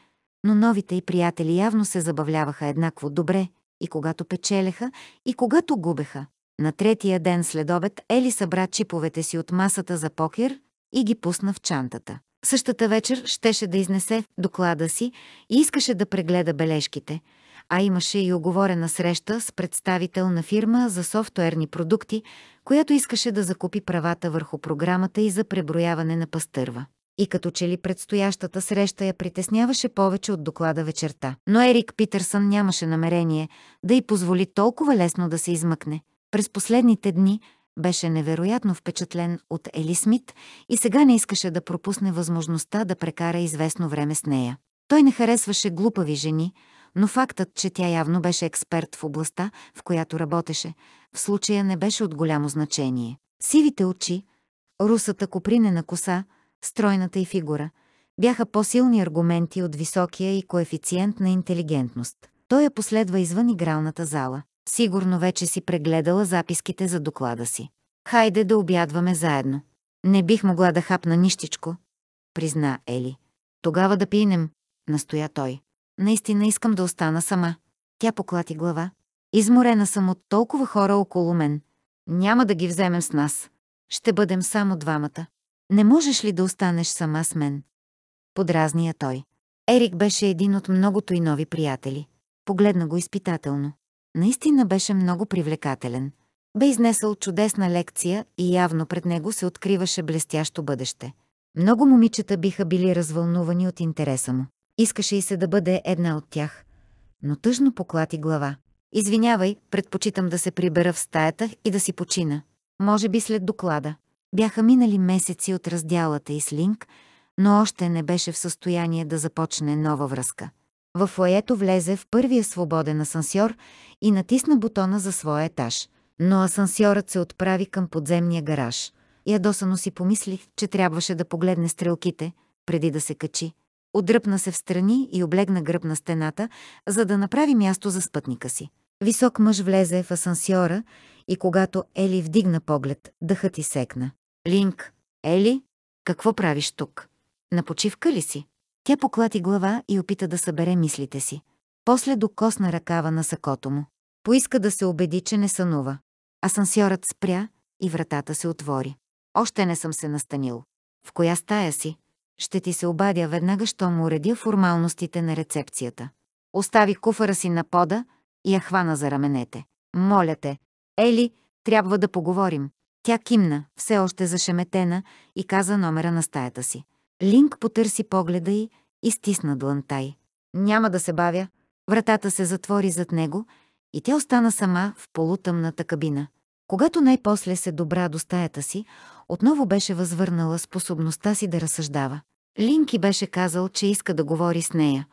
но новите й приятели явно се забавляваха еднакво добре и когато печелеха, и когато губеха. На третия ден след обед Ели събра чиповете си от масата за покер и ги пусна в чантата. Същата вечер щеше да изнесе доклада си и искаше да прегледа бележките, а имаше и оговорена среща с представител на фирма за софтуерни продукти, която искаше да закупи правата върху програмата и за преброяване на пастърва. И като че ли предстоящата среща я притесняваше повече от доклада вечерта. Но Ерик Питърсън нямаше намерение да й позволи толкова лесно да се измъкне. През последните дни беше невероятно впечатлен от Ели Смит и сега не искаше да пропусне възможността да прекара известно време с нея. Той не харесваше глупави жени, но фактът, че тя явно беше експерт в областта, в която работеше, в случая не беше от голямо значение. Сивите очи, русата копринена коса, стройната и фигура бяха по-силни аргументи от високия и коефициент на интелигентност. Той я последва извън игралната зала. Сигурно вече си прегледала записките за доклада си. Хайде да обядваме заедно. Не бих могла да хапна нищичко, призна Ели. Тогава да пинем, настоя той. Наистина искам да остана сама. Тя поклати глава. Изморена съм от толкова хора около мен. Няма да ги вземем с нас. Ще бъдем само двамата. Не можеш ли да останеш сама с мен? Подразния той. Ерик беше един от многото и нови приятели. Погледна го изпитателно. Наистина беше много привлекателен. Бе изнесъл чудесна лекция и явно пред него се откриваше блестящо бъдеще. Много момичета биха били развълнувани от интереса му. Искаше и се да бъде една от тях. Но тъжно поклати глава. Извинявай, предпочитам да се прибера в стаята и да си почина. Може би след доклада. Бяха минали месеци от раздялата и с Линк, но още не беше в състояние да започне нова връзка. В фоето влезе в първия свободен асансьор и натисна бутона за своя етаж. Но асансьорът се отправи към подземния гараж. Ядосано си помисли, че трябваше да погледне стрелките, преди да се качи. Отдръпна се в страни и облегна гръб на стената, за да направи място за спътника си. Висок мъж влезе в асансьора и когато Ели вдигна поглед, дъхът и секна. Линк, Ели, какво правиш тук? На почивка ли си? Тя поклати глава и опита да събере мислите си. После докосна ръкава на сакото му. Поиска да се убеди, че не сънува. Асансьорът спря и вратата се отвори. Още не съм се настанил. В коя стая си? Ще ти се обадя веднага, щом уредя формалностите на рецепцията. Остави куфара си на пода и я хвана за раменете. Моля те, Ели, трябва да поговорим. Тя кимна, все още зашеметена, и каза номера на стаята си. Линк потърси погледа й и стисна длантай. Няма да се бавя. Вратата се затвори зад него и тя остана сама в полутъмната кабина. Когато най-после се добра до стаята си, отново беше възвърнала способността си да разсъждава. Линки беше казал, че иска да говори с нея.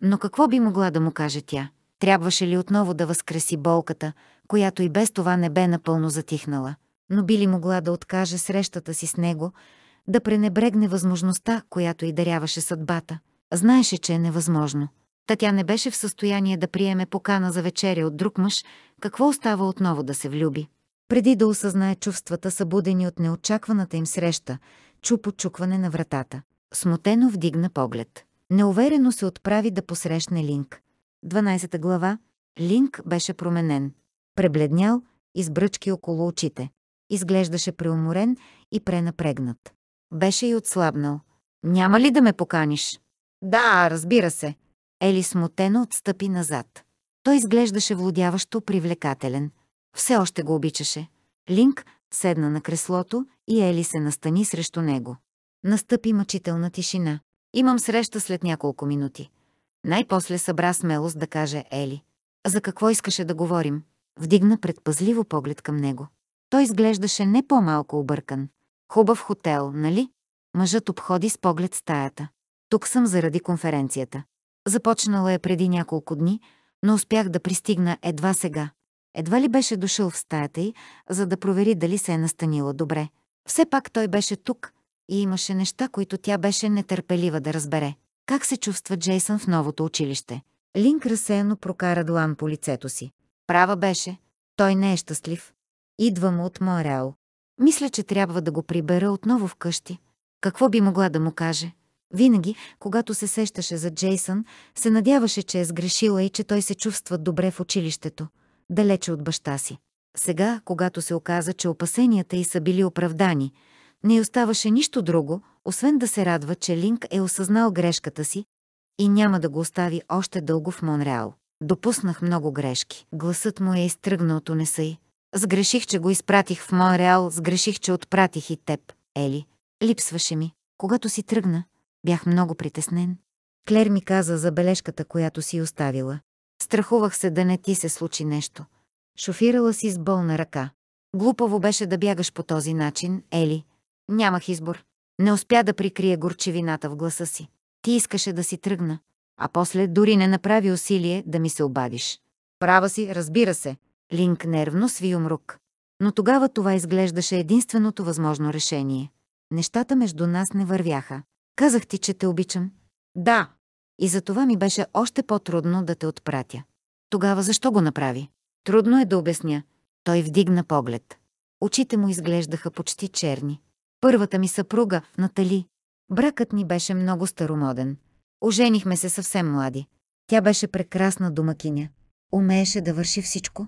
Но какво би могла да му каже тя? Трябваше ли отново да възкреси болката, която и без това не бе напълно затихнала? Но би ли могла да откаже срещата си с него, да пренебрегне възможността, която й даряваше съдбата. Знаеше, че е невъзможно. Та тя не беше в състояние да приеме покана за вечеря от друг мъж, какво остава отново да се влюби. Преди да осъзнае чувствата, събудени от неочакваната им среща, чу почукване на вратата. Смутено вдигна поглед. Неуверено се отправи да посрещне Линк. 12 глава. Линк беше променен. Пребледнял, избръчки около очите. Изглеждаше преуморен и пренапрегнат. Беше и отслабнал. Няма ли да ме поканиш? Да, разбира се. Ели смутено отстъпи назад. Той изглеждаше владяващо привлекателен. Все още го обичаше. Линк седна на креслото и Ели се настани срещу него. Настъпи мъчителна тишина. Имам среща след няколко минути. Най-после събра смелост да каже Ели. За какво искаше да говорим? Вдигна предпазливо поглед към него. Той изглеждаше не по-малко объркан. Хубав хотел, нали? Мъжът обходи с поглед стаята. Тук съм заради конференцията. Започнала е преди няколко дни, но успях да пристигна едва сега. Едва ли беше дошъл в стаята й, за да провери дали се е настанила добре. Все пак той беше тук и имаше неща, които тя беше нетърпелива да разбере. Как се чувства Джейсън в новото училище? Линк разсеяно прокара длан по лицето си. Права беше. Той не е щастлив. Идва му от Монреал. Мисля, че трябва да го прибера отново вкъщи. Какво би могла да му каже? Винаги, когато се сещаше за Джейсън, се надяваше, че е сгрешила и че той се чувства добре в училището, далече от баща си. Сега, когато се оказа, че опасенията й са били оправдани, не оставаше нищо друго, освен да се радва, че Линк е осъзнал грешката си и няма да го остави още дълго в Монреал. Допуснах много грешки. Гласът му е изтръгнал от унеса й. Сгреших, че го изпратих в Монреал, сгреших, че отпратих и теб, Ели. Липсваше ми. Когато си тръгна, бях много притеснен. Клер ми каза за бележката, която си оставила. Страхувах се да не ти се случи нещо. Шофирала си с болна ръка. Глупаво беше да бягаш по този начин, Ели. Нямах избор. Не успя да прикрия горчевината в гласа си. Ти искаше да си тръгна, а после дори не направи усилие да ми се обадиш. Права си, разбира се, Линк нервно сви умрук. Но тогава това изглеждаше единственото възможно решение. Нещата между нас не вървяха. Казах ти, че те обичам. Да. И за това ми беше още по-трудно да те отпратя. Тогава защо го направи? Трудно е да обясня. Той вдигна поглед. Очите му изглеждаха почти черни. Първата ми съпруга, Натали. Бракът ни беше много старомоден. Оженихме се съвсем млади. Тя беше прекрасна домакиня. Умееше да върши всичко,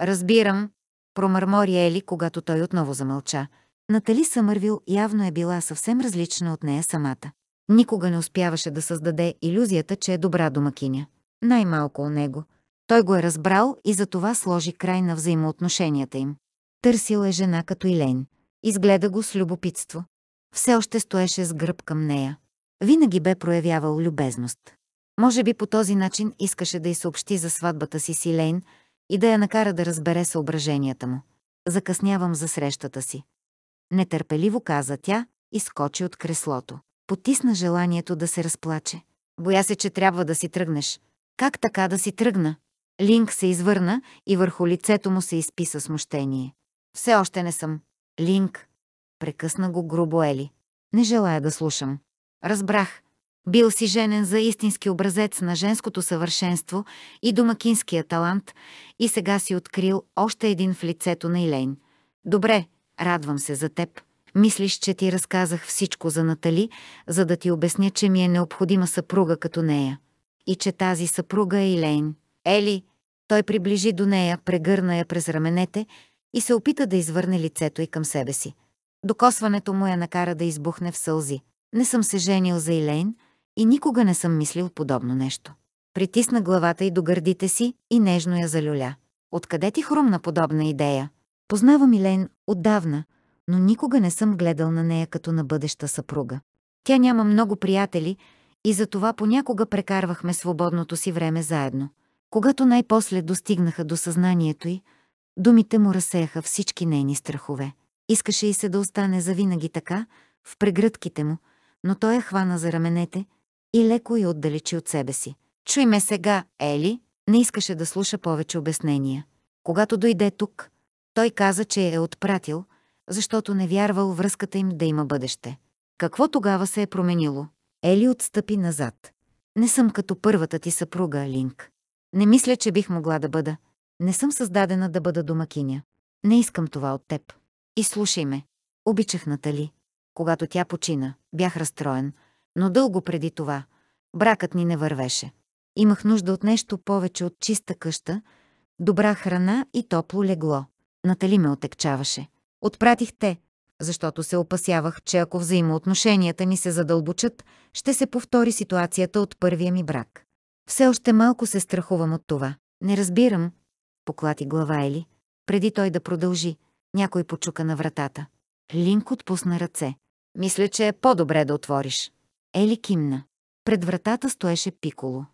Разбирам, промърмори Ели, когато той отново замълча. Натали Съмървил явно е била съвсем различна от нея самата. Никога не успяваше да създаде иллюзията, че е добра домакиня. Най-малко у него. Той го е разбрал и за това сложи край на взаимоотношенията им. Търсил е жена като Илен. Изгледа го с любопитство. Все още стоеше с гръб към нея. Винаги бе проявявал любезност. Може би по този начин искаше да й съобщи за сватбата си с Илейн, и да я накара да разбере съображенията му. Закъснявам за срещата си. Нетърпеливо каза тя и скочи от креслото. Потисна желанието да се разплаче. Боя се, че трябва да си тръгнеш. Как така да си тръгна? Линк се извърна и върху лицето му се изписа смущение. Все още не съм. Линк. Прекъсна го грубо Ели. Не желая да слушам. Разбрах, бил си женен за истински образец на женското съвършенство и домакинския талант и сега си открил още един в лицето на Илейн. Добре, радвам се за теб. Мислиш, че ти разказах всичко за Натали, за да ти обясня, че ми е необходима съпруга като нея. И че тази съпруга е Илейн. Ели, той приближи до нея, прегърна я през раменете и се опита да извърне лицето й към себе си. Докосването му я накара да избухне в сълзи. Не съм се женил за Илейн, и никога не съм мислил подобно нещо. Притисна главата и до гърдите си и нежно я залюля. Откъде ти хрумна подобна идея? Познавам Илен отдавна, но никога не съм гледал на нея като на бъдеща съпруга. Тя няма много приятели и затова понякога прекарвахме свободното си време заедно. Когато най-после достигнаха до съзнанието й, думите му разсеяха всички нейни страхове. Искаше и се да остане завинаги така, в прегръдките му, но той я хвана за раменете – и леко я отдалечи от себе си. Чуй ме сега, Ели, не искаше да слуша повече обяснения. Когато дойде тук, той каза, че е отпратил, защото не вярвал връзката им да има бъдеще. Какво тогава се е променило? Ели отстъпи назад. Не съм като първата ти съпруга, Линк. Не мисля, че бих могла да бъда. Не съм създадена да бъда домакиня. Не искам това от теб. И слушай ме. Обичах Натали. Когато тя почина, бях разстроен – но дълго преди това. Бракът ни не вървеше. Имах нужда от нещо повече от чиста къща, добра храна и топло легло. Натали ме отекчаваше. Отпратих те, защото се опасявах, че ако взаимоотношенията ни се задълбочат, ще се повтори ситуацията от първия ми брак. Все още малко се страхувам от това. Не разбирам, поклати глава Ели, преди той да продължи. Някой почука на вратата. Линк отпусна ръце. Мисля, че е по-добре да отвориш. Ели кимна. Пред вратата стоеше Пиколо.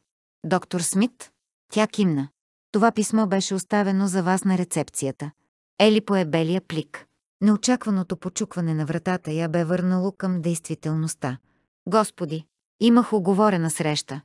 Доктор Смит? Тя кимна. Това писмо беше оставено за вас на рецепцията. Ели пое белия плик. Неочакваното почукване на вратата я бе върнало към действителността. Господи, имах оговорена среща.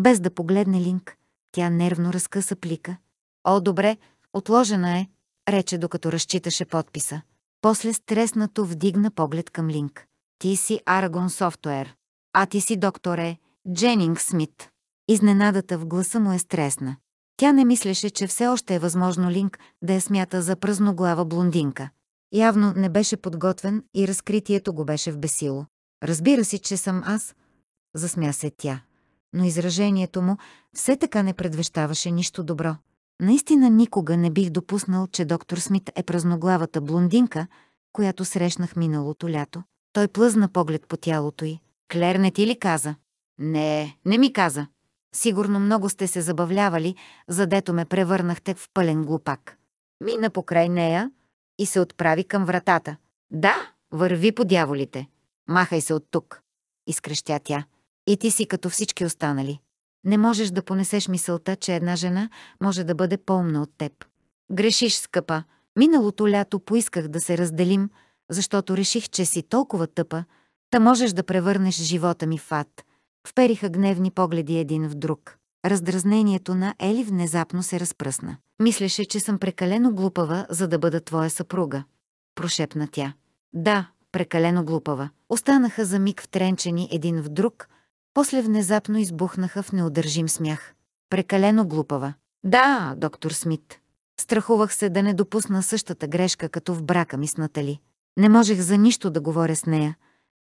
Без да погледне Линк, тя нервно разкъса плика. О, добре, отложена е, рече докато разчиташе подписа. После стреснато вдигна поглед към Линк. Ти си Арагон Софтуер. А ти си докторе, Дженинг Смит. Изненадата в гласа му е стресна. Тя не мислеше, че все още е възможно Линк да я смята за пръзноглава блондинка. Явно не беше подготвен и разкритието го беше в бесило. Разбира си, че съм аз, засмя се тя. Но изражението му все така не предвещаваше нищо добро. Наистина никога не бих допуснал, че доктор Смит е празноглавата блондинка, която срещнах миналото лято. Той плъзна поглед по тялото й. Клер не ти ли каза? Не, не ми каза. Сигурно много сте се забавлявали, задето ме превърнахте в пълен глупак. Мина покрай нея и се отправи към вратата. Да, върви по дяволите. Махай се от тук. Изкрещя тя. И ти си като всички останали. Не можеш да понесеш мисълта, че една жена може да бъде по-умна от теб. Грешиш, скъпа. Миналото лято поисках да се разделим, защото реших, че си толкова тъпа, Та можеш да превърнеш живота ми в ад. Впериха гневни погледи един в друг. Раздразнението на Ели внезапно се разпръсна. Мислеше, че съм прекалено глупава, за да бъда твоя съпруга. Прошепна тя. Да, прекалено глупава. Останаха за миг втренчени един в друг, после внезапно избухнаха в неудържим смях. Прекалено глупава. Да, доктор Смит. Страхувах се да не допусна същата грешка, като в брака ми с Натали. Не можех за нищо да говоря с нея,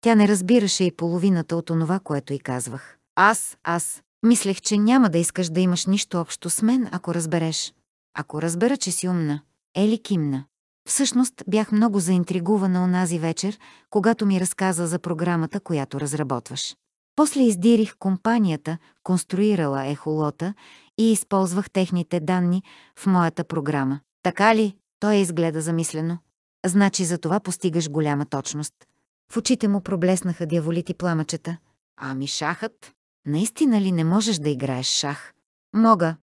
тя не разбираше и половината от онова, което й казвах. Аз, аз. Мислех, че няма да искаш да имаш нищо общо с мен, ако разбереш. Ако разбера, че си умна. Ели кимна. Всъщност бях много заинтригувана онази вечер, когато ми разказа за програмата, която разработваш. После издирих компанията, конструирала ехолота и използвах техните данни в моята програма. Така ли? Той изгледа замислено. Значи за това постигаш голяма точност. В очите му проблеснаха дяволити пламъчета. Ами шахът? Наистина ли не можеш да играеш шах? Мога.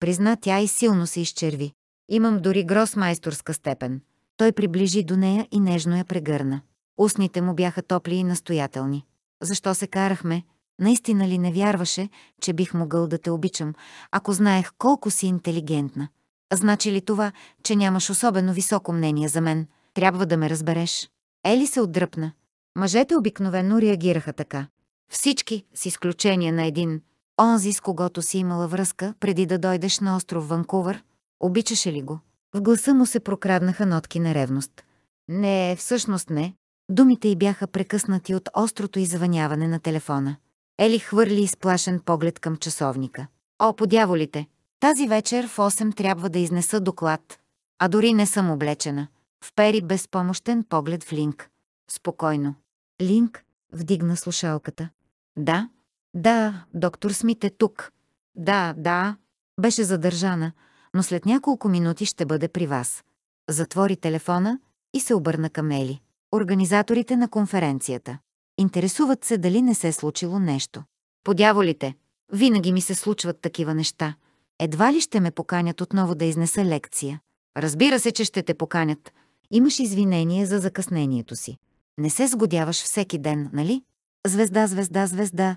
Призна тя и силно се изчерви. Имам дори гросмайсторска степен. Той приближи до нея и нежно я прегърна. Устните му бяха топли и настоятелни. Защо се карахме? Наистина ли не вярваше, че бих могъл да те обичам, ако знаех колко си интелигентна? Значи ли това, че нямаш особено високо мнение за мен? Трябва да ме разбереш. Ели се отдръпна. Мъжете обикновено реагираха така. Всички, с изключение на един, онзи с когото си имала връзка преди да дойдеш на остров Ванкувър, обичаше ли го? В гласа му се прокраднаха нотки на ревност. Не, всъщност не. Думите й бяха прекъснати от острото извъняване на телефона. Ели хвърли изплашен поглед към часовника. О, подяволите! Тази вечер в 8 трябва да изнеса доклад. А дори не съм облечена. Впери безпомощен поглед в Линк. Спокойно. Линк вдигна слушалката. Да, да, доктор Смит е тук. Да, да. Беше задържана, но след няколко минути ще бъде при вас. Затвори телефона и се обърна към Ели. Организаторите на конференцията. Интересуват се дали не се е случило нещо. Подяволите, винаги ми се случват такива неща. Едва ли ще ме поканят отново да изнеса лекция? Разбира се, че ще те поканят. Имаш извинение за закъснението си. Не се сгодяваш всеки ден, нали? Звезда, звезда, звезда.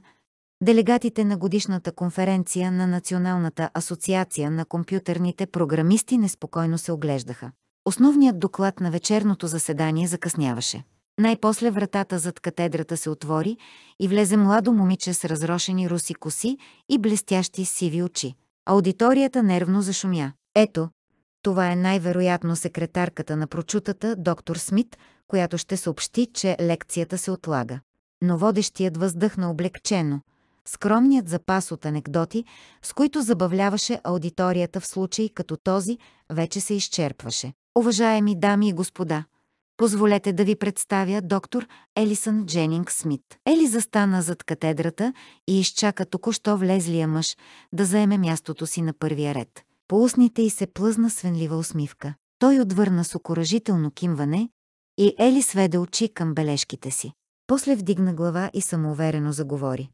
Делегатите на годишната конференция на Националната асоциация на компютърните програмисти неспокойно се оглеждаха. Основният доклад на вечерното заседание закъсняваше. Най-после вратата зад катедрата се отвори и влезе младо момиче с разрошени руси коси и блестящи сиви очи. Аудиторията нервно зашумя. Ето, това е най-вероятно секретарката на прочутата доктор Смит, която ще съобщи, че лекцията се отлага. Но водещият въздъхна облегчено. Скромният запас от анекдоти, с които забавляваше аудиторията в случай като този, вече се изчерпваше. Уважаеми дами и господа, Позволете да ви представя доктор Елисън Дженинг Смит. Ели застана зад катедрата и изчака току-що влезлия мъж да заеме мястото си на първия ред. По устните й се плъзна свенлива усмивка. Той отвърна с окоръжително кимване и Ели сведе очи към бележките си. После вдигна глава и самоуверено заговори.